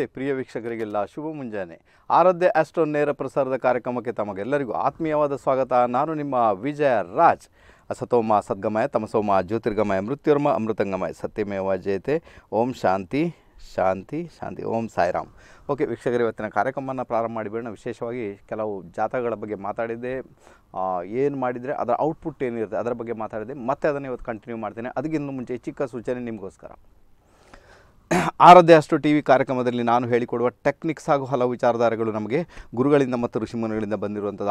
ನಮಸ್ತೆ ಪ್ರಿಯ ವೀಕ್ಷಕರಿಗೆಲ್ಲ ಶುಭ ಮುಂಜಾನೆ ಆರಾಧ್ಯ ಆಸ್ಟ್ರೋ ನೇರ ಪ್ರಸಾರದ ಕಾರ್ಯಕ್ರಮಕ್ಕೆ ತಮಗೆಲ್ಲರಿಗೂ ಆತ್ಮೀಯವಾದ ಸ್ವಾಗತ ನಾನು ನಿಮ್ಮ ವಿಜಯ ರಾಜ್ ಅಸತೋಮ ಸದ್ಗಮಯ ತಮಸೋಮ ಜ್ಯೋತಿರ್ಗಮಯ ಮೃತ್ಯುರ್ಮ ಅಮೃತಂಗಮಯ ಸತ್ಯಮೇವ ಜಯತೆ ಓಂ ಶಾಂತಿ ಶಾಂತಿ ಶಾಂತಿ ಓಂ ಸಾಯಿರಾಮ್ ಓಕೆ ವೀಕ್ಷಕರು ಇವತ್ತಿನ ಕಾರ್ಯಕ್ರಮವನ್ನು ಪ್ರಾರಂಭ ಮಾಡಿಬಿಡೋಣ ವಿಶೇಷವಾಗಿ ಕೆಲವು ಜಾತಕಗಳ ಬಗ್ಗೆ ಮಾತಾಡಿದ್ದೆ ಏನು ಮಾಡಿದರೆ ಅದರ ಔಟ್ಪುಟ್ ಏನಿರುತ್ತೆ ಅದರ ಬಗ್ಗೆ ಮಾತಾಡಿದೆ ಮತ್ತೆ ಅದನ್ನು ಇವತ್ತು ಕಂಟಿನ್ಯೂ ಮಾಡ್ತೇನೆ ಅದಕ್ಕಿಂತ ಮುಂಚೆ ಚಿಕ್ಕ ಸೂಚನೆ ನಿಮಗೋಸ್ಕರ ಆರಾಧ್ಯ ಅಷ್ಟು ಟಿ ವಿ ಕಾರ್ಯಕ್ರಮದಲ್ಲಿ ನಾನು ಹೇಳಿಕೊಡುವ ಟೆಕ್ನಿಕ್ಸ್ ಹಾಗೂ ಹಲವು ವಿಚಾರಧಾರೆಗಳು ನಮಗೆ ಗುರುಗಳಿಂದ ಮತ್ತು ಋಷಿಮುನಿಗಳಿಂದ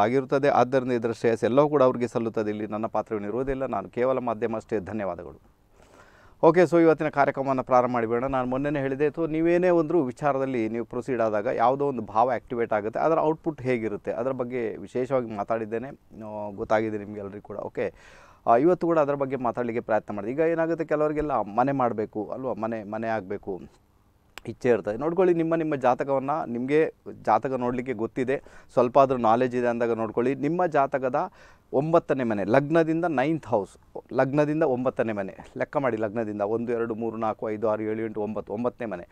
ಆಗಿರುತ್ತದೆ ಆದ್ದರಿಂದ ಇದರ ಶ್ರೇಯಸ್ ಎಲ್ಲವೂ ಕೂಡ ಅವರಿಗೆ ಸಲ್ಲುತ್ತದೆ ಇಲ್ಲಿ ನನ್ನ ಪಾತ್ರವೇನಿರುವುದಿಲ್ಲ ನಾನು ಕೇವಲ ಮಾಧ್ಯಮ ಅಷ್ಟೇ ಧನ್ಯವಾದಗಳು ಓಕೆ ಸೊ ಇವತ್ತಿನ ಕಾರ್ಯಕ್ರಮವನ್ನು ಪ್ರಾರಂಭ ಮಾಡಿಬೇಡ ನಾನು ಮೊನ್ನೆನೇ ಹೇಳಿದೆ ಅಥವಾ ನೀವೇನೇ ಒಂದು ವಿಚಾರದಲ್ಲಿ ನೀವು ಪ್ರೊಸೀಡ್ ಆದಾಗ ಯಾವುದೋ ಒಂದು ಭಾವ ಆ್ಯಕ್ಟಿವೇಟ್ ಆಗುತ್ತೆ ಅದರ ಔಟ್ಪುಟ್ ಹೇಗಿರುತ್ತೆ ಅದರ ಬಗ್ಗೆ ವಿಶೇಷವಾಗಿ ಮಾತಾಡಿದ್ದೇನೆ ಗೊತ್ತಾಗಿದೆ ನಿಮಗೆಲ್ಲರಿಗೂ ಕೂಡ ಓಕೆ ಇವತ್ತು ಕೂಡ ಅದರ ಬಗ್ಗೆ ಮಾತಾಡಲಿಕ್ಕೆ ಪ್ರಯತ್ನ ಮಾಡಿದೆ ಈಗ ಏನಾಗುತ್ತೆ ಕೆಲವರಿಗೆಲ್ಲ ಮನೆ ಮಾಡಬೇಕು ಅಲ್ವಾ ಮನೆ ಮನೆ ಆಗಬೇಕು ಇಚ್ಛೆ ಇರ್ತದೆ ನೋಡ್ಕೊಳ್ಳಿ ನಿಮ್ಮ ನಿಮ್ಮ ಜಾತಕವನ್ನು ನಿಮಗೆ ಜಾತಕ ನೋಡಲಿಕ್ಕೆ ಗೊತ್ತಿದೆ ಸ್ವಲ್ಪ ಆದರೂ ನಾಲೆಜ್ ಇದೆ ಅಂದಾಗ ನೋಡ್ಕೊಳ್ಳಿ ನಿಮ್ಮ ಜಾತಕದ ಒಂಬತ್ತನೇ ಮನೆ ಲಗ್ನದಿಂದ ನೈನ್ತ್ ಹೌಸ್ ಲಗ್ನದಿಂದ ಒಂಬತ್ತನೇ ಮನೆ ಲೆಕ್ಕ ಮಾಡಿ ಲಗ್ನದಿಂದ ಒಂದು ಎರಡು ಮೂರು ನಾಲ್ಕು ಐದು ಆರು ಏಳು ಎಂಟು ಒಂಬತ್ತು ಒಂಬತ್ತನೇ ಮನೆ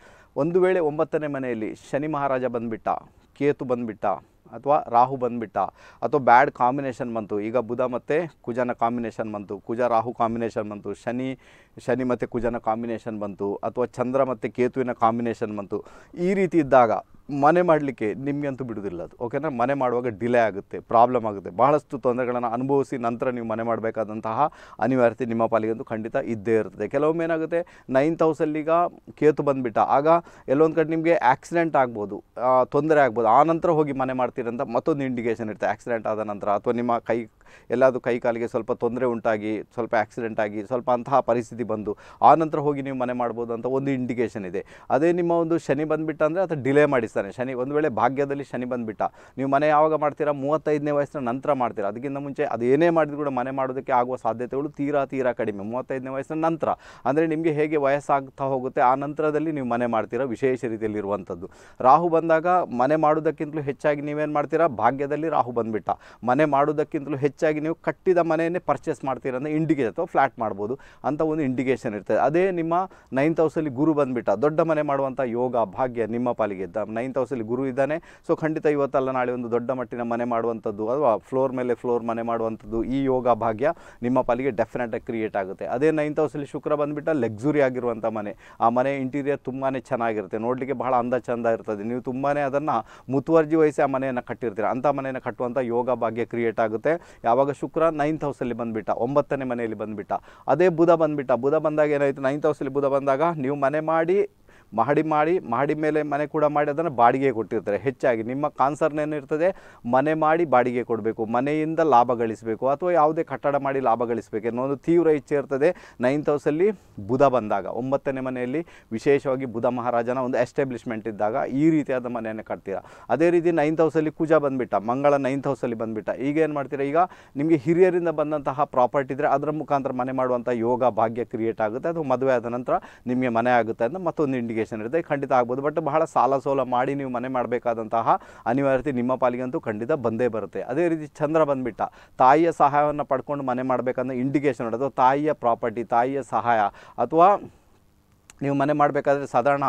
ಒಂದು ವೇಳೆ ಒಂಬತ್ತನೇ ಮನೆಯಲ್ಲಿ ಶನಿ ಮಹಾರಾಜ ಬಂದುಬಿಟ್ಟ ಕೇತು ಬಂದುಬಿಟ್ಟ ಅಥವಾ ರಾಹು ಬಂದುಬಿಟ್ಟ ಅಥವಾ ಬ್ಯಾಡ್ ಕಾಂಬಿನೇಷನ್ ಬಂತು ಈಗ ಬುಧ ಮತ್ತು ಕುಜನ ಕಾಂಬಿನೇಷನ್ ಬಂತು ಕುಜ ರಾಹು ಕಾಂಬಿನೇಷನ್ ಬಂತು ಶನಿ ಶನಿ ಮತ್ತು ಕುಜನ ಕಾಂಬಿನೇಷನ್ ಬಂತು ಅಥವಾ ಚಂದ್ರ ಮತ್ತು ಕೇತುವಿನ ಕಾಂಬಿನೇಷನ್ ಬಂತು ಈ ರೀತಿ ಇದ್ದಾಗ ಮನೆ ಮಾಡಲಿಕ್ಕೆ ನಿಮಗೆ ಅಂತೂ ಬಿಡೋದಿಲ್ಲ ಅದು ಓಕೆನಾ ಮನೆ ಮಾಡುವಾಗ ಡಿಲೇ ಆಗುತ್ತೆ ಪ್ರಾಬ್ಲಮ್ ಆಗುತ್ತೆ ಬಹಳಷ್ಟು ತೊಂದರೆಗಳನ್ನು ಅನುಭವಿಸಿ ನಂತರ ನೀವು ಮನೆ ಮಾಡಬೇಕಾದಂತಹ ಅನಿವಾರ್ಯತೆ ನಿಮ್ಮ ಪಾಲಿಗಂತೂ ಖಂಡಿತ ಇದ್ದೇ ಇರುತ್ತದೆ ಕೆಲವೊಮ್ಮೆ ಏನಾಗುತ್ತೆ ನೈನ್ತ್ ಹೌಸಲ್ಲಿಗ ಕೇತು ಬಂದುಬಿಟ್ಟ ಆಗ ಎಲ್ಲೊಂದು ಕಡೆ ನಿಮಗೆ ಆಕ್ಸಿಡೆಂಟ್ ಆಗ್ಬೋದು ತೊಂದರೆ ಆಗ್ಬೋದು ಆ ನಂತರ ಹೋಗಿ ಮನೆ ಮಾಡ್ತೀರಂತ ಮತ್ತೊಂದು ಇಂಡಿಕೇಷನ್ ಇರುತ್ತೆ ಆಕ್ಸಿಡೆಂಟ್ ಆದ ನಂತರ ಅಥವಾ ನಿಮ್ಮ ಕೈ ಎಲ್ಲಾದರೂ ಕೈ ಕಾಲಿಗೆ ಸ್ವಲ್ಪ ತೊಂದರೆ ಉಂಟಾಗಿ ಸ್ವಲ್ಪ ಆಕ್ಸಿಡೆಂಟ್ ಆಗಿ ಸ್ವಲ್ಪ ಅಂತಹ ಪರಿಸ್ಥಿತಿ ಬಂದು ಆ ನಂತರ ಹೋಗಿ ನೀವು ಮನೆ ಮಾಡ್ಬೋದು ಅಂತ ಒಂದು ಇಂಡಿಕೇಷನ್ ಇದೆ ಅದೇ ನಿಮ್ಮ ಒಂದು ಶನಿ ಬಂದುಬಿಟ್ಟಂದರೆ ಅಂದರೆ ಅಥವಾ ಡಿಲೇ ಮಾಡಿ ಶನಿ ಒಂದು ವೇಳೆ ಭಾಗ್ಯದಲ್ಲಿ ಶನಿ ಬಂದುಬಿಟ್ಟ ನೀವು ಮನೆ ಯಾವಾಗ ಮಾಡ್ತೀರಾ ಮೂವತ್ತೈದನೇ ವಯಸ್ಸಿನ ನಂತರ ಮಾಡ್ತೀರಾ ಅದಕ್ಕಿಂತ ಮುಂಚೆ ಅದು ಏನೇ ಮಾಡಿದ್ರು ಕೂಡ ಮನೆ ಮಾಡೋದಕ್ಕೆ ಆಗುವ ಸಾಧ್ಯತೆಗಳು ತೀರಾ ತೀರಾ ಕಡಿಮೆ ಮೂವತ್ತೈದನೇ ವಯಸ್ಸಿನ ನಂತರ ಅಂದರೆ ನಿಮಗೆ ಹೇಗೆ ವಯಸ್ಸಾಗ್ತಾ ಹೋಗುತ್ತೆ ಆ ನಂತರದಲ್ಲಿ ನೀವು ಮನೆ ಮಾಡ್ತೀರಾ ವಿಶೇಷ ರೀತಿಯಲ್ಲಿ ಇರುವಂಥದ್ದು ರಾಹು ಬಂದಾಗ ಮನೆ ಮಾಡೋದಕ್ಕಿಂತಲೂ ಹೆಚ್ಚಾಗಿ ನೀವೇನು ಮಾಡ್ತೀರಾ ಭಾಗ್ಯದಲ್ಲಿ ರಾಹು ಬಂದುಬಿಟ್ಟ ಮನೆ ಮಾಡೋದಕ್ಕಿಂತಲೂ ಹೆಚ್ಚಾಗಿ ನೀವು ಕಟ್ಟಿದ ಮನೆಯನ್ನೇ ಪರ್ಚೇಸ್ ಮಾಡ್ತೀರಾ ಅಂದರೆ ಇಂಡಿಕೇಟ್ ಅಥವಾ ಫ್ಲ್ಯಾಟ್ ಮಾಡ್ಬೋದು ಅಂತ ಒಂದು ಇಂಡಿಕೇಷನ್ ಇರ್ತದೆ ಅದೇ ನಿಮ್ಮ ನೈನ್ತ್ ಹೌಸಲ್ಲಿ ಗುರು ಬಂದುಬಿಟ್ಟ ದೊಡ್ಡ ಮನೆ ಮಾಡುವಂಥ ಯೋಗ ಭಾಗ್ಯ ನಿಮ್ಮ ಪಾಲಿಗೆ ನೈನ್ ನೈನ್ತ್ ಹೌಸಲ್ಲಿ ಗುರು ಇದ್ದಾನೆ ಸೊ ಖಂಡಿತ ಇವತ್ತಲ್ಲ ನಾಳೆ ಒಂದು ದೊಡ್ಡ ಮಟ್ಟಿನ ಮನೆ ಮಾಡುವಂಥದ್ದು ಅಥವಾ ಫ್ಲೋರ್ ಮೇಲೆ ಫ್ಲೋರ್ ಮನೆ ಮಾಡುವಂಥದ್ದು ಈ ಯೋಗ ಭಾಗ್ಯ ನಿಮ್ಮ ಪಾಲಿಗೆ ಡೆಫಿನೆಟಾಗಿ ಕ್ರಿಯೇಟ್ ಆಗುತ್ತೆ ಅದೇ ನೈನ್ತ್ ಹೌಸಲ್ಲಿ ಶುಕ್ರ ಬಂದುಬಿಟ್ಟ ಲಗ್ಸುರಿ ಆಗಿರುವಂಥ ಮನೆ ಆ ಮನೆ ಇಂಟೀರಿಯರ್ ತುಂಬಾ ಚೆನ್ನಾಗಿರುತ್ತೆ ನೋಡಲಿಕ್ಕೆ ಬಹಳ ಅಂದ ಚಂದ ಇರ್ತದೆ ನೀವು ತುಂಬಾ ಅದನ್ನು ಮುತುವರ್ಜಿ ವಹಿಸಿ ಆ ಮನೆಯನ್ನು ಕಟ್ಟಿರ್ತೀರ ಅಂಥ ಮನೆಯನ್ನು ಕಟ್ಟುವಂಥ ಯೋಗ ಭಾಗ್ಯ ಕ್ರಿಯೇಟ್ ಆಗುತ್ತೆ ಯಾವಾಗ ಶುಕ್ರ ನೈನ್ತ್ ಹೌಸಲ್ಲಿ ಬಂದುಬಿಟ್ಟ ಒಂಬತ್ತನೇ ಮನೆಯಲ್ಲಿ ಬಂದುಬಿಟ್ಟ ಅದೇ ಬುಧ ಬಂದುಬಿಟ್ಟ ಬುಧ ಬಂದಾಗ ಏನಾಯಿತು ನೈನ್ತ್ ಹೌಸಲ್ಲಿ ಬುಧ ಬಂದಾಗ ನೀವು ಮನೆ ಮಾಡಿ ಮಹಡಿ ಮಾಡಿ ಮಹಡಿ ಮೇಲೆ ಮನೆ ಕೂಡ ಮಾಡಿ ಅದನ್ನು ಬಾಡಿಗೆ ಕೊಟ್ಟಿರ್ತಾರೆ ಹೆಚ್ಚಾಗಿ ನಿಮ್ಮ ಕಾನ್ಸರ್ನ್ ಏನಿರ್ತದೆ ಮನೆ ಮಾಡಿ ಬಾಡಿಗೆ ಕೊಡಬೇಕು ಮನೆಯಿಂದ ಲಾಭ ಗಳಿಸಬೇಕು ಅಥವಾ ಯಾವುದೇ ಕಟ್ಟಡ ಮಾಡಿ ಲಾಭ ಗಳಿಸಬೇಕು ಅನ್ನೋ ಒಂದು ತೀವ್ರ ಇಚ್ಛೆ ಇರ್ತದೆ ನೈನ್ತ್ ಹೌಸಲ್ಲಿ ಬುಧ ಬಂದಾಗ ಒಂಬತ್ತನೇ ಮನೆಯಲ್ಲಿ ವಿಶೇಷವಾಗಿ ಬುಧ ಮಹಾರಾಜನ ಒಂದು ಎಸ್ಟಾಬ್ಲಿಷ್ಮೆಂಟ್ ಇದ್ದಾಗ ಈ ರೀತಿಯಾದ ಮನೆಯನ್ನು ಕಟ್ತೀರಾ ಅದೇ ರೀತಿ ನೈನ್ತ್ ಹೌಸಲ್ಲಿ ಕುಜ ಬಂದುಬಿಟ್ಟ ಮಂಗಳ ನೈನ್ತ್ ಹೌಸಲ್ಲಿ ಬಂದುಬಿಟ್ಟ ಈಗ ಏನು ಮಾಡ್ತೀರಾ ಈಗ ನಿಮಗೆ ಹಿರಿಯರಿಂದ ಬಂದಂತಹ ಪ್ರಾಪರ್ಟಿ ಇದ್ದರೆ ಅದರ ಮುಖಾಂತರ ಮನೆ ಮಾಡುವಂಥ ಯೋಗ ಭಾಗ್ಯ ಕ್ರಿಯೇಟ್ ಆಗುತ್ತೆ ಅದು ಮದುವೆ ಆದ ನಂತರ ನಿಮಗೆ ಮನೆ ಆಗುತ್ತೆ ಅಂತ ಮತ್ತೊಂದು ಇಂಡಿಗೆ ಅಬ್ಲಿಗೇಷನ್ ಇರುತ್ತೆ ಖಂಡಿತ ಆಗ್ಬೋದು ಬಟ್ ಬಹಳ ಸಾಲ ಸೋಲ ಮಾಡಿ ನೀವು ಮನೆ ಮಾಡಬೇಕಾದಂತಹ ಅನಿವಾರ್ಯತೆ ನಿಮ್ಮ ಪಾಲಿಗಂತೂ ಖಂಡಿತ ಬಂದೇ ಬರುತ್ತೆ ಅದೇ ರೀತಿ ಚಂದ್ರ ಬಂದ್ಬಿಟ್ಟ ತಾಯಿಯ ಸಹಾಯವನ್ನು ಪಡ್ಕೊಂಡು ಮನೆ ಮಾಡಬೇಕಂದ್ರೆ ಇಂಡಿಕೇಶನ್ ಅಥವಾ ತಾಯಿಯ ಪ್ರಾಪರ್ಟಿ ತಾಯಿಯ ಸಹಾಯ ಅಥವಾ ನೀವು ಮನೆ ಮಾಡಬೇಕಾದ್ರೆ ಸಾಧಾರಣ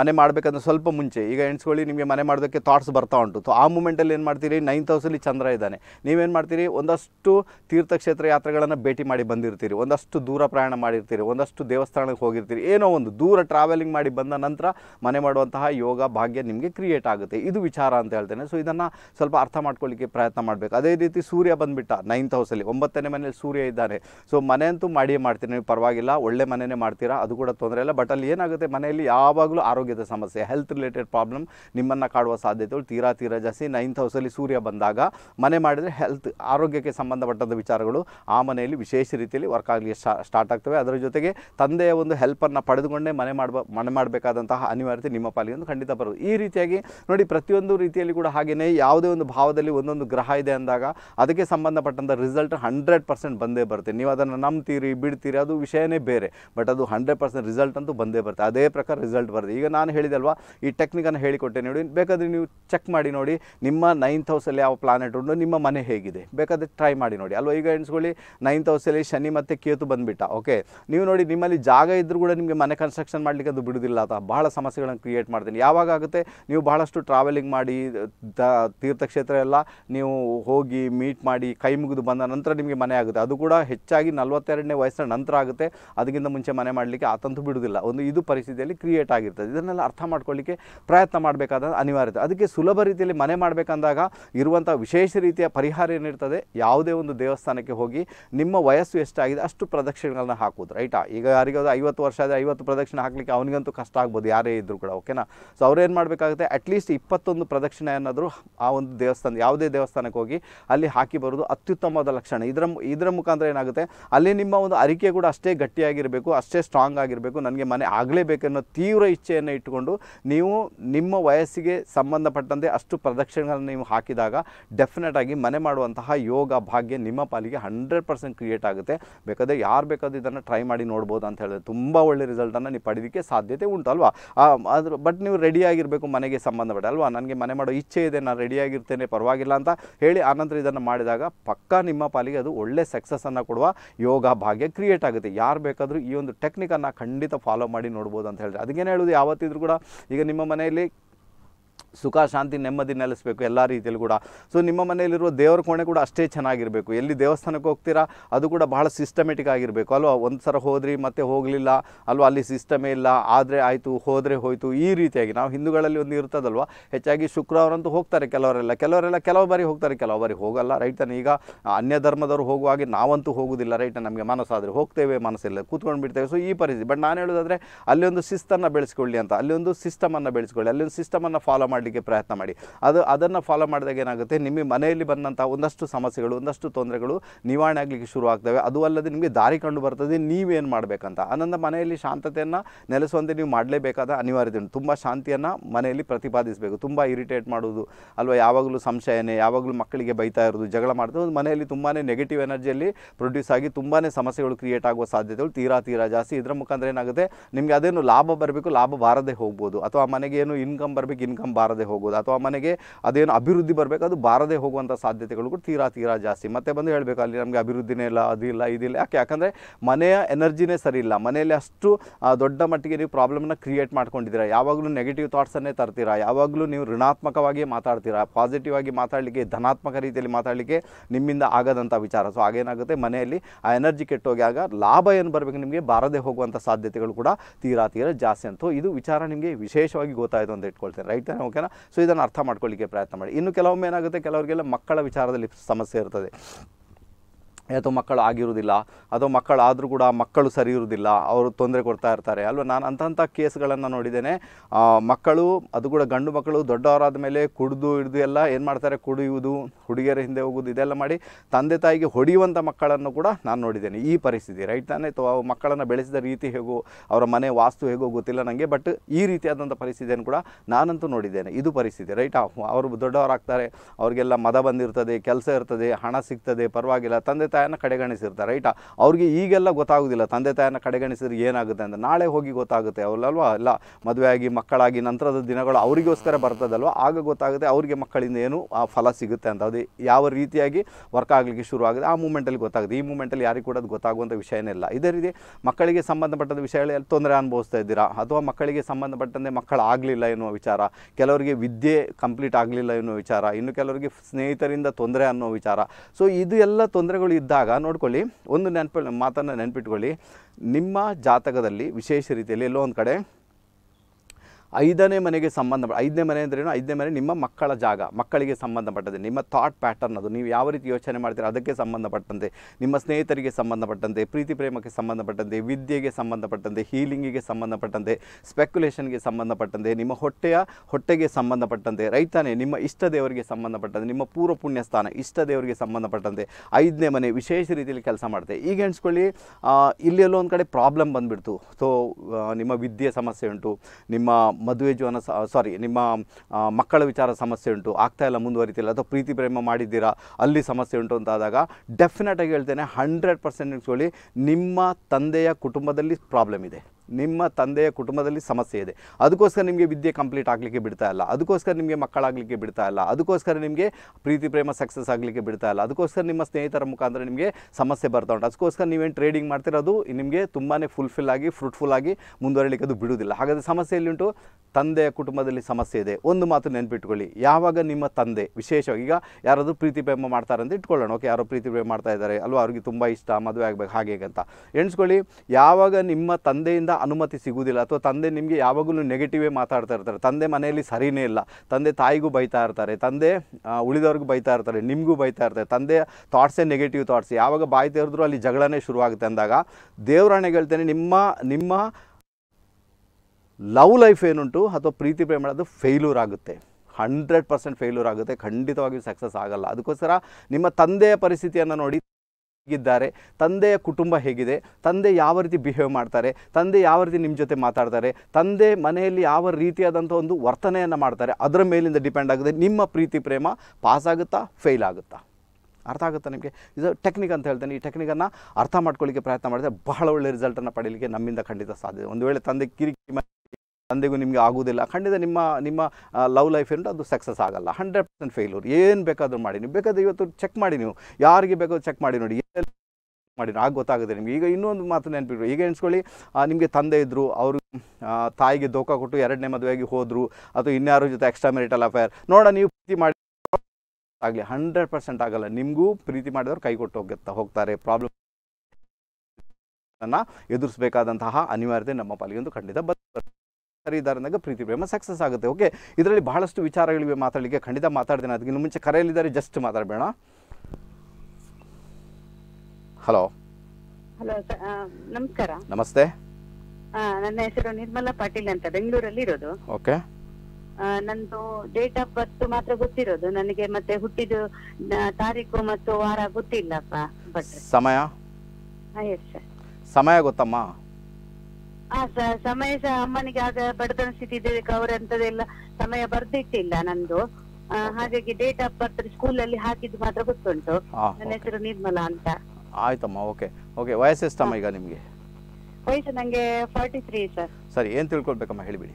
ಮನೆ ಮಾಡಬೇಕಂದ್ರೆ ಸ್ವಲ್ಪ ಮುಂಚೆ ಈಗ ಎಣ್ಸ್ಕೊಳ್ಳಿ ನಿಮಗೆ ಮನೆ ಮಾಡೋದಕ್ಕೆ ಥಾಟ್ಸ್ ಬರ್ತಾ ಉಂಟು ಸೊ ಆ ಮೂಮೆಂಟಲ್ಲಿ ಏನು ಮಾಡ್ತೀರಿ ನೈನ್ತ್ ಹೌಸಲ್ಲಿ ಚಂದ್ರ ಇದ್ದಾನೆ ನೀವೇನು ಮಾಡ್ತೀರಿ ಒಂದಷ್ಟು ತೀರ್ಥಕ್ಷೇತ್ರ ಯಾತ್ರೆಗಳನ್ನು ಭೇಟಿ ಮಾಡಿ ಬಂದಿರ್ತೀರಿ ಒಂದಷ್ಟು ದೂರ ಪ್ರಯಾಣ ಮಾಡಿರ್ತೀರಿ ಒಂದಷ್ಟು ದೇವಸ್ಥಾನಕ್ಕೆ ಹೋಗಿರ್ತೀರಿ ಏನೋ ಒಂದು ದೂರ ಟ್ರಾವೆಲಿಂಗ್ ಮಾಡಿ ಬಂದ ನಂತರ ಮನೆ ಮಾಡುವಂತಹ ಯೋಗ ಭಾಗ್ಯ ನಿಮಗೆ ಕ್ರಿಯೇಟ್ ಆಗುತ್ತೆ ಇದು ವಿಚಾರ ಅಂತ ಹೇಳ್ತೇನೆ ಸೊ ಇದನ್ನು ಸ್ವಲ್ಪ ಅರ್ಥ ಮಾಡ್ಕೊಳ್ಳಿಕ್ಕೆ ಪ್ರಯತ್ನ ಮಾಡಬೇಕು ಅದೇ ರೀತಿ ಸೂರ್ಯ ಬಂದುಬಿಟ್ಟ ನೈನ್ತ್ ಹೌಸಲ್ಲಿ ಒಂಬತ್ತನೇ ಮನೆಯಲ್ಲಿ ಸೂರ್ಯ ಇದ್ದಾನೆ ಸೊ ಮನೆ ಅಂತೂ ಮಾಡಿಯೇ ಮಾಡ್ತೀನಿ ನೀವು ಪರವಾಗಿಲ್ಲ ಒಳ್ಳೆ ಮನೆಯೇ ಮಾಡ್ತೀರಾ ಅದು ಕೂಡ ತೊಂದರೆ ಇಲ್ಲ ಬಟ್ ಅಲ್ಲಿ ಏನಾಗುತ್ತೆ ಮನೆಯಲ್ಲಿ ಯಾವಾಗಲೂ ಆರೋಗ್ಯದ ಸಮಸ್ಯೆ ಹೆಲ್ತ್ ರಿಲೇಟೆಡ್ ಪ್ರಾಬ್ಲಮ್ ನಿಮ್ಮನ್ನು ಕಾಡುವ ಸಾಧ್ಯತೆಗಳು ತೀರಾ ತೀರಾ ಜಾಸ್ತಿ ನೈನ್ತ್ ಹೌಸಲ್ಲಿ ಸೂರ್ಯ ಬಂದಾಗ ಮನೆ ಮಾಡಿದರೆ ಹೆಲ್ತ್ ಆರೋಗ್ಯಕ್ಕೆ ಸಂಬಂಧಪಟ್ಟಂಥ ವಿಚಾರಗಳು ಆ ಮನೆಯಲ್ಲಿ ವಿಶೇಷ ರೀತಿಯಲ್ಲಿ ವರ್ಕ್ ಆಗಲಿ ಸ್ಟಾರ್ಟ್ ಆಗ್ತವೆ ಅದರ ಜೊತೆಗೆ ತಂದೆಯ ಒಂದು ಹೆಲ್ಪನ್ನು ಪಡೆದುಕೊಂಡೇ ಮನೆ ಮಾಡ್ಬ ಮನೆ ಮಾಡಬೇಕಾದಂತಹ ಅನಿವಾರ್ಯತೆ ನಿಮ್ಮ ಪಾಲಿಗೆ ಖಂಡಿತ ಬರೋದು ಈ ರೀತಿಯಾಗಿ ನೋಡಿ ಪ್ರತಿಯೊಂದು ರೀತಿಯಲ್ಲಿ ಕೂಡ ಹಾಗೆಯೇ ಯಾವುದೇ ಒಂದು ಭಾವದಲ್ಲಿ ಒಂದೊಂದು ಗ್ರಹ ಇದೆ ಅಂದಾಗ ಅದಕ್ಕೆ ಸಂಬಂಧಪಟ್ಟಂಥ ರಿಸಲ್ಟ್ ಹಂಡ್ರೆಡ್ ಪರ್ಸೆಂಟ್ ಬಂದೇ ಬರುತ್ತೆ ನೀವು ಅದನ್ನು ನಂಬ್ತೀರಿ ಬಿಡ್ತೀರಿ ಅದು ವಿಷಯನೇ ಬೇರೆ ಬಟ್ ಅದು ಹಂಡ್ರೆಡ್ ಪರ್ಸೆಂಟ್ ರಿಸಲ್ಟ್ ಅಂತಂತೂ ಬಂದೇ ಬರುತ್ತೆ ಅದೇ ಪ್ರಕಾರ ರಿಸಲ್ಟ್ ಬರುತ್ತೆ ಈಗ ನಾನು ಹೇಳಿದಲ್ವಾ ಈ ಟೆಕ್ನಿಕನ್ನು ಹೇಳಿಕೊಟ್ಟೆ ನೋಡಿ ಬೇಕಾದರೆ ನೀವು ಚೆಕ್ ಮಾಡಿ ನೋಡಿ ನಿಮ್ಮ ನೈನ್ತ್ ಹೌಸಲ್ಲಿ ಯಾವ ಪ್ಲಾನೆಟ್ ಉಂಟು ನಿಮ್ಮ ಮನೆ ಹೇಗಿದೆ ಬೇಕಾದರೆ ಟ್ರೈ ಮಾಡಿ ನೋಡಿ ಅಲ್ವಾ ಈಗ ಎಣಿಸ್ಕೊಳ್ಳಿ ನೈನ್ತ್ ಹೌಸಲ್ಲಿ ಶನಿ ಮತ್ತು ಕೇತು ಬಂದುಬಿಟ್ಟ ಓಕೆ ನೀವು ನೋಡಿ ನಿಮ್ಮಲ್ಲಿ ಜಾಗ ಇದ್ದರೂ ಕೂಡ ನಿಮಗೆ ಮನೆ ಕನ್ಸ್ಟ್ರಕ್ಷನ್ ಮಾಡಲಿಕ್ಕೆ ಅದು ಬಿಡೋದಿಲ್ಲ ಅಥವಾ ಬಹಳ ಸಮಸ್ಯೆಗಳನ್ನು ಕ್ರಿಯೇಟ್ ಮಾಡ್ತೀನಿ ಯಾವಾಗುತ್ತೆ ನೀವು ಬಹಳಷ್ಟು ಟ್ರಾವೆಲಿಂಗ್ ಮಾಡಿ ತೀರ್ಥಕ್ಷೇತ್ರ ಎಲ್ಲ ನೀವು ಹೋಗಿ ಮೀಟ್ ಮಾಡಿ ಕೈ ಮುಗಿದು ಬಂದ ನಂತರ ನಿಮಗೆ ಮನೆ ಆಗುತ್ತೆ ಅದು ಕೂಡ ಹೆಚ್ಚಾಗಿ ನಲ್ವತ್ತೆರಡನೇ ವಯಸ್ಸಿನ ನಂತರ ಆಗುತ್ತೆ ಅದಕ್ಕಿಂತ ಮುಂಚೆ ಮನೆ ಮಾಡಲಿಕ್ಕೆ ಆತಂತೂ ಬಿಡುವುದಿಲ್ಲ ಆಗೋದಿಲ್ಲ ಒಂದು ಇದು ಪರಿಸ್ಥಿತಿಯಲ್ಲಿ ಕ್ರಿಯೇಟ್ ಆಗಿರ್ತದೆ ಇದನ್ನೆಲ್ಲ ಅರ್ಥ ಮಾಡ್ಕೊಳ್ಳಿಕ್ಕೆ ಪ್ರಯತ್ನ ಮಾಡಬೇಕಾದ ಅನಿವಾರ್ಯತೆ ಅದಕ್ಕೆ ಸುಲಭ ರೀತಿಯಲ್ಲಿ ಮನೆ ಮಾಡಬೇಕಂದಾಗ ಇರುವಂಥ ವಿಶೇಷ ರೀತಿಯ ಪರಿಹಾರ ಏನಿರ್ತದೆ ಯಾವುದೇ ಒಂದು ದೇವಸ್ಥಾನಕ್ಕೆ ಹೋಗಿ ನಿಮ್ಮ ವಯಸ್ಸು ಎಷ್ಟಾಗಿದೆ ಅಷ್ಟು ಪ್ರದಕ್ಷಿಣೆಗಳನ್ನ ಹಾಕೋದು ರೈಟಾ ಈಗ ಯಾರಿಗಾದ್ರೆ ಐವತ್ತು ವರ್ಷ ಆದರೆ ಐವತ್ತು ಪ್ರದಕ್ಷಿಣೆ ಹಾಕಲಿಕ್ಕೆ ಅವನಿಗಂತೂ ಕಷ್ಟ ಆಗ್ಬೋದು ಯಾರೇ ಇದ್ದರೂ ಕೂಡ ಓಕೆನಾ ಸೊ ಅವ್ರೇನು ಮಾಡಬೇಕಾಗುತ್ತೆ ಅಟ್ಲೀಸ್ಟ್ ಇಪ್ಪತ್ತೊಂದು ಪ್ರದಕ್ಷಿಣೆ ಅನ್ನೋದು ಆ ಒಂದು ದೇವಸ್ಥಾನ ಯಾವುದೇ ದೇವಸ್ಥಾನಕ್ಕೆ ಹೋಗಿ ಅಲ್ಲಿ ಹಾಕಿ ಬರೋದು ಅತ್ಯುತ್ತಮವಾದ ಲಕ್ಷಣ ಇದರ ಇದರ ಮುಖಾಂತರ ಏನಾಗುತ್ತೆ ಅಲ್ಲಿ ನಿಮ್ಮ ಒಂದು ಅರಿಕೆ ಕೂಡ ಅಷ್ಟೇ ಗಟ್ಟಿಯಾಗಿರಬೇಕು ಅಷ್ಟೇ ಸ್ಟ್ರಾಂಗ್ ಆಗಿರಬೇಕು ನನಗೆ ನಿಮಗೆ ಮನೆ ಆಗಲೇಬೇಕೆನ್ನೋ ತೀವ್ರ ಇಚ್ಛೆಯನ್ನು ಇಟ್ಟುಕೊಂಡು ನೀವು ನಿಮ್ಮ ವಯಸ್ಸಿಗೆ ಸಂಬಂಧಪಟ್ಟಂತೆ ಅಷ್ಟು ಪ್ರದಕ್ಷಿಣೆಗಳನ್ನು ನೀವು ಹಾಕಿದಾಗ ಡೆಫಿನೆಟ್ ಆಗಿ ಮನೆ ಮಾಡುವಂತಹ ಯೋಗ ಭಾಗ್ಯ ನಿಮ್ಮ ಪಾಲಿಗೆ ಹಂಡ್ರೆಡ್ ಪರ್ಸೆಂಟ್ ಕ್ರಿಯೇಟ್ ಆಗುತ್ತೆ ಬೇಕಾದರೆ ಯಾರು ಬೇಕಾದ್ರೂ ಇದನ್ನು ಟ್ರೈ ಮಾಡಿ ನೋಡ್ಬೋದು ಅಂತ ಹೇಳಿದ್ರೆ ತುಂಬ ಒಳ್ಳೆ ರಿಸಲ್ಟನ್ನು ನೀವು ಪಡೀಲಿಕ್ಕೆ ಸಾಧ್ಯತೆ ಉಂಟಲ್ವಾ ಅಲ್ವಾ ಬಟ್ ನೀವು ರೆಡಿಯಾಗಿರಬೇಕು ಮನೆಗೆ ಸಂಬಂಧಪಟ್ಟ ಅಲ್ವಾ ನನಗೆ ಮನೆ ಮಾಡೋ ಇಚ್ಛೆ ಇದೆ ನಾನು ರೆಡಿಯಾಗಿರ್ತೇನೆ ಪರವಾಗಿಲ್ಲ ಅಂತ ಹೇಳಿ ಆನಂತರ ಇದನ್ನು ಮಾಡಿದಾಗ ಪಕ್ಕಾ ನಿಮ್ಮ ಪಾಲಿಗೆ ಅದು ಒಳ್ಳೆ ಸಕ್ಸಸ್ಸನ್ನು ಕೊಡುವ ಯೋಗ ಭಾಗ್ಯ ಕ್ರಿಯೇಟ್ ಆಗುತ್ತೆ ಯಾರು ಬೇಕಾದರೂ ಈ ಒಂದು ಟೆಕ್ನಿಕನ್ನು ಖಂಡಿತ ಫಾಲೋ ಮಾಡಿ ನೋಡ್ಬೋದು ಅಂತ ಹೇಳಿದ್ರೆ ಅದಕ್ಕೇನು ಹೇಳೋದು ಯಾವತ್ತಿದ್ರು ಕೂಡ ಈಗ ನಿಮ್ಮ ಮನೆಯಲ್ಲಿ ಸುಖ ಶಾಂತಿ ನೆಮ್ಮದಿ ನೆಲೆಸಬೇಕು ಎಲ್ಲ ರೀತಿಯಲ್ಲೂ ಕೂಡ ಸೊ ನಿಮ್ಮ ಮನೆಯಲ್ಲಿರುವ ದೇವರ ಕೋಣೆ ಕೂಡ ಅಷ್ಟೇ ಚೆನ್ನಾಗಿರಬೇಕು ಎಲ್ಲಿ ದೇವಸ್ಥಾನಕ್ಕೆ ಹೋಗ್ತೀರಾ ಅದು ಕೂಡ ಬಹಳ ಸಿಸ್ಟಮೆಟಿಕ್ ಆಗಿರಬೇಕು ಅಲ್ವಾ ಒಂದು ಸಲ ಹೋದ್ರಿ ಮತ್ತೆ ಹೋಗಲಿಲ್ಲ ಅಲ್ವಾ ಅಲ್ಲಿ ಸಿಸ್ಟಮೇ ಇಲ್ಲ ಆದರೆ ಆಯಿತು ಹೋದರೆ ಹೋಯಿತು ಈ ರೀತಿಯಾಗಿ ನಾವು ಹಿಂದೂಗಳಲ್ಲಿ ಒಂದು ಇರ್ತದಲ್ವ ಹೆಚ್ಚಾಗಿ ಶುಕ್ರವಾರಂತೂ ಹೋಗ್ತಾರೆ ಕೆಲವರೆಲ್ಲ ಕೆಲವರೆಲ್ಲ ಕೆಲವು ಬಾರಿ ಹೋಗ್ತಾರೆ ಕೆಲವು ಬಾರಿ ಹೋಗಲ್ಲ ರೈಟ್ ಈಗ ಅನ್ಯ ಧರ್ಮದವರು ಹೋಗುವಾಗ ನಾವಂತೂ ಹೋಗುವುದಿಲ್ಲ ರೈಟ್ ನಮಗೆ ಮನಸ್ಸಾದರೆ ಹೋಗ್ತೇವೆ ಮನಸ್ಸಿಲ್ಲ ಕೂತ್ಕೊಂಡು ಬಿಡ್ತೇವೆ ಸೊ ಈ ಪರಿಸ್ಥಿತಿ ಬಟ್ ನಾನು ಹೇಳೋದಾದರೆ ಅಲ್ಲಿ ಒಂದು ಶಿಸ್ತನ್ನು ಬೆಳೆಸ್ಕೊಳ್ಳಿ ಅಂತ ಅಲ್ಲಿ ಒಂದು ಸಿಸ್ಟಮನ್ನು ಬೆಳೆಸ್ಕೊಳ್ಳಿ ಅಲ್ಲಿ ಒಂದು ಸಿಸ್ಟಮನ್ನು ಫಾಲೋ ಮಾಡಿ ಮಾಡಲಿಕ್ಕೆ ಪ್ರಯತ್ನ ಮಾಡಿ ಅದು ಅದನ್ನು ಫಾಲೋ ಮಾಡಿದಾಗ ಏನಾಗುತ್ತೆ ನಿಮ್ಮ ಮನೆಯಲ್ಲಿ ಬಂದಂಥ ಒಂದಷ್ಟು ಸಮಸ್ಯೆಗಳು ಒಂದಷ್ಟು ತೊಂದರೆಗಳು ನಿವಾರಣೆ ಆಗಲಿಕ್ಕೆ ಶುರು ಆಗ್ತವೆ ಅದು ಅಲ್ಲದೆ ನಿಮಗೆ ದಾರಿ ಕಂಡು ಬರ್ತದೆ ನೀವೇನು ಮಾಡಬೇಕಂತ ಆನಂದ ಮನೆಯಲ್ಲಿ ಶಾಂತತೆಯನ್ನು ನೆಲೆಸುವಂತೆ ನೀವು ಮಾಡಲೇಬೇಕಾದ ಅನಿವಾರ್ಯತೆ ತುಂಬ ಶಾಂತಿಯನ್ನು ಮನೆಯಲ್ಲಿ ಪ್ರತಿಪಾದಿಸಬೇಕು ತುಂಬ ಇರಿಟೇಟ್ ಮಾಡೋದು ಅಲ್ವಾ ಯಾವಾಗಲೂ ಸಂಶಯನೇ ಯಾವಾಗಲೂ ಮಕ್ಕಳಿಗೆ ಬೈತಾ ಇರೋದು ಜಗಳ ಮಾಡೋದು ಮನೆಯಲ್ಲಿ ತುಂಬಾ ನೆಗೆಟಿವ್ ಎನರ್ಜಿಯಲ್ಲಿ ಪ್ರೊಡ್ಯೂಸ್ ಆಗಿ ತುಂಬಾ ಸಮಸ್ಯೆಗಳು ಕ್ರಿಯೇಟ್ ಆಗುವ ಸಾಧ್ಯತೆಗಳು ತೀರಾ ತೀರಾ ಜಾಸ್ತಿ ಇದರ ಮುಖಾಂತರ ಏನಾಗುತ್ತೆ ನಿಮಗೆ ಅದೇನು ಲಾಭ ಬರಬೇಕು ಲಾಭ ಬಾರದೆ ಹೋಗ್ಬೋದು ಅಥವಾ ಮನೆಗೆ ಏನು ಇನ್ಕಮ್ ಬರಬೇಕು ಇನ್ಕಮ್ ಬಾರ ಬಾರದೆ ಹೋಗೋದು ಅಥವಾ ಮನೆಗೆ ಅದೇನು ಅಭಿವೃದ್ಧಿ ಬರಬೇಕು ಅದು ಬಾರದೆ ಹೋಗುವಂಥ ಸಾಧ್ಯತೆಗಳು ಕೂಡ ತೀರಾ ತೀರಾ ಜಾಸ್ತಿ ಮತ್ತೆ ಬಂದು ಹೇಳಬೇಕು ಅಲ್ಲಿ ನಮಗೆ ಅಭಿವೃದ್ಧಿನೇ ಇಲ್ಲ ಅದಿಲ್ಲ ಇದಿಲ್ಲ ಯಾಕೆ ಯಾಕಂದರೆ ಮನೆಯ ಎನರ್ಜಿನೇ ಸರಿ ಇಲ್ಲ ಮನೆಯಲ್ಲಿ ಅಷ್ಟು ದೊಡ್ಡ ಮಟ್ಟಿಗೆ ನೀವು ಪ್ರಾಬ್ಲಮ್ನ ಕ್ರಿಯೇಟ್ ಮಾಡ್ಕೊಂಡಿದ್ದೀರಾ ಯಾವಾಗಲೂ ನೆಗೆಟಿವ್ ಥಾಟ್ಸನ್ನೇ ತರ್ತೀರಾ ಯಾವಾಗಲೂ ನೀವು ಋಣಾತ್ಮಕವಾಗಿ ಮಾತಾಡ್ತೀರಾ ಪಾಸಿಟಿವ್ ಆಗಿ ಮಾತಾಡಲಿಕ್ಕೆ ಧನಾತ್ಮಕ ರೀತಿಯಲ್ಲಿ ಮಾತಾಡಲಿಕ್ಕೆ ನಿಮ್ಮಿಂದ ಆಗದಂಥ ವಿಚಾರ ಸೊ ಹಾಗೇನಾಗುತ್ತೆ ಮನೆಯಲ್ಲಿ ಆ ಎನರ್ಜಿ ಕೆಟ್ಟೋಗ್ಯಾಗ ಲಾಭ ಏನು ಬರಬೇಕು ನಿಮಗೆ ಬಾರದೆ ಹೋಗುವಂಥ ಸಾಧ್ಯತೆಗಳು ಕೂಡ ತೀರಾ ತೀರಾ ಜಾಸ್ತಿ ಅಂತೂ ಇದು ವಿಚಾರ ನಿಮಗೆ ವಿಶೇಷವಾಗಿ ಗೊತ್ತಾಯಿತು ಅಂತ ಇಟ್ಕೊಳ್ತೇನೆ ರೈಟ್ ಓಕೆ ಸೊ ಇದನ್ನು ಅರ್ಥ ಮಾಡ್ಕೊಳ್ಳಿಕ್ಕೆ ಪ್ರಯತ್ನ ಮಾಡಿ ಇನ್ನು ಕೆಲವೊಮ್ಮೆ ಏನಾಗುತ್ತೆ ಕೆಲವರಿಗೆಲ್ಲ ಮಕ್ಕಳ ವಿಚಾರದಲ್ಲಿ ಸಮಸ್ಯೆ ಇರ್ತದೆ ಅಥವಾ ಮಕ್ಕಳು ಆಗಿರುವುದಿಲ್ಲ ಅಥವಾ ಮಕ್ಕಳು ಆದರೂ ಕೂಡ ಮಕ್ಕಳು ಸರಿ ಇರುವುದಿಲ್ಲ ಅವರು ತೊಂದರೆ ಕೊಡ್ತಾ ಇರ್ತಾರೆ ಅಲ್ವಾ ನಾನು ಅಂಥಂಥ ಕೇಸ್ಗಳನ್ನು ನೋಡಿದ್ದೇನೆ ಮಕ್ಕಳು ಅದು ಕೂಡ ಗಂಡು ಮಕ್ಕಳು ದೊಡ್ಡವರಾದ ಮೇಲೆ ಕುಡಿದು ಹಿಡಿದು ಎಲ್ಲ ಏನು ಮಾಡ್ತಾರೆ ಕುಡಿಯುವುದು ಹುಡುಗಿಯರ ಹಿಂದೆ ಹೋಗೋದು ಇದೆಲ್ಲ ಮಾಡಿ ತಂದೆ ತಾಯಿಗೆ ಹೊಡೆಯುವಂಥ ಮಕ್ಕಳನ್ನು ಕೂಡ ನಾನು ನೋಡಿದ್ದೇನೆ ಈ ಪರಿಸ್ಥಿತಿ ರೈಟ್ ತಾನೇ ಅಥವಾ ಮಕ್ಕಳನ್ನು ಬೆಳೆಸಿದ ರೀತಿ ಹೇಗೋ ಅವರ ಮನೆ ವಾಸ್ತು ಹೇಗೋ ಗೊತ್ತಿಲ್ಲ ನನಗೆ ಬಟ್ ಈ ರೀತಿಯಾದಂಥ ಪರಿಸ್ಥಿತಿಯನ್ನು ಕೂಡ ನಾನಂತೂ ನೋಡಿದ್ದೇನೆ ಇದು ಪರಿಸ್ಥಿತಿ ರೈಟ್ ಅವರು ದೊಡ್ಡವರಾಗ್ತಾರೆ ಅವರಿಗೆಲ್ಲ ಮದ ಬಂದಿರ್ತದೆ ಕೆಲಸ ಇರ್ತದೆ ಹಣ ಸಿಗ್ತದೆ ಪರವಾಗಿಲ್ಲ ತಂದೆ ತಾಯಿಯನ್ನು ಕಡೆಗಣಿಸಿರ್ತಾರೆ ರೈಟಾ ಅವ್ರಿಗೆ ಈಗೆಲ್ಲ ಗೊತ್ತಾಗೋದಿಲ್ಲ ತಂದೆ ತಾಯಿಯನ್ನು ಕಡೆಗಣಿಸಿದ್ರೆ ಏನಾಗುತ್ತೆ ಅಂತ ನಾಳೆ ಹೋಗಿ ಗೊತ್ತಾಗುತ್ತೆ ಅವಲ್ಲಲ್ವಾ ಎಲ್ಲ ಮದುವೆಯಾಗಿ ಮಕ್ಕಳಾಗಿ ನಂತರದ ದಿನಗಳು ಅವರಿಗೋಸ್ಕರ ಬರ್ತದಲ್ವ ಆಗ ಗೊತ್ತಾಗುತ್ತೆ ಅವರಿಗೆ ಮಕ್ಕಳಿಂದ ಏನು ಆ ಫಲ ಸಿಗುತ್ತೆ ಅಂತ ಅದು ಯಾವ ರೀತಿಯಾಗಿ ವರ್ಕ್ ಆಗಲಿಕ್ಕೆ ಶುರುವಾಗಿದೆ ಆ ಮೂಮೆಂಟಲ್ಲಿ ಗೊತ್ತಾಗುತ್ತೆ ಈ ಮೂಮೆಂಟಲ್ಲಿ ಯಾರಿಗೂ ಕೂಡ ಅದು ಗೊತ್ತಾಗುವಂಥ ವಿಷಯನೇ ಇಲ್ಲ ಇದೇ ರೀತಿ ಮಕ್ಕಳಿಗೆ ಸಂಬಂಧಪಟ್ಟಂಥ ವಿಷಯಗಳಲ್ಲಿ ತೊಂದರೆ ಅನುಭವಿಸ್ತಾ ಇದ್ದೀರಾ ಅಥವಾ ಮಕ್ಕಳಿಗೆ ಸಂಬಂಧಪಟ್ಟಂತೆ ಮಕ್ಕಳಾಗಲಿಲ್ಲ ಎನ್ನುವ ವಿಚಾರ ಕೆಲವರಿಗೆ ವಿದ್ಯೆ ಕಂಪ್ಲೀಟ್ ಆಗಲಿಲ್ಲ ಎನ್ನುವ ವಿಚಾರ ಇನ್ನು ಕೆಲವರಿಗೆ ಸ್ನೇಹಿತರಿಂದ ತೊಂದರೆ ಅನ್ನೋ ವಿಚಾರ ಸೊ ಇದು ಎಲ್ಲ ತೊಂದರೆಗಳು ಇದ್ದಾಗ ನೋಡ್ಕೊಳ್ಳಿ ಒಂದು ನೆನಪು ಮಾತನ್ನು ನೆನಪಿಟ್ಕೊಳ್ಳಿ ನಿಮ್ಮ ಜಾತಕದಲ್ಲಿ ವಿಶೇಷ ರೀತಿಯಲ್ಲಿ ಎಲ್ಲೋ ಒಂದು ಕಡೆ ಐದನೇ ಮನೆಗೆ ಸಂಬಂಧ ಐದನೇ ಮನೆ ಅಂದ್ರೇನು ಐದನೇ ಮನೆ ನಿಮ್ಮ ಮಕ್ಕಳ ಜಾಗ ಮಕ್ಕಳಿಗೆ ಸಂಬಂಧಪಟ್ಟಂತೆ ನಿಮ್ಮ ಥಾಟ್ ಪ್ಯಾಟರ್ನ್ ಅದು ನೀವು ಯಾವ ರೀತಿ ಯೋಚನೆ ಮಾಡ್ತೀರ ಅದಕ್ಕೆ ಸಂಬಂಧಪಟ್ಟಂತೆ ನಿಮ್ಮ ಸ್ನೇಹಿತರಿಗೆ ಸಂಬಂಧಪಟ್ಟಂತೆ ಪ್ರೀತಿ ಪ್ರೇಮಕ್ಕೆ ಸಂಬಂಧಪಟ್ಟಂತೆ ವಿದ್ಯೆಗೆ ಸಂಬಂಧಪಟ್ಟಂತೆ ಹೀಲಿಂಗಿಗೆ ಸಂಬಂಧಪಟ್ಟಂತೆ ಸ್ಪೆಕ್ಯುಲೇಷನ್ಗೆ ಸಂಬಂಧಪಟ್ಟಂತೆ ನಿಮ್ಮ ಹೊಟ್ಟೆಯ ಹೊಟ್ಟೆಗೆ ಸಂಬಂಧಪಟ್ಟಂತೆ ರೈತನೇ ನಿಮ್ಮ ಇಷ್ಟ ದೇವರಿಗೆ ಸಂಬಂಧಪಟ್ಟಂತೆ ನಿಮ್ಮ ಪೂರ್ವ ಪುಣ್ಯ ಸ್ಥಾನ ಇಷ್ಟ ದೇವರಿಗೆ ಸಂಬಂಧಪಟ್ಟಂತೆ ಐದನೇ ಮನೆ ವಿಶೇಷ ರೀತಿಯಲ್ಲಿ ಕೆಲಸ ಮಾಡುತ್ತೆ ಈಗ ಎಣಿಸ್ಕೊಳ್ಳಿ ಇಲ್ಲೆಲ್ಲೋ ಒಂದು ಕಡೆ ಪ್ರಾಬ್ಲಮ್ ಬಂದುಬಿಡ್ತು ಸೊ ನಿಮ್ಮ ವಿದ್ಯೆ ಸಮಸ್ಯೆ ಉಂಟು ನಿಮ್ಮ ಮದುವೆ ಜೀವನ ಸಾರಿ ನಿಮ್ಮ ಮಕ್ಕಳ ವಿಚಾರ ಸಮಸ್ಯೆ ಉಂಟು ಆಗ್ತಾ ಇಲ್ಲ ಮುಂದುವರಿತಿಲ್ಲ ಅಥವಾ ಪ್ರೀತಿ ಪ್ರೇಮ ಮಾಡಿದ್ದೀರಾ ಅಲ್ಲಿ ಸಮಸ್ಯೆ ಉಂಟು ಅಂತ ಆದಾಗ ಡೆಫಿನೆಟಾಗಿ ಹೇಳ್ತೇನೆ ಹಂಡ್ರೆಡ್ ಪರ್ಸೆಂಟ್ ಇಟ್ಕೊಳ್ಳಿ ನಿಮ್ಮ ತಂದೆಯ ಕುಟುಂಬದಲ್ಲಿ ಪ್ರಾಬ್ಲಮ್ ಇದೆ ನಿಮ್ಮ ತಂದೆಯ ಕುಟುಂಬದಲ್ಲಿ ಸಮಸ್ಯೆ ಇದೆ ಅದಕ್ಕೋಸ್ಕರ ನಿಮಗೆ ವಿದ್ಯೆ ಕಂಪ್ಲೀಟ್ ಆಗಲಿಕ್ಕೆ ಬಿಡ್ತಾ ಇಲ್ಲ ಅದಕ್ಕೋಸ್ಕರ ನಿಮಗೆ ಮಕ್ಕಳಾಗಲಿಕ್ಕೆ ಬಿಡ್ತಾ ಇಲ್ಲ ಅದಕ್ಕೋಸ್ಕರ ನಿಮಗೆ ಪ್ರೀತಿ ಪ್ರೇಮ ಸಕ್ಸಸ್ ಆಗಲಿಕ್ಕೆ ಬಿಡ್ತಾ ಇಲ್ಲ ಅದಕ್ಕೋಸ್ಕರ ನಿಮ್ಮ ಸ್ನೇಹಿತರ ಮುಖಾಂತರ ನಿಮಗೆ ಸಮಸ್ಯೆ ಬರ್ತಾ ಉಂಟು ಅದಕ್ಕೋಸ್ಕರ ನೀವೇನು ಟ್ರೇಡಿಂಗ್ ಮಾಡ್ತಿರೋದು ನಿಮಗೆ ತುಂಬಾ ಫುಲ್ಫಿಲ್ ಆಗಿ ಫ್ರೂಟ್ಫುಲ್ ಆಗಿ ಮುಂದುವರಿಲಿಕ್ಕೆ ಅದು ಬಿಡುವುದಿಲ್ಲ ಹಾಗಾದರೆ ಸಮಸ್ಯೆ ಉಂಟು ತಂದೆಯ ಕುಟುಂಬದಲ್ಲಿ ಸಮಸ್ಯೆ ಇದೆ ಒಂದು ಮಾತು ನೆನಪಿಟ್ಕೊಳ್ಳಿ ಯಾವಾಗ ನಿಮ್ಮ ತಂದೆ ವಿಶೇಷವಾಗಿ ಈಗ ಯಾರಾದರೂ ಪ್ರೀತಿ ಪ್ರೇಮ ಮಾಡ್ತಾರೆ ಅಂತ ಇಟ್ಕೊಳ್ಳೋಣ ಓಕೆ ಯಾರೋ ಪ್ರೀತಿ ಪ್ರೇಮ ಮಾಡ್ತಾ ಇದ್ದಾರೆ ಅಲ್ವಾ ಅವ್ರಿಗೆ ತುಂಬ ಇಷ್ಟ ಮದುವೆ ಆಗಬೇಕು ಹಾಗೆ ಅಂತ ಎಣಿಸ್ಕೊಳ್ಳಿ ಯಾವಾಗ ನಿಮ್ಮ ತಂದೆಯಿಂದ ಅನುಮತಿ ಸಿಗುವುದಿಲ್ಲ ಅಥವಾ ತಂದೆ ನಿಮಗೆ ಯಾವಾಗಲೂ ನೆಗೆಟಿವೇ ಮಾತಾಡ್ತಾ ಇರ್ತಾರೆ ತಂದೆ ಮನೆಯಲ್ಲಿ ಸರಿಯೇ ಇಲ್ಲ ತಂದೆ ತಾಯಿಗೂ ಬೈತಾ ಇರ್ತಾರೆ ತಂದೆ ಉಳಿದವ್ರಿಗೂ ಬೈತಾ ಇರ್ತಾರೆ ನಿಮಗೂ ಬೈತಾ ಇರ್ತಾರೆ ತಂದೆ ಥಾಟ್ಸೇ ನೆಗೆಟಿವ್ ಥಾಟ್ಸ್ ಯಾವಾಗ ಬಾಯ್ತಾ ಇರಿದ್ರು ಅಲ್ಲಿ ಜಗಳನೇ ಶುರುವಾಗುತ್ತೆ ಅಂದಾಗ ದೇವರಾಣೆಗೆ ಹೇಳ್ತೇನೆ ನಿಮ್ಮ ನಿಮ್ಮ ಲವ್ ಲೈಫ್ ಏನುಂಟು ಅಥವಾ ಪ್ರೀತಿ ಪ್ರೇಮ ಅದು ಫೇಲ್ಯೂರ್ ಆಗುತ್ತೆ ಹಂಡ್ರೆಡ್ ಪರ್ಸೆಂಟ್ ಫೇಲ್ಯೂರ್ ಆಗುತ್ತೆ ಖಂಡಿತವಾಗಿಯೂ ಸಕ್ಸಸ್ ಆಗಲ್ಲ ಅದಕ್ಕೋಸ್ಕರ ನಿಮ್ಮ ತಂದೆಯ ಪರಿಸ್ಥಿತಿಯನ್ನು ನೋಡಿ ಹೇಗಿದ್ದಾರೆ ತಂದೆಯ ಕುಟುಂಬ ಹೇಗಿದೆ ತಂದೆ ಯಾವ ರೀತಿ ಬಿಹೇವ್ ಮಾಡ್ತಾರೆ ತಂದೆ ಯಾವ ರೀತಿ ನಿಮ್ಮ ಜೊತೆ ಮಾತಾಡ್ತಾರೆ ತಂದೆ ಮನೆಯಲ್ಲಿ ಯಾವ ರೀತಿಯಾದಂಥ ಒಂದು ವರ್ತನೆಯನ್ನು ಮಾಡ್ತಾರೆ ಅದರ ಮೇಲಿಂದ ಡಿಪೆಂಡ್ ಆಗುತ್ತೆ ನಿಮ್ಮ ಪ್ರೀತಿ ಪ್ರೇಮ ಪಾಸ್ ಆಗುತ್ತಾ ಫೇಲ್ ಆಗುತ್ತಾ ಅರ್ಥ ಆಗುತ್ತಾ ನಿಮಗೆ ಇದು ಟೆಕ್ನಿಕ್ ಅಂತ ಹೇಳ್ತೇನೆ ಈ ಟೆಕ್ನಿಕನ್ನು ಅರ್ಥ ಮಾಡ್ಕೊಳ್ಳಿಕ್ಕೆ ಪ್ರಯತ್ನ ಮಾಡಿದರೆ ಬಹಳ ಒಳ್ಳೆಯ ರಿಸಲ್ಟನ್ನು ಪಡೀಲಿಕ್ಕೆ ನಮ್ಮಿಂದ ಖಂಡಿತ ಸಾಧ್ಯ ಒಂದು ವೇಳೆ ತಂದೆ ಕಿರಿಕಿರಿ ತಂದೆಗೂ ನಿಮಗೆ ಆಗೋದಿಲ್ಲ ಖಂಡಿತ ನಿಮ್ಮ ನಿಮ್ಮ ಲವ್ ಲೈಫ್ ಅದು ಸಕ್ಸಸ್ ಆಗಲ್ಲ ಹಂಡ್ರೆಡ್ ಪರ್ಸೆಂಟ್ ಫೇಲ್ಯೂರ್ ಏನು ಬೇಕಾದರೂ ಮಾಡಿ ನೀವು ಬೇಕಾದ್ರೆ ಇವತ್ತು ಚೆಕ್ ಮಾಡಿ ನೀವು ಯಾರಿಗೆ ಬೇಕಾದ್ರೂ ಚೆಕ್ ಮಾಡಿ ನೋಡಿ ಮಾಡಿ ಆಗ ಗೊತ್ತಾಗುತ್ತೆ ನಿಮಗೆ ಈಗ ಇನ್ನೊಂದು ಮಾತು ನೆನಪಿಟ್ರು ಈಗ ಎಣಿಸ್ಕೊಳ್ಳಿ ನಿಮಗೆ ತಂದೆ ಇದ್ದರು ಅವರು ತಾಯಿಗೆ ದೋಖ ಕೊಟ್ಟು ಎರಡನೇ ಮದುವೆಗೆ ಹೋದರು ಅಥವಾ ಇನ್ಯಾರ ಜೊತೆ ಎಕ್ಸ್ಟ್ರಾ ಮೆರಿಟಲ್ ಅಫೇರ್ ನೋಡೋಣ ನೀವು ಪ್ರೀತಿ ಮಾಡಿ ಆಗಲಿ ಹಂಡ್ರೆಡ್ ಪರ್ಸೆಂಟ್ ಆಗಲ್ಲ ನಿಮಗೂ ಪ್ರೀತಿ ಮಾಡಿದವರು ಕೈ ಕೊಟ್ಟು ಹೋಗುತ್ತಾ ಹೋಗ್ತಾರೆ ಪ್ರಾಬ್ಲಮ್ ಎದುರಿಸಬೇಕಾದಂತಹ ಅನಿವಾರ್ಯತೆ ನಮ್ಮ ಪಾಲಿಗೆ ಖಂಡಿತ ಬರ್ತದೆ ಇದ್ದಾರೆಂದಾಗ ಪ್ರೀತಿ ಪ್ರೇಮ ಸಕ್ಸಸ್ ಆಗುತ್ತೆ ಓಕೆ ಇದರಲ್ಲಿ ಬಹಳಷ್ಟು ವಿಚಾರಗಳಿವೆ ಮಾತಾಡಲಿಕ್ಕೆ ಖಂಡಿತ ಮಾತಾಡ್ತೇನೆ ಅದಕ್ಕಿಂತ ಮುಂಚೆ ಕರೆಯಲ್ಲಿದ್ದಾರೆ ಜಸ್ಟ್ ಮಾತಾಡಬೇಡ ಹಲೋ ಹಲೋ ನಮಸ್ಕಾರ ನಮಸ್ತೆ ನನ್ನ ಹೆಸರು ನಿರ್ಮಲಾ ಪಾಟೀಲ್ ಅಂತ ಬೆಂಗಳೂರಲ್ಲಿ ಇರೋದು ಓಕೆ ನಂದು ಡೇಟ್ ಆಫ್ ಬರ್ತ್ ಮಾತ್ರ ಗೊತ್ತಿರೋದು ನನಗೆ ಮತ್ತೆ ಹುಟ್ಟಿದ ತಾರೀಕು ಮತ್ತು ವಾರ ಗೊತ್ತಿಲ್ಲಪ್ಪ ಸಮಯ ಸಮಯ ಗೊತ್ತಮ್ಮ ಹಾ ಸಮಯ ಸಹ ಅಮ್ಮನಿಗೆ ಆಗ ಬಡತನ ಸ್ಥಿತಿ ಇದ್ದೇವೆ ಕವರ್ ಅಂತದೆಲ್ಲ ಸಮಯ ಬರ್ದಿಟ್ಟಿಲ್ಲ ನಂದು ಹಾಗಾಗಿ ಡೇಟ್ ಆಫ್ ಬರ್ತ್ ಸ್ಕೂಲ್ ಅಲ್ಲಿ ಹಾಕಿದ್ದು ಮಾತ್ರ ಗೊತ್ತುಂಟು ನನ್ನ ಹೆಸರು ನಿರ್ಮಲಾ ಅಂತ ಆಯ್ತಮ್ಮ ಓಕೆ ಓಕೆ ವಯಸ್ಸು ಎಷ್ಟಮ್ಮ ಈಗ ನಿಮಗೆ ವಯಸ್ಸು ನನಗೆ ಫಾರ್ಟಿ ತ್ರೀ ಸರ್ ಸರಿ ಏನ್ ತಿಳ್ಕೊಳ್ಬೇಕಮ್ಮ ಹೇಳಿಬಿಡಿ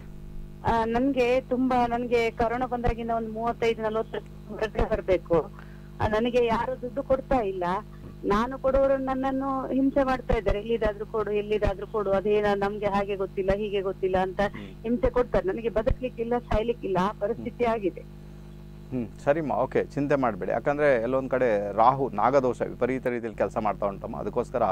ನನಗೆ ತುಂಬಾ ನನಗೆ ಕರೋನಾ ಬಂದಾಗಿನ ಒಂದು ಮೂವತ್ತೈದು ನಲ್ವತ್ತು ಹೊರಗಡೆ ಬರಬೇಕು ನನಗೆ ಯಾರು ದುಡ್ಡು ಕೊಡ್ತಾ ಇಲ್ಲ ನಾನು ಕೊಡುವವರು ನನ್ನನ್ನು ಹಿಂಸೆ ಮಾಡ್ತಾ ಇದ್ದಾರೆ ಎಲ್ಲಿದಾದ್ರೂ ಕೊಡು ಎಲ್ಲಿದಾದ್ರೂ ಕೊಡು ಅದೇನ ನಮ್ಗೆ ಹಾಗೆ ಗೊತ್ತಿಲ್ಲ ಹೀಗೆ ಗೊತ್ತಿಲ್ಲ ಅಂತ ಹಿಂಸೆ ಕೊಡ್ತಾರೆ ನನಗೆ ಬದುಕ್ಲಿಕ್ಕಿಲ್ಲ ಸಾಯ್ಲಿಕ್ಕಿಲ್ಲ ಆ ಪರಿಸ್ಥಿತಿ ಆಗಿದೆ ಹ್ಮ್ ಸರಿಮ್ಮ ಓಕೆ ಚಿಂತೆ ಮಾಡಬೇಡಿ ಯಾಕಂದ್ರೆ ಎಲ್ಲೊಂದು ಕಡೆ ರಾಹು ನಾಗದೋಷ ವಿಪರೀತ ರೀತಿಯಲ್ಲಿ ಕೆಲಸ ಮಾಡ್ತಾ ಉಂಟಮ್ಮ ಅದಕ್ಕೋಸ್ಕರ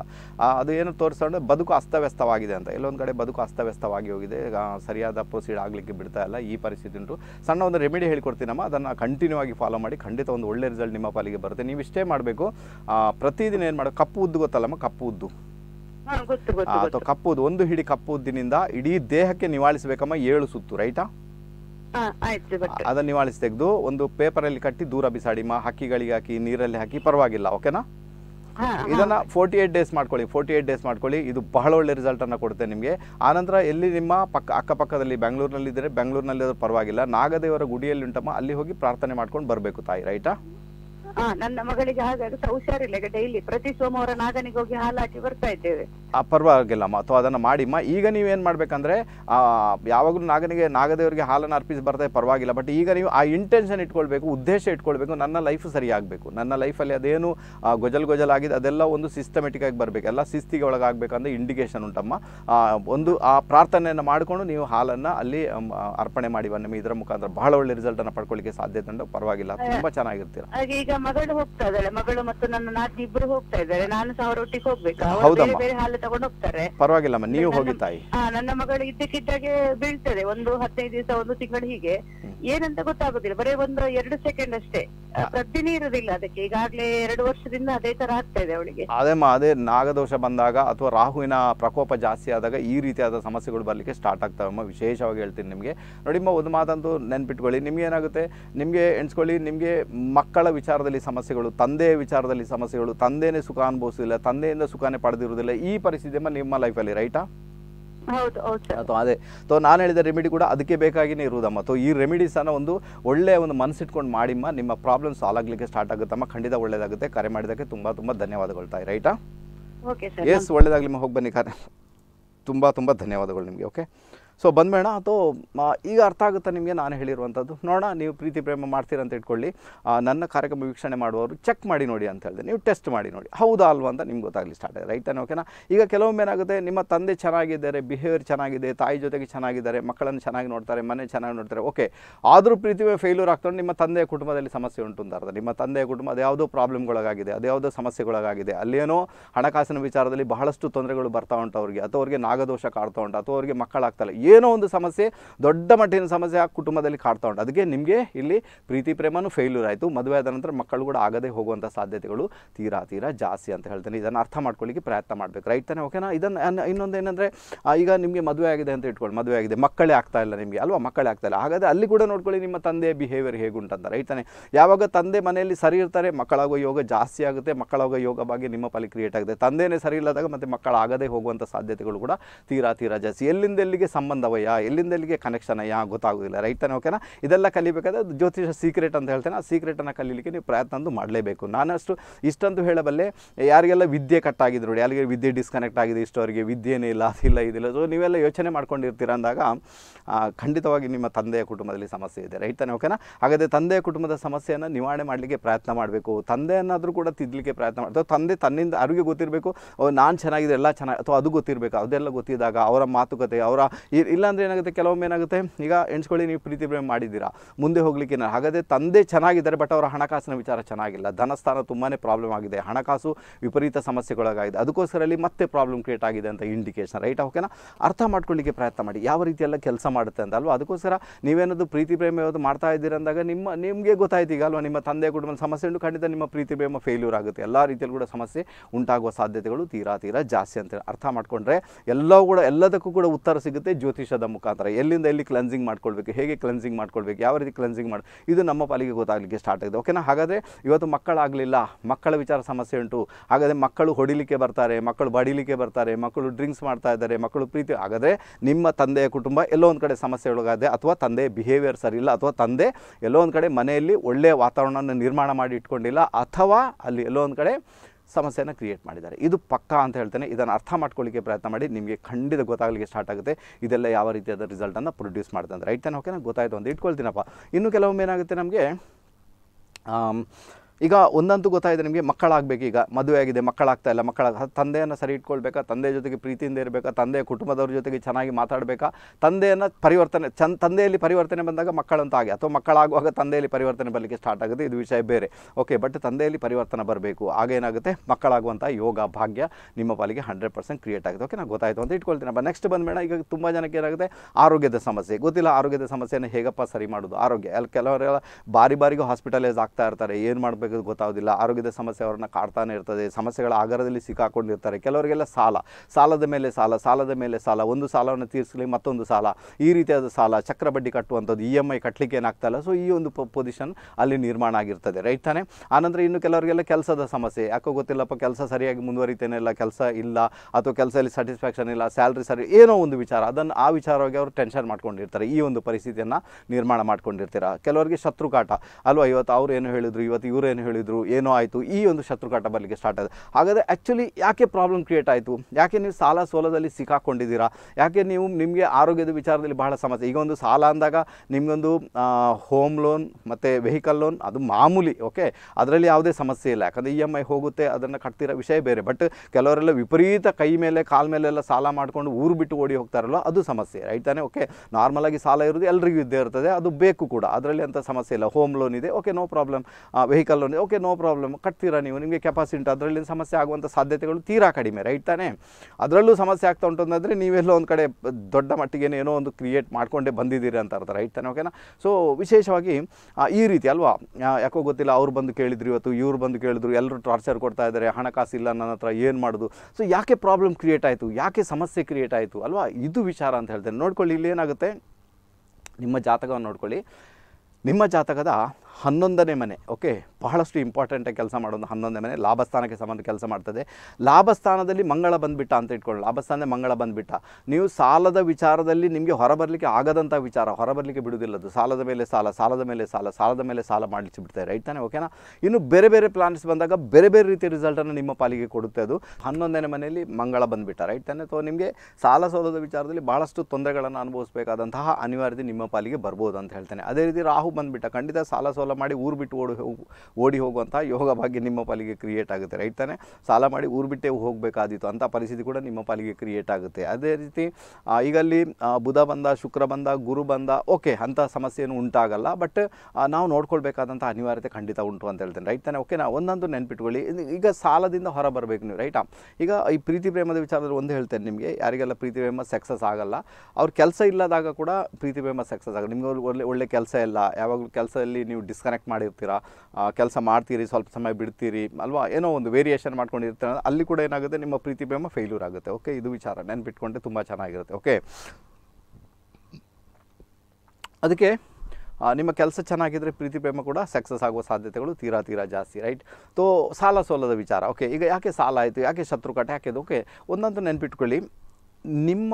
ಅದು ಏನು ತೋರಿಸ್ತಾ ಬದುಕು ಅಸ್ತವ್ಯಸ್ತವಾಗಿದೆ ಅಂತ ಎಲ್ಲೊಂದು ಕಡೆ ಬದುಕು ಅಸ್ತವ್ಯಸ್ತವಾಗಿ ಹೋಗಿದೆ ಸರಿಯಾದ ಪ್ರೊಸೀಡ್ ಆಗಲಿಕ್ಕೆ ಬಿಡ್ತಾ ಇಲ್ಲ ಈ ಪರಿಸ್ಥಿತಿ ಉಂಟು ಸಣ್ಣ ಒಂದು ರೆಮಿಡಿ ಹೇಳ್ಕೊಡ್ತೀನಮ್ಮ ಅದನ್ನ ಕಂಟಿನ್ಯೂ ಆಗಿ ಫಾಲೋ ಮಾಡಿ ಖಂಡಿತ ಒಂದು ಒಳ್ಳೆ ರಿಸಲ್ಟ್ ನಿಮ್ಮ ಪಾಲಿಗೆ ಬರುತ್ತೆ ನೀವು ಇಷ್ಟೇ ಮಾಡಬೇಕು ಪ್ರತಿದಿನ ಏನು ಮಾಡೋದು ಕಪ್ಪು ಉದ್ದು ಗೊತ್ತಲ್ಲಮ್ಮ ಕಪ್ಪು ಉದ್ದು ಅಥವಾ ಕಪ್ಪು ಒಂದು ಹಿಡಿ ಕಪ್ಪು ಉದ್ದಿನಿಂದ ಇಡೀ ದೇಹಕ್ಕೆ ನಿವಾಳಿಸಬೇಕಮ್ಮ ಏಳು ಸುತ್ತು ರೈಟಾ ಅದನ್ನ ನಿವಾಳಿಸಿ ತೆಗೆದು ಒಂದು ಪೇಪರ್ ಅಲ್ಲಿ ಕಟ್ಟಿ ದೂರ ಬಿಸಾಡಿ ಮಾ ಹಕ್ಕಿಗಳಿಗೆ ಹಾಕಿ ನೀರಲ್ಲಿ ಹಾಕಿ ಪರವಾಗಿಲ್ಲ ಓಕೆನಾ ಇದನ್ನ ಫೋರ್ಟಿ ಏಟ್ ಡೇಸ್ ಮಾಡ್ಕೊಳ್ಳಿ ಫೋರ್ಟಿ ಏಟ್ ಡೇಸ್ ಮಾಡ್ಕೊಳ್ಳಿ ಇದು ಬಹಳ ಒಳ್ಳೆ ರಿಸಲ್ಟ್ ಅನ್ನ ಕೊಡುತ್ತೆ ನಿಮಗೆ ಆನಂತರ ಎಲ್ಲಿ ನಿಮ್ಮ ಪಕ್ಕ ಅಕ್ಕಪಕ್ಕದಲ್ಲಿ ಬೆಂಗಳೂರಿನಲ್ಲಿ ಇದ್ದರೆ ಬೆಂಗಳೂರಿನಲ್ಲಿ ಪರವಾಗಿಲ್ಲ ನಾಗದೇವರ ಗುಡಿಯಲ್ಲಿ ಉಂಟಮ್ಮ ಅಲ್ಲಿ ಹೋಗಿ ಪ್ರಾರ್ಥನೆ ಮಾಡ್ಕೊಂಡು ಬರಬೇಕು ತಾಯಿ ರೈಟಾ ಹಾ ನನ್ನ ಮಗಳಿಗೆ ಹಾಗಾಗಿ ಹುಷಾರಿಲ್ಲ ಈಗ ಡೈಲಿ ಪ್ರತಿ ಸೋಮವಾರ ನಾಗನಿಗೆ ಹೋಗಿ ಹಾಲು ಹಾಕಿ ಬರ್ತಾ ಇದ್ದೇವೆ ಆ ಪರವಾಗಿಲ್ಲಮ್ಮ ಅಥವಾ ಅದನ್ನ ಮಾಡಿಮ್ಮ ಈಗ ಮಾಡ್ಬೇಕಂದ್ರೆ ಆ ಯಾವಾಗ್ಲೂ ನಾಗನಿಗೆ ನಾಗದೇವರಿಗೆ ಹಾಲನ್ನು ಅರ್ಪಿಸಿ ಬರ್ತಾ ಪರವಾಗಿಲ್ಲ ಬಟ್ ಈಗ ನೀವು ಆ ಇಂಟೆನ್ಷನ್ ಇಟ್ಕೊಳ್ಬೇಕು ಉದ್ದೇಶ ಇಟ್ಕೊಳ್ಬೇಕು ನನ್ನ ಲೈಫ್ ಸರಿಯಾಗಬೇಕು ನನ್ನ ಲೈಫಲ್ಲಿ ಅದೇನು ಗೊಜಲ್ ಗೊಜಲ್ ಆಗಿದೆ ಅದೆಲ್ಲ ಒಂದು ಸಿಸ್ಟಮೆಟಿಕ್ ಆಗಿ ಬರಬೇಕು ಎಲ್ಲ ಶಿಸ್ತಿಗೆ ಒಳಗಾಗಬೇಕಂದ್ರೆ ಇಂಡಿಕೇಶನ್ ಉಂಟಮ್ಮ ಒಂದು ಆ ಪ್ರಾರ್ಥನೆಯನ್ನು ಮಾಡಿಕೊಂಡು ನೀವು ಹಾಲನ್ನ ಅಲ್ಲಿ ಅರ್ಪಣೆ ಮಾಡಿ ಬನ್ನಿ ಇದರ ಮುಖಾಂತರ ಬಹಳ ಒಳ್ಳೆ ರಿಸಲ್ಟ್ ಅನ್ನ ಪಡ್ಕೊಳ್ಳಿಕ್ಕೆ ಸಾಧ್ಯತೆ ಪರವಾಗಿಲ್ಲ ತುಂಬಾ ಚೆನ್ನಾಗಿರ್ತೀರ ಈಗ ಮಗಳು ಹೋಗ್ತಾ ಇದ್ದಾಳೆ ಮಗಳು ಮತ್ತು ನನ್ನ ನಾತಿ ಇಬ್ರು ಹೋಗ್ತಾ ಇದ್ದಾರೆ ನಾನು ಸಹ ಅವರೊಟ್ಟಿಗೆ ಹೋಗ್ಬೇಕು ಅವರು ಬೇರೆ ಹಾಲು ತಗೊಂಡು ಹೋಗ್ತಾರೆ ಪರವಾಗಿಲ್ಲಮ್ಮ ನೀವು ಹೋಗಿ ತಾಯಿ ಹಾ ನನ್ನ ಮಗಳು ಇದ್ದಕ್ಕಿದ್ದಾಗೆ ಬೀಳ್ತದೆ ಒಂದು ಹದಿನೈದು ದಿವಸ ಒಂದು ತಿಂಗಳು ಹೀಗೆ ಏನಂತ ಗೊತ್ತಾಗುದಿಲ್ಲ ಬರೀ ಒಂದು ಎರಡು ಸೆಕೆಂಡ್ ಅಷ್ಟೇ ಪ್ರಜ್ಞೆ ಇರುದಿಲ್ಲ ಅದಕ್ಕೆ ಈಗಾಗ್ಲೇ ಎರಡು ವರ್ಷದಿಂದ ಅದೇ ತರ ಆಗ್ತಾ ಇದೆ ಅವಳಿಗೆ ಅದೇಮ್ಮ ಅದೇ ನಾಗದೋಷ ಬಂದಾಗ ಅಥವಾ ರಾಹುವಿನ ಪ್ರಕೋಪ ಜಾಸ್ತಿ ಆದಾಗ ಈ ರೀತಿಯಾದ ಸಮಸ್ಯೆಗಳು ಬರ್ಲಿಕ್ಕೆ ಸ್ಟಾರ್ಟ್ ಆಗ್ತಾವಮ್ಮ ವಿಶೇಷವಾಗಿ ಹೇಳ್ತೀನಿ ನಿಮಗೆ ನೋಡಿಮ್ಮ ಒಂದು ಮಾತಂತೂ ನೆನ್ಪಿಟ್ಕೊಳ್ಳಿ ನಿಮ್ಗೆ ಏನಾಗುತ್ತೆ ನಿಮಗೆ ಎಣಿಸ್ಕೊಳ್ಳಿ ನಿಮಗೆ ಮಕ್ಕಳ ವಿಚಾರದಲ್ಲಿ ವಿಚಾರದಲ್ಲಿ ಸಮಸ್ಯೆಗಳು ತಂದೆಯ ವಿಚಾರದಲ್ಲಿ ಸಮಸ್ಯೆಗಳು ತಂದೆಯೇ ಸುಖ ಅನುಭವಿಸೋದಿಲ್ಲ ತಂದೆಯಿಂದ ಸುಖಾನೆ ಪಡೆದಿರುವುದಿಲ್ಲ ಈ ಪರಿಸ್ಥಿತಿ ನಿಮ್ಮ ಲೈಫಲ್ಲಿ ರೈಟಾ ಅಥವಾ ಅದೇ ತೋ ನಾನು ಹೇಳಿದ ರೆಮಿಡಿ ಕೂಡ ಅದಕ್ಕೆ ಬೇಕಾಗಿನೇ ಇರುವುದಮ್ಮ ತೋ ಈ ರೆಮಿಡೀಸನ್ನು ಒಂದು ಒಳ್ಳೆಯ ಒಂದು ಮನಸ್ಸಿಟ್ಕೊಂಡು ಮಾಡಿಮ್ಮ ನಿಮ್ಮ ಪ್ರಾಬ್ಲಮ್ ಸಾಲ್ವ್ ಆಗಲಿಕ್ಕೆ ಸ್ಟಾರ್ಟ್ ಆಗುತ್ತಮ್ಮ ಖಂಡಿತ ಒಳ್ಳೇದಾಗುತ್ತೆ ಕರೆ ಮಾಡಿದಕ್ಕೆ ತುಂಬಾ ತುಂಬಾ ಧನ್ಯವಾದಗಳು ತಾಯಿ ರೈಟಾ ಎಸ್ ಒಳ್ಳೇದಾಗಲಿಮ್ಮ ಹೋಗಿ ಬನ್ನಿ ಕರೆ ತುಂಬಾ ತುಂಬ ಧನ್ಯವಾದಗಳು ನಿಮಗೆ ಓಕೆ ಸೊ ಬಂದಬೇಡ ಅದು ಈಗ ಅರ್ಥ ಆಗುತ್ತಾ ನಿಮಗೆ ನಾನು ಹೇಳಿರುವಂಥದ್ದು ನೋಡೋಣ ನೀವು ಪ್ರೀತಿ ಪ್ರೇಮ ಮಾಡ್ತೀರಂತ ಇಟ್ಕೊಳ್ಳಿ ನನ್ನ ಕಾರ್ಯಕ್ರಮ ವೀಕ್ಷಣೆ ಮಾಡುವವರು ಚೆಕ್ ಮಾಡಿ ನೋಡಿ ಅಂತ ಹೇಳಿದೆ ನೀವು ಟೆಸ್ಟ್ ಮಾಡಿ ನೋಡಿ ಹೌದಾ ಅಲ್ವಾ ಅಂತ ನಿಮ್ಗೆ ಗೊತ್ತಾಗಲಿ ಸ್ಟಾರ್ಟ್ ಆಗಿದೆ ರೈತನೇ ಓಕೆನಾ ಈಗ ಕೆಲವೊಮ್ಮೆ ಏನಾಗುತ್ತೆ ನಿಮ್ಮ ತಂದೆ ಚೆನ್ನಾಗಿದ್ದಾರೆ ಬಿಹೇವಿಯರ್ ಚೆನ್ನಾಗಿದೆ ತಾಯಿ ಜೊತೆಗೆ ಚೆನ್ನಾಗಿದ್ದಾರೆ ಮಕ್ಕಳನ್ನು ಚೆನ್ನಾಗಿ ನೋಡ್ತಾರೆ ಮನೆ ಚೆನ್ನಾಗಿ ನೋಡ್ತಾರೆ ಓಕೆ ಆದರೂ ಪ್ರೀತಿ ಫೇಲ್ಯೂರ್ ಆಗ್ತದೆ ನಿಮ್ಮ ತಂದೆಯ ಕುಟುಂಬದಲ್ಲಿ ಸಮಸ್ಯೆ ಉಂಟು ಅಂತ ಅರ್ಥ ನಿಮ್ಮ ತಂದೆಯ ಕುಟುಂಬ ಅದ್ಯಾವುದೋ ಪ್ರಾಬ್ಲಮ್ಗೊಳಗಾಗಿದೆ ಅದ್ಯಾವುದೋ ಸಮಸ್ಯೆಗಳಾಗಿದೆ ಅಲ್ಲೇನೋ ಹಣಕಾಸಿನ ವಿಚಾರದಲ್ಲಿ ಬಹಳಷ್ಟು ತೊಂದರೆಗಳು ಬರ್ತಾ ಉಂಟು ಅವರಿಗೆ ಅಥವಾ ಅವರಿಗೆ ನಾಗದೋಷ ಕಾಡ್ತಾ ಉಂಟು ಅಥವಾ ಅವರಿಗೆ ಮಕ್ಕಳಾಗ್ತಾಯಿಲ್ಲ ಏನೋ ಒಂದು ಸಮಸ್ಯೆ ದೊಡ್ಡ ಮಟ್ಟಿನ ಸಮಸ್ಯೆ ಆ ಕುಟುಂಬದಲ್ಲಿ ಕಾಡ್ತಾ ಉಂಟು ಅದಕ್ಕೆ ನಿಮಗೆ ಇಲ್ಲಿ ಪ್ರೀತಿ ಪ್ರೇಮನೂ ಫೇಲ್ಯೂರ್ ಆಯಿತು ಮದುವೆ ಆದ ನಂತರ ಮಕ್ಕಳು ಕೂಡ ಆಗದೆ ಹೋಗುವಂಥ ಸಾಧ್ಯತೆಗಳು ತೀರಾ ತೀರಾ ಜಾಸ್ತಿ ಅಂತ ಹೇಳ್ತೇನೆ ಇದನ್ನು ಅರ್ಥ ಮಾಡ್ಕೊಳ್ಳಿಕ್ಕೆ ಪ್ರಯತ್ನ ಮಾಡಬೇಕು ರೈಟ್ ತಾನೆ ಓಕೆನಾ ಇದನ್ನು ಇನ್ನೊಂದು ಏನಂದರೆ ಈಗ ನಿಮಗೆ ಮದುವೆ ಆಗಿದೆ ಅಂತ ಇಟ್ಕೊಳ್ಳಿ ಮದುವೆ ಆಗಿದೆ ಮಕ್ಕಳೇ ಆಗ್ತಾ ಇಲ್ಲ ನಿಮಗೆ ಅಲ್ವಾ ಮಕ್ಕಳೇ ಆಗ್ತಾ ಇಲ್ಲ ಹಾಗಾದರೆ ಅಲ್ಲಿ ಕೂಡ ನೋಡ್ಕೊಳ್ಳಿ ನಿಮ್ಮ ತಂದೆ ಬಿಹೇವಿಯರ್ ಹೇಗುಂಟಂತ ರೈಟ್ ತಾನೆ ಯಾವಾಗ ತಂದೆ ಮನೆಯಲ್ಲಿ ಸರಿ ಇರ್ತಾರೆ ಮಕ್ಕಳಾಗೋ ಯೋಗ ಜಾಸ್ತಿ ಆಗುತ್ತೆ ಮಕ್ಕಳಾಗೋ ಯೋಗ ಬಗ್ಗೆ ನಿಮ್ಮ ಪಾಲಿ ಕ್ರಿಯೇಟ್ ಆಗುತ್ತೆ ತಂದೆಯೇ ಸರಿ ಇಲ್ಲದಾಗ ಮತ್ತು ಮಕ್ಕಳಾಗದೇ ಹೋಗುವಂಥ ಸಾಧ್ಯತೆಗಳು ಕೂಡ ತೀರಾ ತೀರಾ ಜಾಸ್ತಿ ಎಲ್ಲಿಂದ ಎಲ್ಲಿಗೆ ಸಂಬಂಧ ಸಂಬಂಧವಯ್ಯ ಎಲ್ಲಿಂದ ಎಲ್ಲಿಗೆ ಕನೆಕ್ಷನ್ ಅಯ್ಯ ಗೊತ್ತಾಗೋದಿಲ್ಲ ರೈಟ್ ಓಕೆನ ಓಕೆನಾ ಇದೆಲ್ಲ ಕಲಿಬೇಕಾದ್ರೆ ಜ್ಯೋತಿಷ ಸೀಕ್ರೆಟ್ ಅಂತ ಹೇಳ್ತೇನೆ ಆ ಸೀಕ್ರೆಟನ್ನು ಕಲೀಲಿಕ್ಕೆ ನೀವು ಪ್ರಯತ್ನಂದು ಮಾಡಲೇಬೇಕು ನಾನಷ್ಟು ಇಷ್ಟಂತೂ ಹೇಳಬಲ್ಲೆ ಯಾರಿಗೆಲ್ಲ ವಿದ್ಯೆ ಕಟ್ಟಾಗಿದೆ ನೋಡಿ ಯಾರಿಗೆ ವಿದ್ಯೆ ಡಿಸ್ಕನೆಕ್ಟ್ ಆಗಿದೆ ಇಷ್ಟೋರಿಗೆ ವಿದ್ಯೆನೇ ಇಲ್ಲ ಅದಿಲ್ಲ ಇದಿಲ್ಲ ಸೊ ನೀವೆಲ್ಲ ಯೋಚನೆ ಮಾಡ್ಕೊಂಡಿರ್ತೀರ ಅಂದಾಗ ಖಂಡಿತವಾಗಿ ನಿಮ್ಮ ತಂದೆಯ ಕುಟುಂಬದಲ್ಲಿ ಸಮಸ್ಯೆ ಇದೆ ರೈಟ್ ಓಕೆನಾ ಹಾಗಾದರೆ ತಂದೆಯ ಕುಟುಂಬದ ಸಮಸ್ಯೆಯನ್ನು ನಿವಾರಣೆ ಮಾಡಲಿಕ್ಕೆ ಪ್ರಯತ್ನ ಮಾಡಬೇಕು ತಂದೆಯನ್ನಾದರೂ ಕೂಡ ತಿದ್ದಲಿಕ್ಕೆ ಪ್ರಯತ್ನ ಮಾಡ್ತಾರೆ ತಂದೆ ತನ್ನಿಂದ ಅವರಿಗೆ ಗೊತ್ತಿರಬೇಕು ನಾನು ಚೆನ್ನಾಗಿದೆ ಎಲ್ಲ ಚೆನ್ನಾಗಿ ಅಥವಾ ಅದು ಗೊತ್ತಿರಬೇಕು ಅದೆಲ್ಲ ಗೊತ್ತಿದ್ದಾಗ ಅವರ ಮಾತುಕತೆ ಅವರ ಇಲ್ಲಾಂದರೆ ಏನಾಗುತ್ತೆ ಕೆಲವೊಮ್ಮೆ ಏನಾಗುತ್ತೆ ಈಗ ಎಣಿಸ್ಕೊಳ್ಳಿ ನೀವು ಪ್ರೀತಿ ಪ್ರೇಮ ಮಾಡಿದ್ದೀರಾ ಮುಂದೆ ಹೋಗಲಿಕ್ಕೆ ಹಾಗಾದರೆ ತಂದೆ ಚೆನ್ನಾಗಿದ್ದಾರೆ ಬಟ್ ಅವರ ಹಣಕಾಸಿನ ವಿಚಾರ ಚೆನ್ನಾಗಿಲ್ಲ ಧನಸ್ಥಾನ ತುಂಬಾ ಪ್ರಾಬ್ಲಮ್ ಆಗಿದೆ ಹಣಕಾಸು ವಿಪರೀತ ಸಮಸ್ಯೆಗೊಳಗಾಗಿದೆ ಅದಕ್ಕೋಸ್ಕರ ಅಲ್ಲಿ ಮತ್ತೆ ಪ್ರಾಬ್ಲಮ್ ಕ್ರಿಯೇಟ್ ಆಗಿದೆ ಅಂತ ಇಂಡಿಕೇಶನ್ ರೈಟ್ ಓಕೆನಾ ಅರ್ಥ ಮಾಡ್ಕೊಳ್ಳಿಕ್ಕೆ ಪ್ರಯತ್ನ ಮಾಡಿ ಯಾವ ರೀತಿಯೆಲ್ಲ ಕೆಲಸ ಮಾಡುತ್ತೆ ಅಂತ ಅಲ್ವಾ ಅದಕ್ಕೋಸ್ಕರ ನೀವೇನದು ಪ್ರೀತಿ ಪ್ರೇಮ ಯಾವುದು ಮಾಡ್ತಾ ಇದ್ದೀರ ಅಂದಾಗ ನಿಮ್ಮ ನಿಮಗೆ ಗೊತ್ತಾಯ್ತೀಗ ಅಲ್ವಾ ನಿಮ್ಮ ತಂದೆ ಕುಟುಂಬದ ಸಮಸ್ಯೆ ಉಂಟು ಖಂಡಿತ ನಿಮ್ಮ ಪ್ರೀತಿ ಪ್ರೇಮ ಫೇಲ್ಯೂರ್ ಆಗುತ್ತೆ ಎಲ್ಲ ರೀತಿಯಲ್ಲಿ ಕೂಡ ಸಮಸ್ಯೆ ಉಂಟಾಗುವ ಸಾಧ್ಯತೆಗಳು ತೀರಾ ತೀರಾ ಜಾಸ್ತಿ ಅಂತ ಅರ್ಥ ಮಾಡಿಕೊಂಡ್ರೆ ಎಲ್ಲವೂ ಕೂಡ ಎಲ್ಲದಕ್ಕೂ ಕೂಡ ಉತ್ತರ ಸಿಗುತ್ತೆ ಜ್ಯೋತಿಷದ ಮುಖಾಂತರ ಎಲ್ಲಿಂದ ಎಲ್ಲಿ ಕ್ಲೆನ್ಸಿಂಗ್ ಮಾಡ್ಕೊಳ್ಬೇಕು ಹೇಗೆ ಕ್ಲೆನ್ಸಿಂಗ್ ಮಾಡ್ಕೊಳ್ಬೇಕು ಯಾವ ರೀತಿ ಕ್ಲೆನ್ಸಿಂಗ್ ಮಾಡಿ ಇದು ನಮ್ಮ ಪಾಲಿಗೆ ಗೊತ್ತಾಗಲಿಕ್ಕೆ ಸ್ಟಾರ್ಟ್ ಆಗಿದೆ ಓಕೆನಾ ಹಾಗಾದರೆ ಇವತ್ತು ಮಕ್ಕಳಾಗಲಿಲ್ಲ ಮಕ್ಕಳ ವಿಚಾರ ಸಮಸ್ಯೆ ಉಂಟು ಹಾಗಾದರೆ ಮಕ್ಕಳು ಹೊಡಿಲಿಕ್ಕೆ ಬರ್ತಾರೆ ಮಕ್ಕಳು ಬಡಿಲಿಕ್ಕೆ ಬರ್ತಾರೆ ಮಕ್ಕಳು ಡ್ರಿಂಕ್ಸ್ ಮಾಡ್ತಾ ಇದ್ದಾರೆ ಮಕ್ಕಳು ಪ್ರೀತಿ ಹಾಗಾದರೆ ನಿಮ್ಮ ತಂದೆಯ ಕುಟುಂಬ ಎಲ್ಲೋ ಒಂದು ಕಡೆ ಸಮಸ್ಯೆ ಒಳಗಾದೆ ಅಥವಾ ತಂದೆ ಬಿಹೇವಿಯರ್ ಸರಿ ಇಲ್ಲ ಅಥವಾ ತಂದೆ ಎಲ್ಲೋ ಒಂದು ಕಡೆ ಮನೆಯಲ್ಲಿ ಒಳ್ಳೆಯ ವಾತಾವರಣವನ್ನು ನಿರ್ಮಾಣ ಮಾಡಿ ಇಟ್ಕೊಂಡಿಲ್ಲ ಅಥವಾ ಅಲ್ಲಿ ಎಲ್ಲೋ ಒಂದು ಕಡೆ ಸಮಸ್ಯೆಯನ್ನು ಕ್ರಿಯೇಟ್ ಮಾಡಿದ್ದಾರೆ ಇದು ಪಕ್ಕ ಅಂತ ಹೇಳ್ತೇನೆ ಇದನ್ನು ಅರ್ಥ ಮಾಡ್ಕೊಳ್ಳಿಕ್ಕೆ ಪ್ರಯತ್ನ ಮಾಡಿ ನಿಮಗೆ ಖಂಡಿತ ಗೊತ್ತಾಗಲಿಕ್ಕೆ ಸ್ಟಾರ್ಟ್ ಆಗುತ್ತೆ ಇದೆಲ್ಲ ಯಾವ ರೀತಿಯಾದ ರಿಸಲ್ಟನ್ನು ಪ್ರೊಡ್ಯೂಸ್ ಅಂತ ರೈಟ್ ತಾನೆ ಓಕೆನಾ ಗೊತ್ತಾಯಿತು ಅಂತ ಇಟ್ಕೊಳ್ತೀನಪ್ಪ ಇನ್ನು ಕೆಲವೊಮ್ಮೆ ಏನಾಗುತ್ತೆ ನಮಗೆ ಈಗ ಒಂದಂತೂ ಗೊತ್ತಾಯಿದೆ ನಿಮಗೆ ಮಕ್ಕಳಾಗಬೇಕು ಈಗ ಮದುವೆ ಆಗಿದೆ ಮಕ್ಕಳಾಗ್ತಾ ಇಲ್ಲ ಮಕ್ಕಳ ತಂದೆಯನ್ನು ಸರಿ ಇಟ್ಕೊಳ್ಬೇಕಾ ತಂದೆ ಜೊತೆಗೆ ಪ್ರೀತಿಯಿಂದ ಇರಬೇಕಾ ತಂದೆ ಕುಟುಂಬದವ್ರ ಜೊತೆಗೆ ಚೆನ್ನಾಗಿ ಮಾತಾಡಬೇಕಾ ತಂದೆಯನ್ನು ಪರಿವರ್ತನೆ ಚಂದ ತಂದೆಯಲ್ಲಿ ಪರಿವರ್ತನೆ ಬಂದಾಗ ಆಗಿ ಅಥವಾ ಮಕ್ಕಳಾಗುವಾಗ ತಂದೆಯಲ್ಲಿ ಪರಿವರ್ತನೆ ಬರಲಿಕ್ಕೆ ಸ್ಟಾರ್ಟ್ ಆಗುತ್ತೆ ಇದು ವಿಷಯ ಬೇರೆ ಓಕೆ ಬಟ್ ತಂದೆಯಲ್ಲಿ ಪರಿವರ್ತನೆ ಬರಬೇಕು ಆಗೇನಾಗುತ್ತೆ ಮಕ್ಕಳಾಗುವಂಥ ಯೋಗ ಭಾಗ್ಯ ನಿಮ್ಮ ಪಾಲಿಗೆ ಹಂಡ್ರೆಡ್ ಪರ್ಸೆಂಟ್ ಕ್ರಿಯೇಟ್ ಆಗುತ್ತೆ ಓಕೆ ನಾನು ಗೊತ್ತಾಯಿತು ಅಂತ ಇಟ್ಕೊಳ್ತೀನಿ ಬಟ್ ನೆಕ್ಸ್ಟ್ ಮೇಡಮ್ ಈಗ ತುಂಬ ಜನಕ್ಕೆ ಏನಾಗುತ್ತೆ ಆರೋಗ್ಯದ ಸಮಸ್ಯೆ ಗೊತ್ತಿಲ್ಲ ಆರೋಗ್ಯದ ಸಮಸ್ಯೆಯನ್ನು ಹೇಗಪ್ಪ ಸರಿ ಮಾಡೋದು ಆರೋಗ್ಯ ಅಲ್ಲಿ ಕೆಲವರೆಲ್ಲ ಬಾರಿ ಬಾರಿಗೂ ಹಾಸ್ಪಿಟಲೈಸ್ ಆಗ್ತಾ ಇರ್ತಾರೆ ಏನು ಮಾಡಬೇಕು ಆರೋಗ್ಯದ ಗೊತ್ತಾಗೋದಿಲ್ಲ ಆರೋಗ್ಯದ ಸಮಸ್ಯೆ ಅವ್ರನ್ನ ಕಾಡ್ತಾನೆ ಇರ್ತದೆ ಸಮಸ್ಯೆಗಳ ಆಗರದಲ್ಲಿ ಸಿಕ್ಕಾಕೊಂಡಿರ್ತಾರೆ ಕೆಲವರಿಗೆಲ್ಲ ಸಾಲ ಸಾಲದ ಮೇಲೆ ಸಾಲ ಸಾಲದ ಮೇಲೆ ಸಾಲ ಒಂದು ಸಾಲವನ್ನು ತೀರಿಸಲಿ ಮತ್ತೊಂದು ಸಾಲ ಈ ರೀತಿಯಾದ ಸಾಲ ಚಕ್ರ ಬಡ್ಡಿ ಕಟ್ಟುವಂಥದ್ದು ಇ ಎಮ್ ಐ ಕಟ್ಟಲಿಕ್ಕೆ ಏನಾಗ್ತಾಯಿಲ್ಲ ಸೊ ಈ ಒಂದು ಪೊಸಿಷನ್ ಅಲ್ಲಿ ನಿರ್ಮಾಣ ಆಗಿರ್ತದೆ ರೈಟ್ ತಾನೆ ಆನಂತರ ಇನ್ನು ಕೆಲವರಿಗೆಲ್ಲ ಕೆಲಸದ ಸಮಸ್ಯೆ ಯಾಕೋ ಗೊತ್ತಿಲ್ಲಪ್ಪ ಕೆಲಸ ಸರಿಯಾಗಿ ಮುಂದುವರಿತೇನೆ ಇಲ್ಲ ಕೆಲಸ ಇಲ್ಲ ಅಥವಾ ಕೆಲಸದಲ್ಲಿ ಸ್ಯಾಟಿಸ್ಫ್ಯಾಕ್ಷನ್ ಇಲ್ಲ ಸ್ಯಾಲ್ರಿ ಸರಿ ಏನೋ ಒಂದು ವಿಚಾರ ಅದನ್ನು ಆ ವಿಚಾರವಾಗಿ ಅವರು ಟೆನ್ಷನ್ ಮಾಡ್ಕೊಂಡಿರ್ತಾರೆ ಈ ಒಂದು ಪರಿಸ್ಥಿತಿಯನ್ನು ನಿರ್ಮಾಣ ಮಾಡ್ಕೊಂಡಿರ್ತೀರ ಕೆಲವರಿಗೆ ಶತ್ರು ಕಾಟ ಅಲ್ವಾ ಇವತ್ತು ಅವ್ರು ಏನು ಹೇಳಿದ್ರು ಇವತ್ತು ಇವರು ಏನು ಹೇಳಿದರು ಏನೋ ಆಯಿತು ಈ ಒಂದು ಶತ್ರುಕಾಟ ಬರಲಿಕ್ಕೆ ಸ್ಟಾರ್ಟ್ ಆಯಿತು ಹಾಗಾದರೆ ಆ್ಯಕ್ಚುಲಿ ಯಾಕೆ ಪ್ರಾಬ್ಲಮ್ ಕ್ರಿಯೇಟ್ ಆಯಿತು ಯಾಕೆ ನೀವು ಸಾಲ ಸೋಲದಲ್ಲಿ ಸಿಕ್ಕಾಕೊಂಡಿದ್ದೀರಾ ಯಾಕೆ ನೀವು ನಿಮಗೆ ಆರೋಗ್ಯದ ವಿಚಾರದಲ್ಲಿ ಬಹಳ ಸಮಸ್ಯೆ ಈಗ ಒಂದು ಸಾಲ ಅಂದಾಗ ನಿಮಗೊಂದು ಹೋಮ್ ಲೋನ್ ಮತ್ತು ವೆಹಿಕಲ್ ಲೋನ್ ಅದು ಮಾಮೂಲಿ ಓಕೆ ಅದರಲ್ಲಿ ಯಾವುದೇ ಸಮಸ್ಯೆ ಇಲ್ಲ ಯಾಕಂದರೆ ಇ e ಎಮ್ ಐ ಹೋಗುತ್ತೆ ಅದನ್ನು ಕಟ್ತಿರೋ ವಿಷಯ ಬೇರೆ ಬಟ್ ಕೆಲವರೆಲ್ಲ ವಿಪರೀತ ಕೈ ಮೇಲೆ ಕಾಲ ಮೇಲೆಲ್ಲ ಸಾಲ ಮಾಡಿಕೊಂಡು ಊರು ಬಿಟ್ಟು ಓಡಿ ಹೋಗ್ತಾರಲ್ಲ ಅದು ಸಮಸ್ಯೆ ರೈಟ್ ತಾನೇ ಓಕೆ ನಾರ್ಮಲಾಗಿ ಸಾಲ ಇರೋದು ಎಲ್ಲರಿಗೂ ಇದ್ದೇ ಇರ್ತದೆ ಅದು ಬೇಕು ಕೂಡ ಅದರಲ್ಲಿ ಅಂತ ಸಮಸ್ಯೆ ಇಲ್ಲ ಹೋಮ್ ಲೋನ್ ಇದೆ okay no problem vehicle loan okay no problem ಕಟ್ತೀರಾ ನೀವು ನಿಮಗೆ ಕೆಪಾಸಿಟಿ ಉಂಟು ಅದರಲ್ಲಿ ಸಮಸ್ಯೆ ಆಗುವಂಥ ಸಾಧ್ಯತೆಗಳು ತೀರಾ ಕಡಿಮೆ ರೈಟ್ ತಾನೇ ಅದರಲ್ಲೂ ಸಮಸ್ಯೆ ಆಗ್ತಾ ಉಂಟು ಅಂದರೆ ನೀವೆಲ್ಲೋ ಒಂದು ಕಡೆ ದೊಡ್ಡ ಮಟ್ಟಿಗೆ ಏನೋ ಒಂದು ಕ್ರಿಯೇಟ್ ಮಾಡಿಕೊಂಡೇ ಬಂದಿದ್ದೀರಿ ಅಂತ ಅರ್ಥ ರೈಟ್ ತಾನೆ ಓಕೆನಾ ಸೊ ವಿಶೇಷವಾಗಿ ಈ ರೀತಿ ಅಲ್ವಾ ಯಾಕೋ ಗೊತ್ತಿಲ್ಲ ಅವ್ರು ಬಂದು ಕೇಳಿದ್ರು ಇವತ್ತು ಇವ್ರು ಬಂದು ಕೇಳಿದ್ರು ಎಲ್ಲರೂ ಟಾರ್ಚರ್ ಕೊಡ್ತಾ ಇದ್ದಾರೆ ಹಣಕಾಸು ಇಲ್ಲ ನನ್ನ ಹತ್ರ ಏನು ಮಾಡೋದು ಸೊ ಯಾಕೆ ಪ್ರಾಬ್ಲಮ್ ಕ್ರಿಯೇಟ್ ಆಯಿತು ಯಾಕೆ ಸಮಸ್ಯೆ ಕ್ರಿಯೇಟ್ ಆಯಿತು ಅಲ್ವಾ ಇದು ವಿಚಾರ ಅಂತ ಹೇಳ್ತೇನೆ ನೋಡ್ಕೊಳ್ಳಿ ಇಲ್ಲಿ ಏನಾಗುತ್ತೆ ನಿಮ್ಮ ಜಾತಕವನ್ನು ನೋಡ್ಕೊಳ್ಳಿ ನಿಮ್ಮ ಜಾತಕದ ಹನ್ನೊಂದನೇ ಮನೆ ಓಕೆ ಬಹಳಷ್ಟು ಇಂಪಾರ್ಟೆಂಟಾಗಿ ಕೆಲಸ ಮಾಡೋದು ಹನ್ನೊಂದನೇ ಮನೆ ಲಾಭಸ್ಥಾನಕ್ಕೆ ಸಂಬಂಧ ಕೆಲಸ ಮಾಡ್ತದೆ ಲಾಭಸ್ಥಾನದಲ್ಲಿ ಮಂಗಳ ಬಂದ್ಬಿಟ್ಟ ಅಂತ ಇಟ್ಕೊಳ್ಳಿ ಲಾಭಸ್ಥಾನದ ಮಂಗಳ ಬಂದ್ಬಿಟ್ಟ ನೀವು ಸಾಲದ ವಿಚಾರದಲ್ಲಿ ನಿಮಗೆ ಹೊರಬರಲಿಕ್ಕೆ ಆಗದಂಥ ವಿಚಾರ ಹೊರಬರಲಿಕ್ಕೆ ಬಿಡುವುದಿಲ್ಲದು ಸಾಲದ ಮೇಲೆ ಸಾಲ ಸಾಲದ ಮೇಲೆ ಸಾಲ ಸಾಲದ ಮೇಲೆ ಸಾಲ ಮಾಡಲಿಕ್ಕೆ ಬಿಡ್ತಾರೆ ರೈಟ್ ತಾನೆ ಓಕೆನಾ ಇನ್ನು ಬೇರೆ ಬೇರೆ ಪ್ಲಾನ್ಸ್ ಬಂದಾಗ ಬೇರೆ ಬೇರೆ ರೀತಿಯ ರಿಸಲ್ಟನ್ನು ನಿಮ್ಮ ಪಾಲಿಗೆ ಕೊಡುತ್ತೆ ಅದು ಹನ್ನೊಂದನೇ ಮನೆಯಲ್ಲಿ ಮಂಗಳ ಬಂದ್ಬಿಟ್ಟ ರೈಟ್ ತಾನೆ ಅಥವಾ ನಿಮಗೆ ಸಾಲ ಸೌಲದ ವಿಚಾರದಲ್ಲಿ ಬಹಳಷ್ಟು ತೊಂದರೆಗಳನ್ನು ಅನುಭವಿಸಬೇಕಾದಂತಹ ಅನಿವಾರ್ಯತೆ ನಿಮ್ಮ ಪಾಲಿಗೆ ಬರ್ಬೋದು ಅಂತ ಹೇಳ್ತಾನೆ ಅದೇ ರೀತಿ ರಾಹು ಬಂದ್ಬಿಟ್ಟ ಖಂಡಿತ ಸಾಲ ಸಾಲ ಮಾಡಿ ಊರು ಬಿಟ್ಟು ಓಡಿ ಹೋಗಿ ಓಡಿ ಹೋಗುವಂಥ ಯೋಗ ಭಾಗ್ಯ ನಿಮ್ಮ ಪಾಲಿಗೆ ಕ್ರಿಯೇಟ್ ಆಗುತ್ತೆ ರೈಟ್ ತಾನೆ ಸಾಲ ಮಾಡಿ ಊರು ಬಿಟ್ಟೇ ಹೋಗಬೇಕಾದಿತ್ತು ಅಂಥ ಪರಿಸ್ಥಿತಿ ಕೂಡ ನಿಮ್ಮ ಪಾಲಿಗೆ ಕ್ರಿಯೇಟ್ ಆಗುತ್ತೆ ಅದೇ ರೀತಿ ಈಗ ಅಲ್ಲಿ ಬುಧ ಬಂದ ಶುಕ್ರ ಬಂದ ಗುರು ಬಂದ ಓಕೆ ಅಂಥ ಸಮಸ್ಯೆಯನ್ನು ಉಂಟಾಗಲ್ಲ ಬಟ್ ನಾವು ನೋಡ್ಕೊಳ್ಬೇಕಾದಂಥ ಅನಿವಾರ್ಯತೆ ಖಂಡಿತ ಉಂಟು ಅಂತ ಹೇಳ್ತೇನೆ ರೈಟ್ ತಾನೆ ಓಕೆ ನಾವು ಒಂದೊಂದು ನೆನ್ಪಿಟ್ಕೊಳ್ಳಿ ಈಗ ಸಾಲದಿಂದ ಹೊರ ಬರಬೇಕು ನೀವು ರೈಟಾ ಈಗ ಈ ಪ್ರೀತಿ ಪ್ರೇಮದ ವಿಚಾರದಲ್ಲಿ ಒಂದು ಹೇಳ್ತೇನೆ ನಿಮಗೆ ಯಾರಿಗೆಲ್ಲ ಪ್ರೀತಿ ಪ್ರೇಮ ಸಕ್ಸಸ್ ಆಗಲ್ಲ ಅವ್ರ ಕೆಲಸ ಇಲ್ಲದಾಗ ಕೂಡ ಪ್ರೀತಿ ಪ್ರೇಮ ಸಕ್ಸಸ್ ಆಗಲ್ಲ ನಿಮಗೆ ಒಳ್ಳೆ ಒಳ್ಳೆ ಕೆಲಸ ಇಲ್ಲ ಯಾವಾಗಲೂ ಕೆಲಸದಲ್ಲಿ ನೀವು ಡಿಸ್ಕನೆಕ್ಟ್ ಮಾಡಿರ್ತೀರಾ ಕೆಲಸ ಮಾಡ್ತೀರಿ ಸ್ವಲ್ಪ ಸಮಯ ಬಿಡ್ತೀರಿ ಅಲ್ವಾ ಏನೋ ಒಂದು ವೇರಿಯೇಷನ್ ಮಾಡ್ಕೊಂಡಿರ್ತೀರ ಅಲ್ಲಿ ಕೂಡ ಏನಾಗುತ್ತೆ ನಿಮ್ಮ ಪ್ರೀತಿ ಪ್ರೇಮ ಫೇಲ್ಯೂರ್ ಆಗುತ್ತೆ ಓಕೆ ಇದು ವಿಚಾರ ನೆನ್ಪಿಟ್ಕೊಂಡ್ರೆ ತುಂಬ ಚೆನ್ನಾಗಿರುತ್ತೆ ಓಕೆ ಅದಕ್ಕೆ ನಿಮ್ಮ ಕೆಲಸ ಚೆನ್ನಾಗಿದ್ದರೆ ಪ್ರೀತಿ ಪ್ರೇಮ ಕೂಡ ಸಕ್ಸಸ್ ಆಗುವ ಸಾಧ್ಯತೆಗಳು ತೀರಾ ತೀರಾ ಜಾಸ್ತಿ ರೈಟ್ ತೊ ಸಾಲ ಸೋಲದ ವಿಚಾರ ಓಕೆ ಈಗ ಯಾಕೆ ಸಾಲ ಆಯಿತು ಯಾಕೆ ಶತ್ರುಕಟ ಯಾಕೆ ಓಕೆ ಒಂದಂತೂ ನೆನ್ಪಿಟ್ಕೊಳ್ಳಿ ನಿಮ್ಮ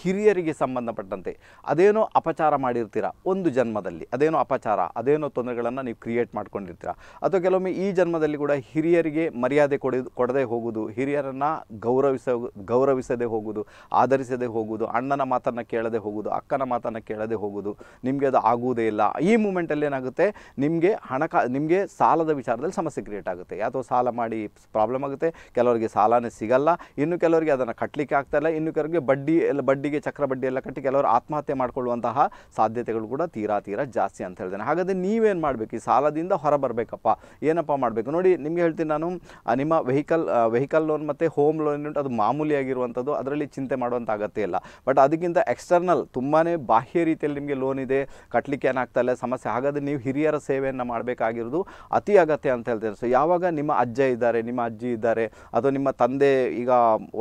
ಹಿರಿಯರಿಗೆ ಸಂಬಂಧಪಟ್ಟಂತೆ ಅದೇನೋ ಅಪಚಾರ ಮಾಡಿರ್ತೀರ ಒಂದು ಜನ್ಮದಲ್ಲಿ ಅದೇನೋ ಅಪಚಾರ ಅದೇನೋ ತೊಂದರೆಗಳನ್ನು ನೀವು ಕ್ರಿಯೇಟ್ ಮಾಡ್ಕೊಂಡಿರ್ತೀರಾ ಅಥವಾ ಕೆಲವೊಮ್ಮೆ ಈ ಜನ್ಮದಲ್ಲಿ ಕೂಡ ಹಿರಿಯರಿಗೆ ಮರ್ಯಾದೆ ಕೊಡ ಕೊಡದೆ ಹೋಗುವುದು ಹಿರಿಯರನ್ನು ಗೌರವಿಸ ಗೌರವಿಸದೆ ಹೋಗುವುದು ಆಧರಿಸದೆ ಹೋಗುವುದು ಅಣ್ಣನ ಮಾತನ್ನು ಕೇಳದೆ ಹೋಗುವುದು ಅಕ್ಕನ ಮಾತನ್ನು ಕೇಳದೆ ಹೋಗುವುದು ನಿಮಗೆ ಅದು ಆಗುವುದೇ ಇಲ್ಲ ಈ ಮೂಮೆಂಟಲ್ಲಿ ಏನಾಗುತ್ತೆ ನಿಮಗೆ ಹಣಕಾ ನಿಮಗೆ ಸಾಲದ ವಿಚಾರದಲ್ಲಿ ಸಮಸ್ಯೆ ಕ್ರಿಯೇಟ್ ಆಗುತ್ತೆ ಅಥವಾ ಸಾಲ ಮಾಡಿ ಪ್ರಾಬ್ಲಮ್ ಆಗುತ್ತೆ ಕೆಲವರಿಗೆ ಸಾಲನೇ ಸಿಗಲ್ಲ ಇನ್ನು ಕೆಲವರಿಗೆ ಅದನ್ನು ಕಟ್ಟಲಿಕ್ಕೆ ಆಗ್ತಾಯಿಲ್ಲ ಇನ್ನು ಕೆಲವರಿಗೆ ಬಡ್ಡಿ ಎಲ್ಲ ಬಡ್ಡಿ ಬಡ್ಡಿಗೆ ಚಕ್ರ ಬಡ್ಡಿ ಎಲ್ಲ ಕಟ್ಟಿ ಕೆಲವರು ಆತ್ಮಹತ್ಯೆ ಮಾಡಿಕೊಳ್ಳುವಂತಹ ಸಾಧ್ಯತೆಗಳು ಕೂಡ ತೀರಾ ತೀರಾ ಜಾಸ್ತಿ ಅಂತ ಹೇಳ್ತೇನೆ ಹಾಗಾದರೆ ನೀವೇನು ಮಾಡಬೇಕು ಈ ಸಾಲದಿಂದ ಹೊರಬರಬೇಕಪ್ಪ ಏನಪ್ಪ ಮಾಡಬೇಕು ನೋಡಿ ನಿಮಗೆ ಹೇಳ್ತೀನಿ ನಾನು ನಿಮ್ಮ ವೆಹಿಕಲ್ ವೆಹಿಕಲ್ ಲೋನ್ ಮತ್ತು ಹೋಮ್ ಲೋನ್ ಉಂಟು ಅದು ಆಗಿರುವಂಥದ್ದು ಅದರಲ್ಲಿ ಚಿಂತೆ ಮಾಡುವಂಥ ಅಗತ್ಯ ಇಲ್ಲ ಬಟ್ ಅದಕ್ಕಿಂತ ಎಕ್ಸ್ಟರ್ನಲ್ ತುಂಬಾ ಬಾಹ್ಯ ರೀತಿಯಲ್ಲಿ ನಿಮಗೆ ಲೋನ್ ಇದೆ ಕಟ್ಟಲಿಕ್ಕೆ ಏನಾಗ್ತಾ ಇಲ್ಲ ಸಮಸ್ಯೆ ಹಾಗಾದರೆ ನೀವು ಹಿರಿಯರ ಸೇವೆಯನ್ನು ಮಾಡಬೇಕಾಗಿರೋದು ಅತಿ ಅಗತ್ಯ ಅಂತ ಹೇಳ್ತೇನೆ ಸೊ ಯಾವಾಗ ನಿಮ್ಮ ಅಜ್ಜ ಇದ್ದಾರೆ ನಿಮ್ಮ ಅಜ್ಜಿ ಇದ್ದಾರೆ ಅಥವಾ ನಿಮ್ಮ ತಂದೆ ಈಗ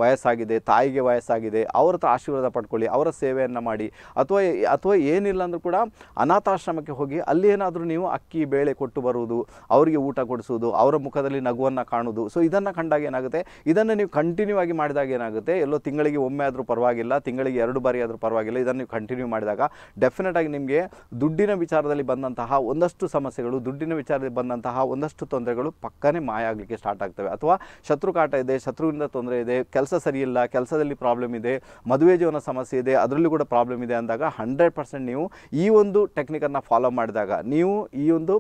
ವಯಸ್ಸಾಗಿದೆ ತಾಯಿಗೆ ವಯಸ್ಸಾಗಿದೆ ಅವ್ರ ಹತ್ರ ಆಶೀರ್ವಾದ ಆಶೀರ್ವಾದ ಪಡ್ಕೊಳ್ಳಿ ಅವರ ಸೇವೆಯನ್ನು ಮಾಡಿ ಅಥವಾ ಅಥವಾ ಏನಿಲ್ಲ ಅಂದರೂ ಕೂಡ ಅನಾಥಾಶ್ರಮಕ್ಕೆ ಹೋಗಿ ಅಲ್ಲಿ ಏನಾದರೂ ನೀವು ಅಕ್ಕಿ ಬೇಳೆ ಕೊಟ್ಟು ಬರುವುದು ಅವರಿಗೆ ಊಟ ಕೊಡಿಸುವುದು ಅವರ ಮುಖದಲ್ಲಿ ನಗುವನ್ನು ಕಾಣುವುದು ಸೊ ಇದನ್ನು ಕಂಡಾಗ ಏನಾಗುತ್ತೆ ಇದನ್ನು ನೀವು ಕಂಟಿನ್ಯೂ ಆಗಿ ಮಾಡಿದಾಗ ಏನಾಗುತ್ತೆ ಎಲ್ಲೋ ತಿಂಗಳಿಗೆ ಒಮ್ಮೆ ಆದರೂ ಪರವಾಗಿಲ್ಲ ತಿಂಗಳಿಗೆ ಎರಡು ಬಾರಿ ಆದರೂ ಪರವಾಗಿಲ್ಲ ಇದನ್ನು ನೀವು ಕಂಟಿನ್ಯೂ ಮಾಡಿದಾಗ ಡೆಫಿನೆಟ್ ಆಗಿ ನಿಮಗೆ ದುಡ್ಡಿನ ವಿಚಾರದಲ್ಲಿ ಬಂದಂತಹ ಒಂದಷ್ಟು ಸಮಸ್ಯೆಗಳು ದುಡ್ಡಿನ ವಿಚಾರದಲ್ಲಿ ಬಂದಂತಹ ಒಂದಷ್ಟು ತೊಂದರೆಗಳು ಪಕ್ಕನೆ ಮಾಯ ಆಗಲಿಕ್ಕೆ ಸ್ಟಾರ್ಟ್ ಆಗ್ತವೆ ಅಥವಾ ಶತ್ರು ಕಾಟ ಇದೆ ಶತ್ರುವಿನಿಂದ ತೊಂದರೆ ಇದೆ ಕೆಲಸ ಸರಿಯಿಲ್ಲ ಕೆಲಸದಲ್ಲಿ ಪ್ರಾಬ್ಲಮ್ ಇದೆ ಮದುವೆ ಸಮಸ್ಯೆ ಇದೆ ಅದರಲ್ಲೂ ಕೂಡ ಪ್ರಾಬ್ಲಮ್ ಇದೆ ಅಂದಾಗ ಹಂಡ್ರೆಡ್ ಪರ್ಸೆಂಟ್ ನೀವು ಈ ಒಂದು ಟೆಕ್ನಿಕನ್ನು ಫಾಲೋ ಮಾಡಿದಾಗ ನೀವು ಈ ಒಂದು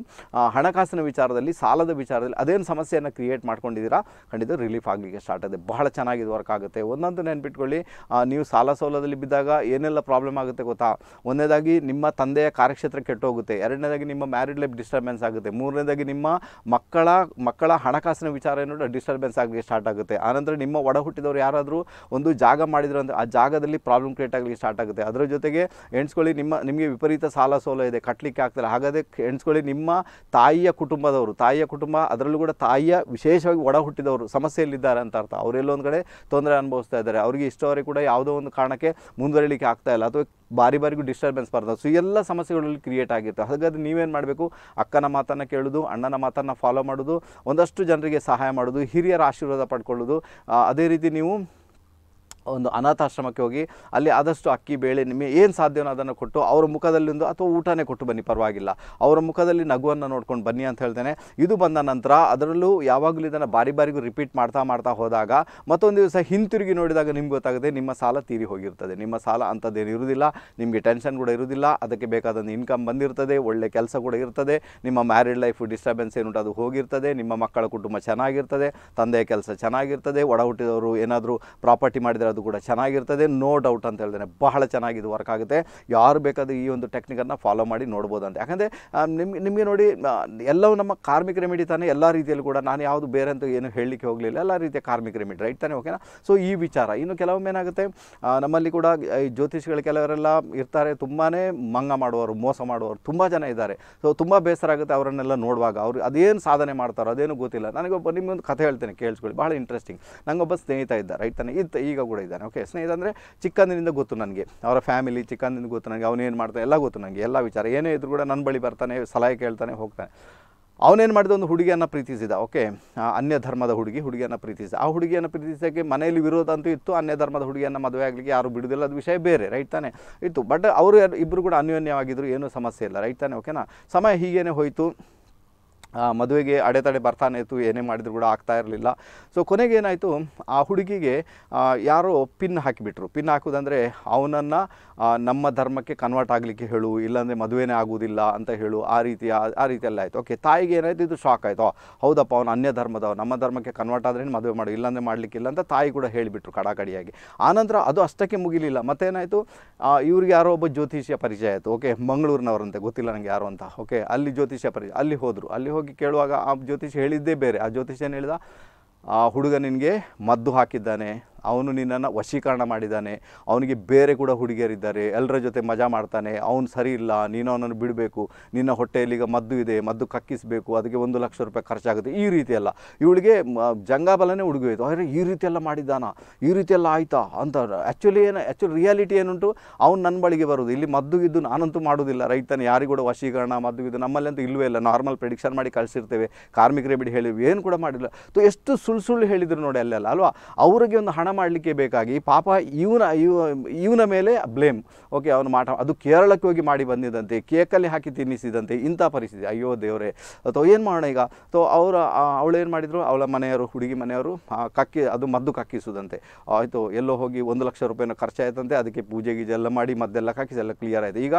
ಹಣಕಾಸಿನ ವಿಚಾರದಲ್ಲಿ ಸಾಲದ ವಿಚಾರದಲ್ಲಿ ಅದೇನು ಸಮಸ್ಯೆಯನ್ನು ಕ್ರಿಯೇಟ್ ಮಾಡ್ಕೊಂಡಿದ್ದೀರಾ ಖಂಡಿತ ರಿಲೀಫ್ ಆಗಲಿಕ್ಕೆ ಸ್ಟಾರ್ಟ್ ಆಗಿದೆ ಬಹಳ ಚೆನ್ನಾಗಿ ಇದು ವರ್ಕ್ ಆಗುತ್ತೆ ಒಂದೊಂದು ನೆನ್ಪಿಟ್ಕೊಳ್ಳಿ ನೀವು ಸಾಲ ಸೌಲಭ್ಯದಲ್ಲಿ ಬಿದ್ದಾಗ ಏನೆಲ್ಲ ಪ್ರಾಬ್ಲಮ್ ಆಗುತ್ತೆ ಗೊತ್ತಾ ಒಂದನೇದಾಗಿ ನಿಮ್ಮ ತಂದೆಯ ಕಾರ್ಯಕ್ಷೇತ್ರ ಕೆಟ್ಟೋಗುತ್ತೆ ಎರಡನೇದಾಗಿ ನಿಮ್ಮ ಮ್ಯಾರಿಡ್ ಲೈಫ್ ಡಿಸ್ಟರ್ಬೆನ್ಸ್ ಆಗುತ್ತೆ ಮೂರನೇದಾಗಿ ನಿಮ್ಮ ಮಕ್ಕಳ ಮಕ್ಕಳ ಹಣಕಾಸಿನ ವಿಚಾರ ಏನು ಡಿಸ್ಟರ್ಬೆನ್ಸ್ ಆಗಲಿಕ್ಕೆ ಸ್ಟಾರ್ಟ್ ಆಗುತ್ತೆ ಆನಂತರ ನಿಮ್ಮ ಒಡ ಯಾರಾದರೂ ಒಂದು ಜಾಗ ಮಾಡಿದ್ರು ಅಂದರೆ ಆ ಜಾಗದಲ್ಲಿ ಪ್ರಾಬ್ಲಮ್ ಕ್ರಿಯೇಟ್ ಆಗಲಿಕ್ಕೆ ಸ್ಟಾರ್ಟ್ ಆಗುತ್ತೆ ಅದರ ಜೊತೆಗೆ ಹೆಣ್ಸ್ಕೊಳ್ಳಿ ನಿಮ್ಮ ನಿಮಗೆ ವಿಪರೀತ ಸಾಲ ಸೋಲ ಇದೆ ಕಟ್ಟಲಿಕ್ಕೆ ಆಗ್ತಾರೆ ಹಾಗಾದ್ರೆ ಹೆಣ್ಸ್ಕೊಳ್ಳಿ ನಿಮ್ಮ ತಾಯಿಯ ಕುಟುಂಬದವರು ತಾಯಿಯ ಕುಟುಂಬ ಅದರಲ್ಲೂ ಕೂಡ ತಾಯಿಯ ವಿಶೇಷವಾಗಿ ಒಡ ಹುಟ್ಟಿದವರು ಸಮಸ್ಯೆಯಲ್ಲಿದ್ದಾರೆ ಅಂತ ಅರ್ಥ ಅವರೆಲ್ಲೊಂದು ಕಡೆ ತೊಂದರೆ ಅನುಭವಿಸ್ತಾ ಇದ್ದಾರೆ ಅವರಿಗೆ ಇಷ್ಟವರೆಗೆ ಕೂಡ ಯಾವುದೋ ಒಂದು ಕಾರಣಕ್ಕೆ ಮುಂದುವರಿಲಿಕ್ಕೆ ಆಗ್ತಾ ಇಲ್ಲ ಅಥವಾ ಬಾರಿ ಬಾರಿಗೂ ಡಿಸ್ಟರ್ಬೆನ್ಸ್ ಬರ್ತದೆ ಸೊ ಎಲ್ಲ ಸಮಸ್ಯೆಗಳಲ್ಲಿ ಕ್ರಿಯೇಟ್ ಆಗಿರುತ್ತೆ ಹಾಗಾದರೆ ನೀವೇನು ಮಾಡಬೇಕು ಅಕ್ಕನ ಮಾತನ್ನು ಕೇಳೋದು ಅಣ್ಣನ ಮಾತನ್ನು ಫಾಲೋ ಮಾಡೋದು ಒಂದಷ್ಟು ಜನರಿಗೆ ಸಹಾಯ ಮಾಡೋದು ಹಿರಿಯರ ಆಶೀರ್ವಾದ ಪಡ್ಕೊಳ್ಳೋದು ಅದೇ ರೀತಿ ನೀವು ಒಂದು ಅನಾಥಾಶ್ರಮಕ್ಕೆ ಹೋಗಿ ಅಲ್ಲಿ ಆದಷ್ಟು ಅಕ್ಕಿ ಬೇಳೆ ನಿಮಗೆ ಏನು ಸಾಧ್ಯವೋ ಅದನ್ನು ಕೊಟ್ಟು ಅವರ ಮುಖದಲ್ಲಿ ಒಂದು ಅಥವಾ ಊಟನೇ ಕೊಟ್ಟು ಬನ್ನಿ ಪರವಾಗಿಲ್ಲ ಅವರ ಮುಖದಲ್ಲಿ ನಗುವನ್ನು ನೋಡ್ಕೊಂಡು ಬನ್ನಿ ಅಂತ ಹೇಳ್ತೇನೆ ಇದು ಬಂದ ನಂತರ ಅದರಲ್ಲೂ ಯಾವಾಗಲೂ ಇದನ್ನು ಬಾರಿ ಬಾರಿಗೂ ರಿಪೀಟ್ ಮಾಡ್ತಾ ಮಾಡ್ತಾ ಹೋದಾಗ ಮತ್ತೊಂದು ದಿವಸ ಹಿಂತಿರುಗಿ ನೋಡಿದಾಗ ನಿಮ್ಗೆ ಗೊತ್ತಾಗದೆ ನಿಮ್ಮ ಸಾಲ ತೀರಿ ಹೋಗಿರ್ತದೆ ನಿಮ್ಮ ಸಾಲ ಅಂಥದ್ದೇನು ಇರುವುದಿಲ್ಲ ನಿಮಗೆ ಟೆನ್ಷನ್ ಕೂಡ ಇರುವುದಿಲ್ಲ ಅದಕ್ಕೆ ಒಂದು ಇನ್ಕಮ್ ಬಂದಿರ್ತದೆ ಒಳ್ಳೆ ಕೆಲಸ ಕೂಡ ಇರ್ತದೆ ನಿಮ್ಮ ಮ್ಯಾರಿಡ್ ಲೈಫ್ ಡಿಸ್ಟರ್ಬೆನ್ಸ್ ಏನುಂಟು ಅದು ಹೋಗಿರ್ತದೆ ನಿಮ್ಮ ಮಕ್ಕಳ ಕುಟುಂಬ ಚೆನ್ನಾಗಿರ್ತದೆ ತಂದೆಯ ಕೆಲಸ ಚೆನ್ನಾಗಿರ್ತದೆ ಒಡ ಹುಟ್ಟಿದವರು ಏನಾದರೂ ಪ್ರಾಪರ್ಟಿ ಮಾಡಿದರೆ ಅದು ಕೂಡ ಚೆನ್ನಾಗಿರ್ತದೆ ನೋ ಡೌಟ್ ಅಂತ ಹೇಳ್ತೇನೆ ಬಹಳ ಚೆನ್ನಾಗಿ ಇದು ವರ್ಕ್ ಆಗುತ್ತೆ ಯಾರು ಬೇಕಾದ್ರೆ ಈ ಒಂದು ಟೆಕ್ನಿಕನ್ನು ಫಾಲೋ ಮಾಡಿ ನೋಡ್ಬೋದು ಅಂತ ಯಾಕಂದರೆ ನಿಮ್ಗೆ ನಿಮಗೆ ನೋಡಿ ಎಲ್ಲವೂ ನಮ್ಮ ಕಾರ್ಮಿಕ ರೆಮಿಡಿ ತಾನೇ ಎಲ್ಲ ರೀತಿಯಲ್ಲಿ ಕೂಡ ನಾನು ಯಾವುದು ಬೇರೆ ಅಂತ ಏನು ಹೇಳಲಿಕ್ಕೆ ಹೋಗಲಿಲ್ಲ ಎಲ್ಲ ರೀತಿಯ ಕಾರ್ಮಿಕ ರೆಮಿಡಿ ರೈಟ್ ತಾನೆ ಓಕೆನಾ ಸೊ ಈ ವಿಚಾರ ಇನ್ನು ಕೆಲವೊಮ್ಮೆ ಏನಾಗುತ್ತೆ ನಮ್ಮಲ್ಲಿ ಕೂಡ ಈ ಜ್ಯೋತಿಷಿಗಳು ಕೆಲವರೆಲ್ಲ ಇರ್ತಾರೆ ತುಂಬಾ ಮಂಗ ಮಾಡುವವರು ಮೋಸ ಮಾಡುವವರು ತುಂಬ ಜನ ಇದ್ದಾರೆ ಸೊ ತುಂಬ ಬೇಸರ ಆಗುತ್ತೆ ಅವರನ್ನೆಲ್ಲ ನೋಡುವಾಗ ಅವರು ಅದೇನು ಸಾಧನೆ ಮಾಡ್ತಾರೋ ಅದೇನು ಗೊತ್ತಿಲ್ಲ ನನಗೊಬ್ಬ ನಿಮ್ಮೊಂದು ಕಥೆ ಹೇಳ್ತೇನೆ ಕೇಳಿಸ್ಕೊಳ್ಳಿ ಭಾಳ ಇಂಟ್ರೆಸ್ಟಿಂಗ್ ನನಗೊಬ್ಬ ಸ್ನೇಹಿತ ಇದ್ದ ರೈಟ್ ತಾನೆ ಇತ್ತು ಈಗ ಕೂಡ ಇದ್ದಾನೆ ಓಕೆ ಸ್ನೇಹಿತ ಅಂದರೆ ಚಿಕ್ಕಂದಿನಿಂದ ಗೊತ್ತು ನನಗೆ ಅವರ ಫ್ಯಾಮಿಲಿ ಚಿಕ್ಕಂದಿನಿಂದ ಗೊತ್ತು ನನಗೆ ಅವನೇನು ಮಾಡ್ತಾನೆ ಎಲ್ಲ ಗೊತ್ತು ನನಗೆ ಎಲ್ಲ ವಿಚಾರ ಏನೇ ಇದ್ರು ಕೂಡ ನನ್ನ ಬಳಿ ಬರ್ತಾನೆ ಸಲಹೆ ಕೇಳ್ತಾನೆ ಹೋಗ್ತಾನೆ ಅವನೇನು ಮಾಡಿದ ಒಂದು ಹುಡುಗಿಯನ್ನು ಪ್ರೀತಿಸಿದ ಓಕೆ ಅನ್ಯ ಧರ್ಮದ ಹುಡುಗಿ ಹುಡುಗಿಯನ್ನು ಪ್ರೀತಿಸಿದ ಆ ಹುಡುಗಿಯನ್ನು ಪ್ರೀತಿಸೋಕ್ಕೆ ಮನೆಯಲ್ಲಿ ವಿರೋಧ ಅಂತೂ ಇತ್ತು ಅನ್ಯ ಧರ್ಮದ ಹುಡುಗಿಯನ್ನು ಮದುವೆ ಆಗಲಿಕ್ಕೆ ಯಾರು ಬಿಡೋದಿಲ್ಲ ಅದು ವಿಷಯ ಬೇರೆ ರೈಟ್ ತಾನೆ ಇತ್ತು ಬಟ್ ಅವರು ಇಬ್ಬರು ಕೂಡ ಅನ್ಯೋನ್ಯವಾಗಿದ್ದರು ಏನೂ ಸಮಸ್ಯೆ ಇಲ್ಲ ರೈಟ್ ತಾನೆ ಓಕೆನಾ ಸಮಯ ಹೀಗೇನೆ ಹೋಯಿತು ಮದುವೆಗೆ ಅಡೆತಡೆ ಬರ್ತಾನೆ ಇತ್ತು ಏನೇ ಮಾಡಿದ್ರು ಕೂಡ ಆಗ್ತಾ ಇರಲಿಲ್ಲ ಸೊ ಕೊನೆಗೆ ಏನಾಯಿತು ಆ ಹುಡುಗಿಗೆ ಯಾರೋ ಪಿನ್ ಹಾಕಿಬಿಟ್ರು ಪಿನ್ ಹಾಕೋದಂದ್ರೆ ಅವನನ್ನು ನಮ್ಮ ಧರ್ಮಕ್ಕೆ ಕನ್ವರ್ಟ್ ಆಗಲಿಕ್ಕೆ ಹೇಳು ಇಲ್ಲಾಂದರೆ ಮದುವೆನೇ ಆಗುವುದಿಲ್ಲ ಅಂತ ಹೇಳು ಆ ರೀತಿಯ ಆ ರೀತಿಯೆಲ್ಲ ಆಯಿತು ಓಕೆ ತಾಯಿಗೆ ಏನಾಯಿತು ಇದು ಶಾಕ್ ಆಯಿತು ಹೌದಪ್ಪ ಅವನು ಅನ್ಯ ಧರ್ಮದವ ನಮ್ಮ ಧರ್ಮಕ್ಕೆ ಕನ್ವರ್ಟ್ ಆದ್ರೇನು ಮದುವೆ ಮಾಡು ಇಲ್ಲಾಂದರೆ ಮಾಡಲಿಕ್ಕಿಲ್ಲ ಅಂತ ತಾಯಿ ಕೂಡ ಹೇಳಿಬಿಟ್ರು ಕಡಾಕಡಿಯಾಗಿ ಆನಂತರ ಅದು ಅಷ್ಟಕ್ಕೆ ಮುಗಿಲಿಲ್ಲ ಮತ್ತೇನಾಯಿತು ಇವ್ರಿಗೆ ಯಾರೋ ಒಬ್ಬ ಜ್ಯೋತಿಷ್ಯ ಪರಿಚಯ ಆಯಿತು ಓಕೆ ಮಂಗಳೂರಿನವರಂತೆ ಗೊತ್ತಿಲ್ಲ ನನಗೆ ಯಾರು ಅಂತ ಓಕೆ ಅಲ್ಲಿ ಜ್ಯೋತಿಷ್ಯ ಪರಿಚಯ ಅಲ್ಲಿ ಹೋದರು ಅಲ್ಲಿ ಹೋಗಿ ಕೇಳುವಾಗ ಆ ಜ್ಯೋತಿಷ್ಯ ಹೇಳಿದ್ದೇ ಬೇರೆ ಆ ಜ್ಯೋತಿಷ್ಯ ಏನು ಹೇಳಿದ ಆ ಹುಡುಗ ನಿನಗೆ ಮದ್ದು ಹಾಕಿದ್ದಾನೆ ಅವನು ನಿನ್ನನ್ನು ವಶೀಕರಣ ಮಾಡಿದ್ದಾನೆ ಅವನಿಗೆ ಬೇರೆ ಕೂಡ ಹುಡುಗಿಯರಿದ್ದಾರೆ ಎಲ್ಲರ ಜೊತೆ ಮಜಾ ಮಾಡ್ತಾನೆ ಅವನು ಸರಿ ಇಲ್ಲ ನೀನು ಅವನನ್ನು ಬಿಡಬೇಕು ನಿನ್ನ ಹೊಟ್ಟೆಯಲ್ಲಿ ಈಗ ಮದ್ದು ಇದೆ ಮದ್ದು ಕಕ್ಕಿಸಬೇಕು ಅದಕ್ಕೆ ಒಂದು ಲಕ್ಷ ರೂಪಾಯಿ ಖರ್ಚಾಗುತ್ತೆ ಈ ರೀತಿಯೆಲ್ಲ ಇವಳಿಗೆ ಜಂಗಾಬಲನೇ ಹುಡುಗಿ ಹೋಯಿತು ಆದರೆ ಈ ರೀತಿಯೆಲ್ಲ ಮಾಡಿದ್ದಾನ ಈ ರೀತಿಯೆಲ್ಲ ಆಯಿತಾ ಅಂತ ಆ್ಯಕ್ಚುಲಿ ಏನು ಆ್ಯಕ್ಚುಲಿ ರಿಯಾಲಿಟಿ ಏನುಂಟು ಅವ್ನು ನನ್ನ ಬಳಿಗೆ ಬರೋದು ಇಲ್ಲಿ ಮದ್ದು ಇದ್ದು ನಾನಂತೂ ಮಾಡೋದಿಲ್ಲ ರೈತನ ಯಾರಿಗೂ ಕೂಡ ವಶೀಕರಣ ಮದ್ದು ನಮ್ಮಲ್ಲಿ ಅಂತೂ ಇಲ್ಲವೇ ಇಲ್ಲ ನಾರ್ಮಲ್ ಪ್ರೆಡಿಕ್ಷನ್ ಮಾಡಿ ಕಳಿಸಿರ್ತೇವೆ ಕಾರ್ಮಿಕರೇ ಬಿಡಿ ಹೇಳಿ ಏನು ಕೂಡ ಮಾಡಿಲ್ಲ ತೋ ಎಷ್ಟು ಸುಳ್ಳು ಸುಳ್ಳು ಹೇಳಿದ್ರು ನೋಡಿ ಅಲ್ಲೆಲ್ಲ ಅಲ್ವಾ ಅವರಿಗೆ ಒಂದು ಹಣ ಮಾಡಲಿಕ್ಕೆ ಬೇಕಾಗಿ ಪಾಪ ಇವನ ಇವ ಇವನ ಮೇಲೆ ಬ್ಲೇಮ್ ಓಕೆ ಅವನು ಮಾಟ ಅದು ಕೇರಳಕ್ಕೆ ಹೋಗಿ ಮಾಡಿ ಬಂದಿದ್ದಂತೆ ಕೇಕಲ್ಲಿ ಹಾಕಿ ತಿನ್ನಿಸಿದಂತೆ ಇಂಥ ಪರಿಸ್ಥಿತಿ ಅಯ್ಯೋ ದೇವರೇ ಅಥವಾ ಏನು ಮಾಡೋಣ ಈಗ ಸೊ ಅವರ ಏನು ಮಾಡಿದರು ಅವಳ ಮನೆಯವರು ಹುಡುಗಿ ಮನೆಯವರು ಕಕ್ಕಿ ಅದು ಮದ್ದು ಕಕ್ಕಿಸುದಂತೆ ಆಯಿತು ಎಲ್ಲೋ ಹೋಗಿ ಒಂದು ಲಕ್ಷ ರೂಪಾಯಿನ ಖರ್ಚಾಯ್ತಂತೆ ಅದಕ್ಕೆ ಪೂಜೆ ಗೀಜೆ ಎಲ್ಲ ಮಾಡಿ ಮದ್ದೆಲ್ಲ ಕಾಕಿಸಿ ಎಲ್ಲ ಕ್ಲಿಯರ್ ಆಯಿತು ಈಗ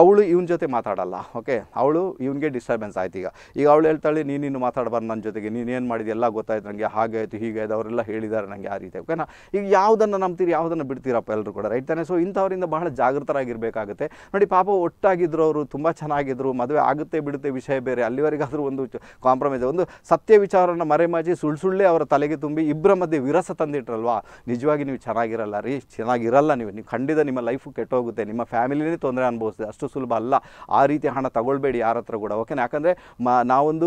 ಅವಳು ಇವನ ಜೊತೆ ಮಾತಾಡಲ್ಲ ಓಕೆ ಅವಳು ಇವನಿಗೆ ಡಿಸ್ಟರ್ಬೆನ್ಸ್ ಆಯ್ತು ಈಗ ಈಗ ಅವಳು ಹೇಳ್ತಾಳೆ ನೀನು ಇನ್ನು ಮಾತಾಡಬಾರ್ದು ನನ್ನ ಜೊತೆಗೆ ನೀನು ಏನು ಮಾಡಿದೆ ಎಲ್ಲ ಗೊತ್ತಾಯ್ತು ನನಗೆ ಹಾಗಾಯಿತು ಹೀಗಾಯಿತು ಅವರೆಲ್ಲ ಹೇಳಿದ್ದಾರೆ ನನಗೆ ಆ ರೀತಿ ಓಕೆನಾ ಈಗ ಯಾವುದನ್ನು ನಂಬ್ತೀರಿ ಯಾವುದನ್ನು ಬಿಡ್ತೀರಪ್ಪ ಎಲ್ಲರೂ ಕೂಡ ರೈಟ್ ತಾನೆ ಸೊ ಇಂಥವರಿಂದ ಬಹಳ ಜಾಗೃತರಾಗಿರಬೇಕಾಗುತ್ತೆ ನೋಡಿ ಪಾಪ ಒಟ್ಟಾಗಿದ್ದರು ಅವರು ತುಂಬ ಚೆನ್ನಾಗಿದ್ರು ಮದುವೆ ಆಗುತ್ತೆ ಬಿಡುತ್ತೆ ವಿಷಯ ಬೇರೆ ಅಲ್ಲಿವರೆಗಾದರೂ ಒಂದು ಕಾಂಪ್ರಮೈಸ್ ಒಂದು ಸತ್ಯ ವಿಚಾರವನ್ನು ಮರೆಮಾಚಿ ಸುಳ್ಳು ಸುಳ್ಳೆ ಅವರ ತಲೆಗೆ ತುಂಬಿ ಇಬ್ಬರ ಮಧ್ಯೆ ವಿರಸ ತಂದಿಟ್ರಲ್ವಾ ನಿಜವಾಗಿ ನೀವು ಚೆನ್ನಾಗಿರಲ್ಲ ರೀ ಚೆನ್ನಾಗಿರಲ್ಲ ನೀವು ನೀವು ಖಂಡಿತ ನಿಮ್ಮ ಲೈಫ್ ಕೆಟ್ಟೋಗುತ್ತೆ ನಿಮ್ಮ ಫ್ಯಾಮಿಲಿನೇ ತೊಂದರೆ ಅನುಭವಿಸ್ತದೆ ಅಷ್ಟು ಸುಲಭ ಅಲ್ಲ ಆ ರೀತಿ ಹಣ ತಗೊಳ್ಬೇಡಿ ಯಾರ ಹತ್ರ ಕೂಡ ಓಕೆನಾ ಯಾಕಂದರೆ ಮ ನಾವೊಂದು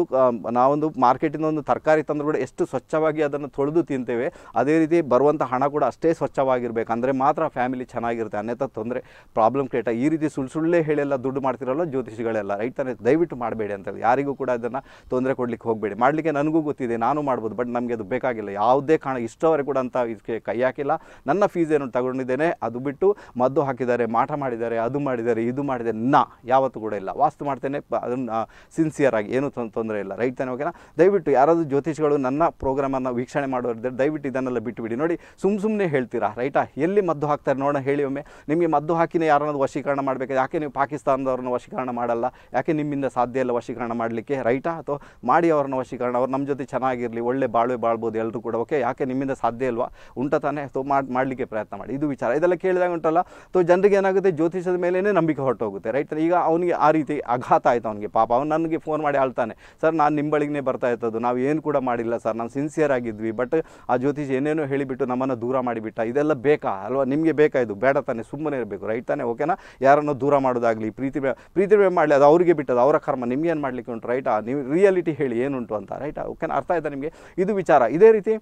ನಾವೊಂದು ಮಾರ್ಕೆಟಿಂದ ಒಂದು ತರಕಾರಿ ತಂದರೂ ಕೂಡ ಎಷ್ಟು ಸ್ವಚ್ಛ ಸ್ವಚ್ಛವಾಗಿ ಅದನ್ನು ತೊಳೆದು ತಿಂತೇವೆ ಅದೇ ರೀತಿ ಬರುವಂಥ ಹಣ ಕೂಡ ಅಷ್ಟೇ ಸ್ವಚ್ಛವಾಗಿರಬೇಕಂದ್ರೆ ಮಾತ್ರ ಫ್ಯಾಮಿಲಿ ಚೆನ್ನಾಗಿರುತ್ತೆ ಅನ್ಯಥ ತೊಂದರೆ ಪ್ರಾಬ್ಲಮ್ ಕ್ರಿಯೇಟ್ ಈ ರೀತಿ ಸುಳ್ಳು ಸುಳ್ಳೇ ಹೇಳೆಲ್ಲ ದುಡ್ಡು ಮಾಡ್ತಿರಲ್ಲ ಜ್ಯೋತಿಷಿಗಳೆಲ್ಲ ರೈಟ್ ತಾನೇ ದಯವಿಟ್ಟು ಮಾಡಬೇಡಿ ಅಂತ ಯಾರಿಗೂ ಕೂಡ ಅದನ್ನು ತೊಂದರೆ ಕೊಡಲಿಕ್ಕೆ ಹೋಗಬೇಡಿ ಮಾಡಲಿಕ್ಕೆ ನನಗೂ ಗೊತ್ತಿದೆ ನಾನು ಮಾಡ್ಬೋದು ಬಟ್ ನಮಗೆ ಅದು ಬೇಕಾಗಿಲ್ಲ ಯಾವುದೇ ಕಾರಣ ಇಷ್ಟವರೆ ಕೂಡ ಅಂತ ಇದಕ್ಕೆ ಕೈ ಹಾಕಿಲ್ಲ ನನ್ನ ಫೀಸ್ ಏನು ತಗೊಂಡಿದ್ದೇನೆ ಅದು ಬಿಟ್ಟು ಮದ್ದು ಹಾಕಿದ್ದಾರೆ ಮಾಟ ಮಾಡಿದ್ದಾರೆ ಅದು ಮಾಡಿದ್ದಾರೆ ಇದು ಮಾಡಿದೆ ನಾ ಯಾವತ್ತೂ ಕೂಡ ಇಲ್ಲ ವಾಸ್ತು ಮಾಡ್ತೇನೆ ಅದನ್ನು ಸಿನ್ಸಿಯರ್ ಆಗಿ ಏನೂ ತೊಂದರೆ ಇಲ್ಲ ರೈಟ್ ತಾನೇ ಓಕೆನಾ ದಯವಿಟ್ಟು ಯಾರಾದರೂ ಜ್ಯೋತಿಷಿಗಳು ನನ್ನ ಪ್ರೋಗ್ರಾಮ್ ಪ್ರೋಗ್ರಾಮನ್ನು ವೀಕ್ಷಣೆ ಮಾಡೋರಿದ್ದರೆ ದಯವಿಟ್ಟು ಇದನ್ನೆಲ್ಲ ಬಿಡಿ ನೋಡಿ ಸುಮ್ ಸುಮ್ಮನೆ ಹೇಳ್ತೀರಾ ರೈಟಾ ಎಲ್ಲಿ ಮದ್ದು ಹಾಕ್ತಾರೆ ನೋಡೋಣ ಹೇಳಿ ಒಮ್ಮೆ ನಿಮಗೆ ಮದ್ದು ಹಾಕಿನೇ ಯಾರನ್ನೂ ವಶೀಕರಣ ಮಾಡಬೇಕು ಯಾಕೆ ನೀವು ಪಾಕಿಸ್ತಾನದವ್ರನ್ನ ವಶೀಕರಣ ಮಾಡಲ್ಲ ಯಾಕೆ ನಿಮ್ಮಿಂದ ಸಾಧ್ಯ ಇಲ್ಲ ವಶೀಕರಣ ಮಾಡಲಿಕ್ಕೆ ರೈಟಾ ಅಥವಾ ಮಾಡಿ ಅವ್ರನ್ನ ವಶೀಕರಣ ಅವ್ರು ನಮ್ಮ ಜೊತೆ ಚೆನ್ನಾಗಿರಲಿ ಒಳ್ಳೆ ಬಾಳ್ವೆ ಬಾಳ್ಬೋದು ಎಲ್ಲರೂ ಕೂಡ ಓಕೆ ಯಾಕೆ ನಿಮ್ಮಿಂದ ಸಾಧ್ಯ ಇಲ್ವಾ ಉಂಟ ತಾನೆ ಅಥವಾ ಮಾಡಿ ಮಾಡಲಿಕ್ಕೆ ಪ್ರಯತ್ನ ಮಾಡಿ ಇದು ವಿಚಾರ ಇದೆಲ್ಲ ಕೇಳಿದಾಗ ಉಂಟಲ್ಲ ತೋ ಜನರಿಗೆ ಏನಾಗುತ್ತೆ ಜ್ಯೋತಿಷದ ಮೇಲೇ ನಂಬಿಕೆ ಹೊರಟೋಗುತ್ತೆ ರೈಟ್ ಈಗ ಅವನಿಗೆ ಆ ರೀತಿ ಆಘಾತ ಆಯಿತು ಅವನಿಗೆ ಪಾಪ ಅವನು ನನಗೆ ಫೋನ್ ಮಾಡಿ ಆಳ್ತಾನೆ ಸರ್ ನಾನು ನಿಮ್ಮ ಬಳಿಗೆ ಬರ್ತಾ ಇರ್ತದ್ದು ನಾವು ಏನು ಕೂಡ ಮಾಡಿಲ್ಲ ಸರ್ ನಾನು ಸಿನ್ಸಿಯರ್ ಆಗಿದ್ವಿ ಬಟ್ ಆ ಜ್ಯೋತಿಷ್ ಏನೇನೋ ಹೇಳಿಬಿಟ್ಟು ನಮ್ಮನ್ನು ದೂರ ಮಾಡಿಬಿಟ್ಟ ಇದೆಲ್ಲ ಬೇಕಾ ಅಲ್ವಾ ನಿಮಗೆ ಬೇಕಾ ಇದು ಬೇಡ ತಾನೆ ಸುಮ್ಮನೆ ಇರಬೇಕು ರೈಟ್ ತಾನೆ ಓಕೆನಾ ಯಾರನ್ನೋ ದೂರ ಮಾಡೋದಾಗಲಿ ಪ್ರೀತಿ ಪ್ರೀತಿ ಮಾಡಲಿ ಅದು ಅವರಿಗೆ ಬಿಟ್ಟದ್ದು ಅವರ ಕರ್ಮ ನಿಮಗೇನು ಮಾಡಲಿಕ್ಕೆ ಉಂಟು ರೈಟಾ ನೀವು ರಿಯಾಲಿಟಿ ಹೇಳಿ ಏನುಂಟು ಅಂತ ರೈಟಾ ಓಕೆನಾ ಅರ್ಥ ಆಯ್ತಾ ನಿಮಗೆ ಇದು ವಿಚಾರ ಇದೇ ರೀತಿ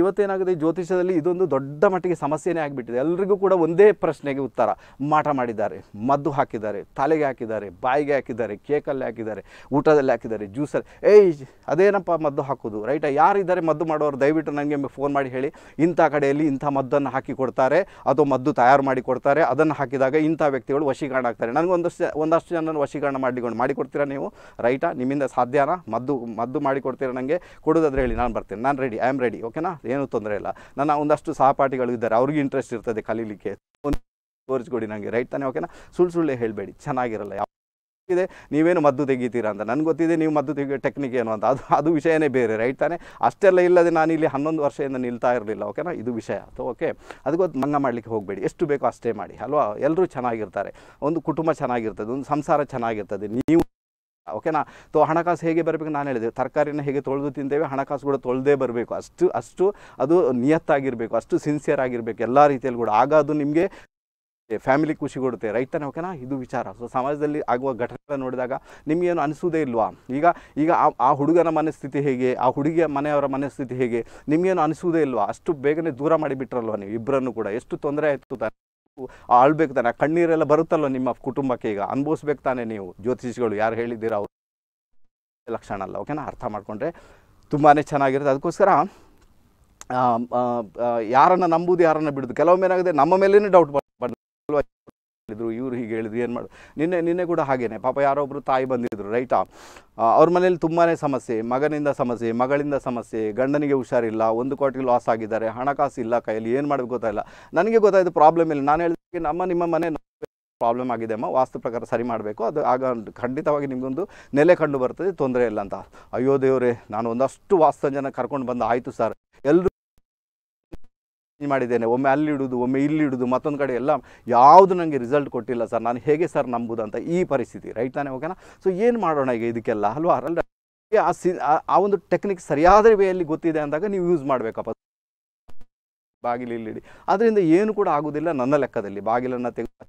ಇವತ್ತೇನಾಗಿದೆ ಜ್ಯೋತಿಷದಲ್ಲಿ ಇದೊಂದು ದೊಡ್ಡ ಮಟ್ಟಿಗೆ ಸಮಸ್ಯೆನೇ ಆಗಿಬಿಟ್ಟಿದೆ ಎಲ್ರಿಗೂ ಕೂಡ ಒಂದೇ ಪ್ರಶ್ನೆಗೆ ಉತ್ತರ ಮಾಟ ಮಾಡಿದ್ದಾರೆ ಮದ್ದು ಹಾಕಿದ್ದಾರೆ ತಲೆಗೆ ಹಾಕಿದ್ದಾರೆ ಬಾಯಿಗೆ ಹಾಕಿದ್ದಾರೆ ಕೇಕಲ್ಲಿ ಹಾಕಿದ್ದಾರೆ ಊಟದಲ್ಲಿ ಹಾಕಿದ್ದಾರೆ ಜ್ಯೂಸಲ್ಲಿ ಏಯ್ ಅದೇನಪ್ಪ ಮದ್ದು ಹಾಕೋದು ರೈಟಾ ಯಾರಿದ್ದಾರೆ ಮದ್ದು ಮಾಡೋರು ದಯವಿಟ್ಟು ನನಗೆ ಫೋನ್ ಮಾಡಿ ಹೇಳಿ ಇಂಥ ಕಡೆಯಲ್ಲಿ ಇಂಥ ಮದ್ದನ್ನು ಹಾಕಿ ಕೊಡ್ತಾರೆ ಅದು ಮದ್ದು ತಯಾರು ಮಾಡಿ ಕೊಡ್ತಾರೆ ಅದನ್ನು ಹಾಕಿದಾಗ ಇಂಥ ವ್ಯಕ್ತಿಗಳು ವಶೀಕರಣ ಆಗ್ತಾರೆ ನನಗೆ ಒಂದಷ್ಟು ಒಂದಷ್ಟು ಜನ ವಶೀಕರಣ ಮಾಡಿ ಮಾಡಿಕೊಡ್ತೀರಾ ನೀವು ರೈಟಾ ನಿಮ್ಮಿಂದ ಸಾಧ್ಯನಾ ಮದ್ದು ಮದ್ದು ಮಾಡಿಕೊಡ್ತೀರಾ ನನಗೆ ಕೊಡೋದಾದ್ರೆ ಹೇಳಿ ನಾನು ಬರ್ತೇನೆ ನಾನು ರೆಡಿ ಐ ಆಮ್ ರೆಡಿ ಓಕೆನಾ ಏನು ತೊಂದರೆ ಇಲ್ಲ ನನ್ನ ಒಂದಷ್ಟು ಸಹಪಾಠಿಗಳು ಇದ್ದಾರೆ ಅವ್ರಿಗೆ ಇಂಟ್ರೆಸ್ಟ್ ಇರ್ತದೆ ಕಲೀಲಿಕ್ಕೆ ಒಂದು ತೋರಿಸ್ಕೊಡಿ ನನಗೆ ರೈಟ್ ತಾನೆ ಓಕೆನಾ ಸುಳ್ಳು ಸುಳ್ಳೇ ಹೇಳಬೇಡಿ ಚೆನ್ನಾಗಿರಲ್ಲ ಇದೆ ನೀವೇನು ಮದ್ದು ತೆಗಿತೀರಾ ಅಂತ ನನಗೆ ಗೊತ್ತಿದೆ ನೀವು ಮದ್ದು ತೆಗಿ ಟೆಕ್ನಿಕ್ ಏನು ಅಂತ ಅದು ಅದು ವಿಷಯನೇ ಬೇರೆ ರೈಟ್ ತಾನೆ ಅಷ್ಟೆಲ್ಲ ಇಲ್ಲದೆ ನಾನು ಇಲ್ಲಿ ಹನ್ನೊಂದು ವರ್ಷದಿಂದ ನಿಲ್ತಾ ಇರಲಿಲ್ಲ ಓಕೆನಾ ಇದು ವಿಷಯ ಅಥವಾ ಓಕೆ ಅದಕ್ಕೊಂದು ಮಂಗ ಮಾಡಲಿಕ್ಕೆ ಹೋಗಬೇಡಿ ಎಷ್ಟು ಬೇಕೋ ಅಷ್ಟೇ ಮಾಡಿ ಅಲ್ವಾ ಎಲ್ಲರೂ ಚೆನ್ನಾಗಿರ್ತಾರೆ ಒಂದು ಕುಟುಂಬ ಚೆನ್ನಾಗಿರ್ತದೆ ಒಂದು ಸಂಸಾರ ಚೆನ್ನಾಗಿರ್ತದೆ ನೀವು ಓಕೆನಾ ತೋ ಹಣಕಾಸು ಹೇಗೆ ಬರಬೇಕು ನಾನು ಹೇಳಿದೆ ತರಕಾರಿನ ಹೇಗೆ ತೊಳೆದು ತಿಂತೇವೆ ಹಣಕಾಸು ಕೂಡ ತೊಳೆದೇ ಬರಬೇಕು ಅಷ್ಟು ಅಷ್ಟು ಅದು ನಿಯತ್ತಾಗಿರಬೇಕು ಅಷ್ಟು ಸಿನ್ಸಿಯರ್ ಆಗಿರಬೇಕು ಎಲ್ಲ ರೀತಿಯಲ್ಲಿ ಕೂಡ ಆಗ ಅದು ನಿಮಗೆ ಫ್ಯಾಮಿಲಿ ಖುಷಿ ಕೊಡುತ್ತೆ ರೈತನ ಓಕೆನಾ ಇದು ವಿಚಾರ ಸೊ ಸಮಾಜದಲ್ಲಿ ಆಗುವ ಘಟನೆಗಳ ನೋಡಿದಾಗ ನಿಮಗೇನು ಅನಿಸೋದೇ ಇಲ್ವಾ ಈಗ ಈಗ ಆ ಹುಡುಗನ ಮನಸ್ಥಿತಿ ಹೇಗೆ ಆ ಹುಡುಗಿಯ ಮನೆಯವರ ಮನಸ್ಥಿತಿ ಹೇಗೆ ನಿಮಗೇನು ಅನಿಸುವುದೇ ಇಲ್ವಾ ಅಷ್ಟು ಬೇಗನೆ ದೂರ ಮಾಡಿಬಿಟ್ರಲ್ವ ನೀವು ಇಬ್ಬರನ್ನು ಕೂಡ ಎಷ್ಟು ತೊಂದರೆ ಆಯಿತು ತಾನೆ ಆಳ್ಬೇಕು ತಾನೆ ಕಣ್ಣೀರೆಲ್ಲ ಬರುತ್ತಲ್ವ ನಿಮ್ಮ ಕುಟುಂಬಕ್ಕೆ ಈಗ ಅನುಭವಿಸ್ಬೇಕು ತಾನೆ ನೀವು ಜ್ಯೋತಿಷಿಗಳು ಯಾರು ಹೇಳಿದ್ದೀರಾ ಅವರು ಲಕ್ಷಣ ಅಲ್ಲ ಓಕೆನಾ ಅರ್ಥ ಮಾಡಿಕೊಂಡ್ರೆ ತುಂಬಾ ಚೆನ್ನಾಗಿರುತ್ತೆ ಅದಕ್ಕೋಸ್ಕರ ಯಾರನ್ನು ನಂಬುದು ಯಾರನ್ನು ಬಿಡೋದು ಕೆಲವೊಮ್ಮೆ ಏನಾಗಿದೆ ನಮ್ಮ ಮೇಲೇ ಡೌಟ್ ಹೇಳಿದ್ರು ಇವರು ಹೀಗೆ ಹೇಳಿದ್ರು ಏನು ಮಾಡು ನಿನ್ನೆ ನಿನ್ನೆ ಕೂಡ ಹಾಗೇನೆ ಪಾಪ ಯಾರೊಬ್ಬರು ತಾಯಿ ಬಂದಿದ್ರು ರೈಟಾ ಅವ್ರ ಮನೇಲಿ ತುಂಬಾ ಸಮಸ್ಯೆ ಮಗನಿಂದ ಸಮಸ್ಯೆ ಮಗಳಿಂದ ಸಮಸ್ಯೆ ಗಂಡನಿಗೆ ಹುಷಾರಿಲ್ಲ ಒಂದು ಕೋಟಿ ಲಾಸ್ ಆಗಿದ್ದಾರೆ ಹಣಕಾಸು ಇಲ್ಲ ಕೈಯಲ್ಲಿ ಏನು ಮಾಡೋದು ಗೊತ್ತಾಯಿಲ್ಲ ನನಗೆ ಗೊತ್ತಾಯಿತು ಪ್ರಾಬ್ಲಮ್ ಇಲ್ಲ ನಾನು ಹೇಳಿದ್ರೆ ನಮ್ಮ ನಿಮ್ಮ ಮನೆ ಪ್ರಾಬ್ಲಮ್ ಆಗಿದೆ ಅಮ್ಮ ವಾಸ್ತು ಪ್ರಕಾರ ಸರಿ ಮಾಡಬೇಕು ಅದು ಆಗ ಖಂಡಿತವಾಗಿ ನಿಮಗೊಂದು ನೆಲೆ ಕಂಡು ಬರ್ತದೆ ತೊಂದರೆ ಇಲ್ಲ ಅಂತ ಅಯ್ಯೋ ದೇವರೇ ನಾನು ಒಂದಷ್ಟು ವಾಸ್ತು ಜನ ಕರ್ಕೊಂಡು ಬಂದ ಆಯಿತು ಸರ್ ಎಲ್ಲರೂ ಮಾಡಿದ್ದೇನೆ ಒಮ್ಮೆ ಅಲ್ಲಿ ಇಡುದು ಒಮ್ಮೆ ಇಲ್ಲಿ ಇಡುದು ಮತ್ತೊಂದು ಕಡೆ ಎಲ್ಲ ಯಾವುದು ನನಗೆ ರಿಸಲ್ಟ್ ಕೊಟ್ಟಿಲ್ಲ ಸರ್ ನಾನು ಹೇಗೆ ಸರ್ ನಂಬುದು ಅಂತ ಈ ಪರಿಸ್ಥಿತಿ ರೈಟ್ ತಾನೇ ಓಕೆನಾ ಸೊ ಏನು ಮಾಡೋಣ ಈಗ ಇದಕ್ಕೆಲ್ಲ ಅಲ್ವಾ ಅಲ್ಲ ಆ ಸಿ ಆ ಒಂದು ಟೆಕ್ನಿಕ್ ಸರಿಯಾದ ವೇಯಲ್ಲಿ ಗೊತ್ತಿದೆ ಅಂದಾಗ ನೀವು ಯೂಸ್ ಮಾಡಬೇಕಪ್ಪ ಬಾಗಿಲು ಇಲ್ಲಿಡಿ ಅದರಿಂದ ಏನು ಕೂಡ ಆಗೋದಿಲ್ಲ ನನ್ನ ಲೆಕ್ಕದಲ್ಲಿ ಬಾಗಿಲನ್ನು ತೆಗೆದು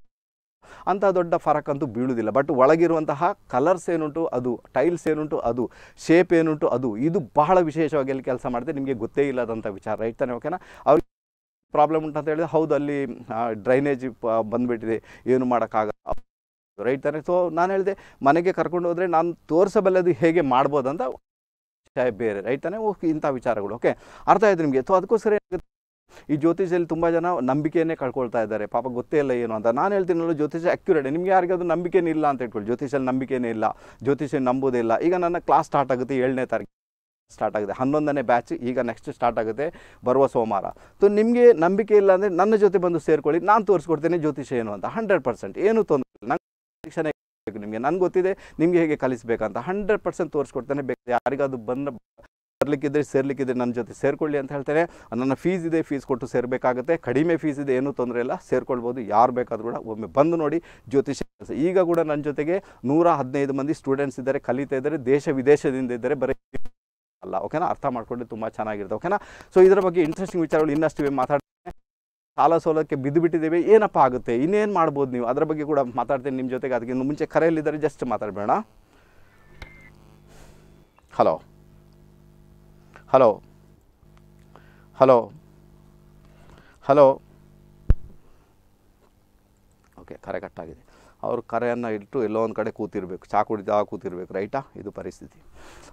ಅಂಥ ದೊಡ್ಡ ಫರಕ್ ಅಂತೂ ಬೀಳುವುದಿಲ್ಲ ಬಟ್ ಒಳಗಿರುವಂತಹ ಕಲರ್ಸ್ ಏನುಂಟು ಅದು ಟೈಲ್ಸ್ ಏನುಂಟು ಅದು ಶೇಪ್ ಏನುಂಟು ಅದು ಇದು ಬಹಳ ವಿಶೇಷವಾಗಿ ಅಲ್ಲಿ ಕೆಲಸ ಮಾಡಿದೆ ನಿಮಗೆ ಗೊತ್ತೇ ಇಲ್ಲದಂಥ ವಿಚಾರ ರೈಟ್ ತಾನೆ ಓಕೆನಾ ಅವ್ರಿಗೆ ಪ್ರಾಬ್ಲಮ್ ಉಂಟು ಅಂತ ಹೇಳಿದ್ರೆ ಹೌದು ಅಲ್ಲಿ ಡ್ರೈನೇಜ್ ಬಂದುಬಿಟ್ಟಿದೆ ಏನು ಮಾಡೋಕ್ಕಾಗಲ್ಲ ರೈಟ್ ತಾನೆ ಸೊ ನಾನು ಹೇಳಿದೆ ಮನೆಗೆ ಕರ್ಕೊಂಡು ಹೋದರೆ ನಾನು ತೋರಿಸಬಲ್ಲದು ಹೇಗೆ ಮಾಡ್ಬೋದಂತ ವಿಷಯ ಬೇರೆ ರೈಟ್ ತಾನೆ ಇಂಥ ವಿಚಾರಗಳು ಓಕೆ ಅರ್ಥ ಆಯಿತು ನಿಮಗೆ ಸೊ ಅದಕ್ಕೋಸ್ಕರ ಈ ಜ್ಯೋತಿಷಲ್ಲಿ ತುಂಬ ಜನ ನಂಬಿಕೆಯೇ ಕಳ್ಕೊಳ್ತಾ ಇದ್ದಾರೆ ಪಾಪ ಗೊತ್ತೇ ಇಲ್ಲ ಏನು ಅಂತ ನಾನು ಹೇಳ್ತೀನಲ್ಲ ಜ್ಯೋತಿಷ ಅಕ್ಯುರೇಟ್ ನಿಮಗೆ ಯಾರಿಗಾದ್ರೂ ನಂಬಿಕೆನೇ ಇಲ್ಲ ಅಂತ ಹೇಳ್ಕೊಳ್ಳಿ ಜ್ಯೋತಿಷಲ್ಲಿ ನಂಬಿಕೆನೇ ಇಲ್ಲ ಜ್ಯೋತಿಷ ನಂಬೋದೇ ಇಲ್ಲ ಈಗ ನನ್ನ ಕ್ಲಾಸ್ ಸ್ಟಾರ್ಟ್ ಆಗುತ್ತೆ ಏಳನೇ ತಾರೀಕು ಸ್ಟಾರ್ಟ್ ಆಗಿದೆ ಹನ್ನೊಂದನೇ ಬ್ಯಾಚ್ ಈಗ ನೆಕ್ಸ್ಟ್ ಸ್ಟಾರ್ಟ್ ಆಗುತ್ತೆ ಬರುವ ಸೋಮವಾರ ಸೊ ನಿಮಗೆ ನಂಬಿಕೆ ಇಲ್ಲ ಅಂದರೆ ನನ್ನ ಜೊತೆ ಬಂದು ಸೇರ್ಕೊಳ್ಳಿ ನಾನು ತೋರಿಸ್ಕೊಡ್ತೇನೆ ಜ್ಯೋತಿಷ ಏನು ಅಂತ ಹಂಡ್ರೆಡ್ ಪರ್ಸೆಂಟ್ ಏನು ತೊಂದರೆ ಇಲ್ಲ ನಂಗೆ ಶಿಕ್ಷಣ ನಿಮಗೆ ನನಗೆ ಗೊತ್ತಿದೆ ನಿಮಗೆ ಹೇಗೆ ಕಲಿಸ್ಬೇಕಂತ ಹಂಡ್ರೆಡ್ ಪರ್ಸೆಂಟ್ ತೋರಿಸ್ಕೊಡ್ತಾನೆ ಬೇಕು ಯಾರಿಗಾದ್ರು ಬಂದ ಬರಲಿಕ್ಕಿದ್ರೆ ಸೇರ್ಲಿಕ್ಕಿದ್ರೆ ನನ್ನ ಜೊತೆ ಸೇರಿಕೊಳ್ಳಿ ಅಂತ ಹೇಳ್ತಾರೆ ನನ್ನ ಫೀಸ್ ಇದೆ ಫೀಸ್ ಕೊಟ್ಟು ಸೇರಬೇಕಾಗುತ್ತೆ ಕಡಿಮೆ ಫೀಸ್ ಇದೆ ಏನೂ ತೊಂದರೆ ಇಲ್ಲ ಸೇರ್ಕೊಳ್ಬೋದು ಯಾರು ಬೇಕಾದ್ರೂ ಕೂಡ ಒಮ್ಮೆ ಬಂದು ನೋಡಿ ಜ್ಯೋತಿಷ ಈಗ ಕೂಡ ನನ್ನ ಜೊತೆಗೆ ನೂರ ಹದಿನೈದು ಮಂದಿ ಸ್ಟೂಡೆಂಟ್ಸ್ ಇದ್ದಾರೆ ಕಲಿತಾ ಇದ್ದಾರೆ ದೇಶ ವಿದೇಶದಿಂದ ಇದ್ದಾರೆ ಬರೀ ಅಲ್ಲ ಓಕೆನಾ ಅರ್ಥ ಮಾಡ್ಕೊಂಡು ತುಂಬ ಚೆನ್ನಾಗಿರುತ್ತೆ ಓಕೆನಾ ಸೊ ಇದರ ಬಗ್ಗೆ ಇಂಟ್ರೆಸ್ಟಿಂಗ್ ವಿಚಾರಗಳು ಇನ್ನಷ್ಟು ಮಾತಾಡ್ತೇನೆ ಸಾಲ ಸೋಲಕ್ಕೆ ಬಿದ್ದು ಬಿಟ್ಟಿದ್ದೇವೆ ಏನಪ್ಪ ಆಗುತ್ತೆ ಇನ್ನೇನು ಮಾಡ್ಬೋದು ನೀವು ಅದರ ಬಗ್ಗೆ ಕೂಡ ಮಾತಾಡ್ತೀನಿ ನಿಮ್ಮ ಜೊತೆಗೆ ಅದಕ್ಕಿಂತ ಮುಂಚೆ ಕರೆಯಲ್ಲಿದ್ದಾರೆ ಜಸ್ಟ್ ಮಾತಾಡಬೇಡ hello hello hello hello okay ಕರೆ ಕಟ್ಟಾಗಿದೆ ಅವರು ಕರೆಯನ್ನು ಇಟ್ಟು ಎಲ್ಲೋ ಒಂದು ಕಡೆ ಕೂತಿರ್ಬೇಕು ಚಾ ಕುಡಿತಾ ಕೂತಿರ್ಬೇಕು ರೈಟಾ ಇದು ಪರಿಸ್ಥಿತಿ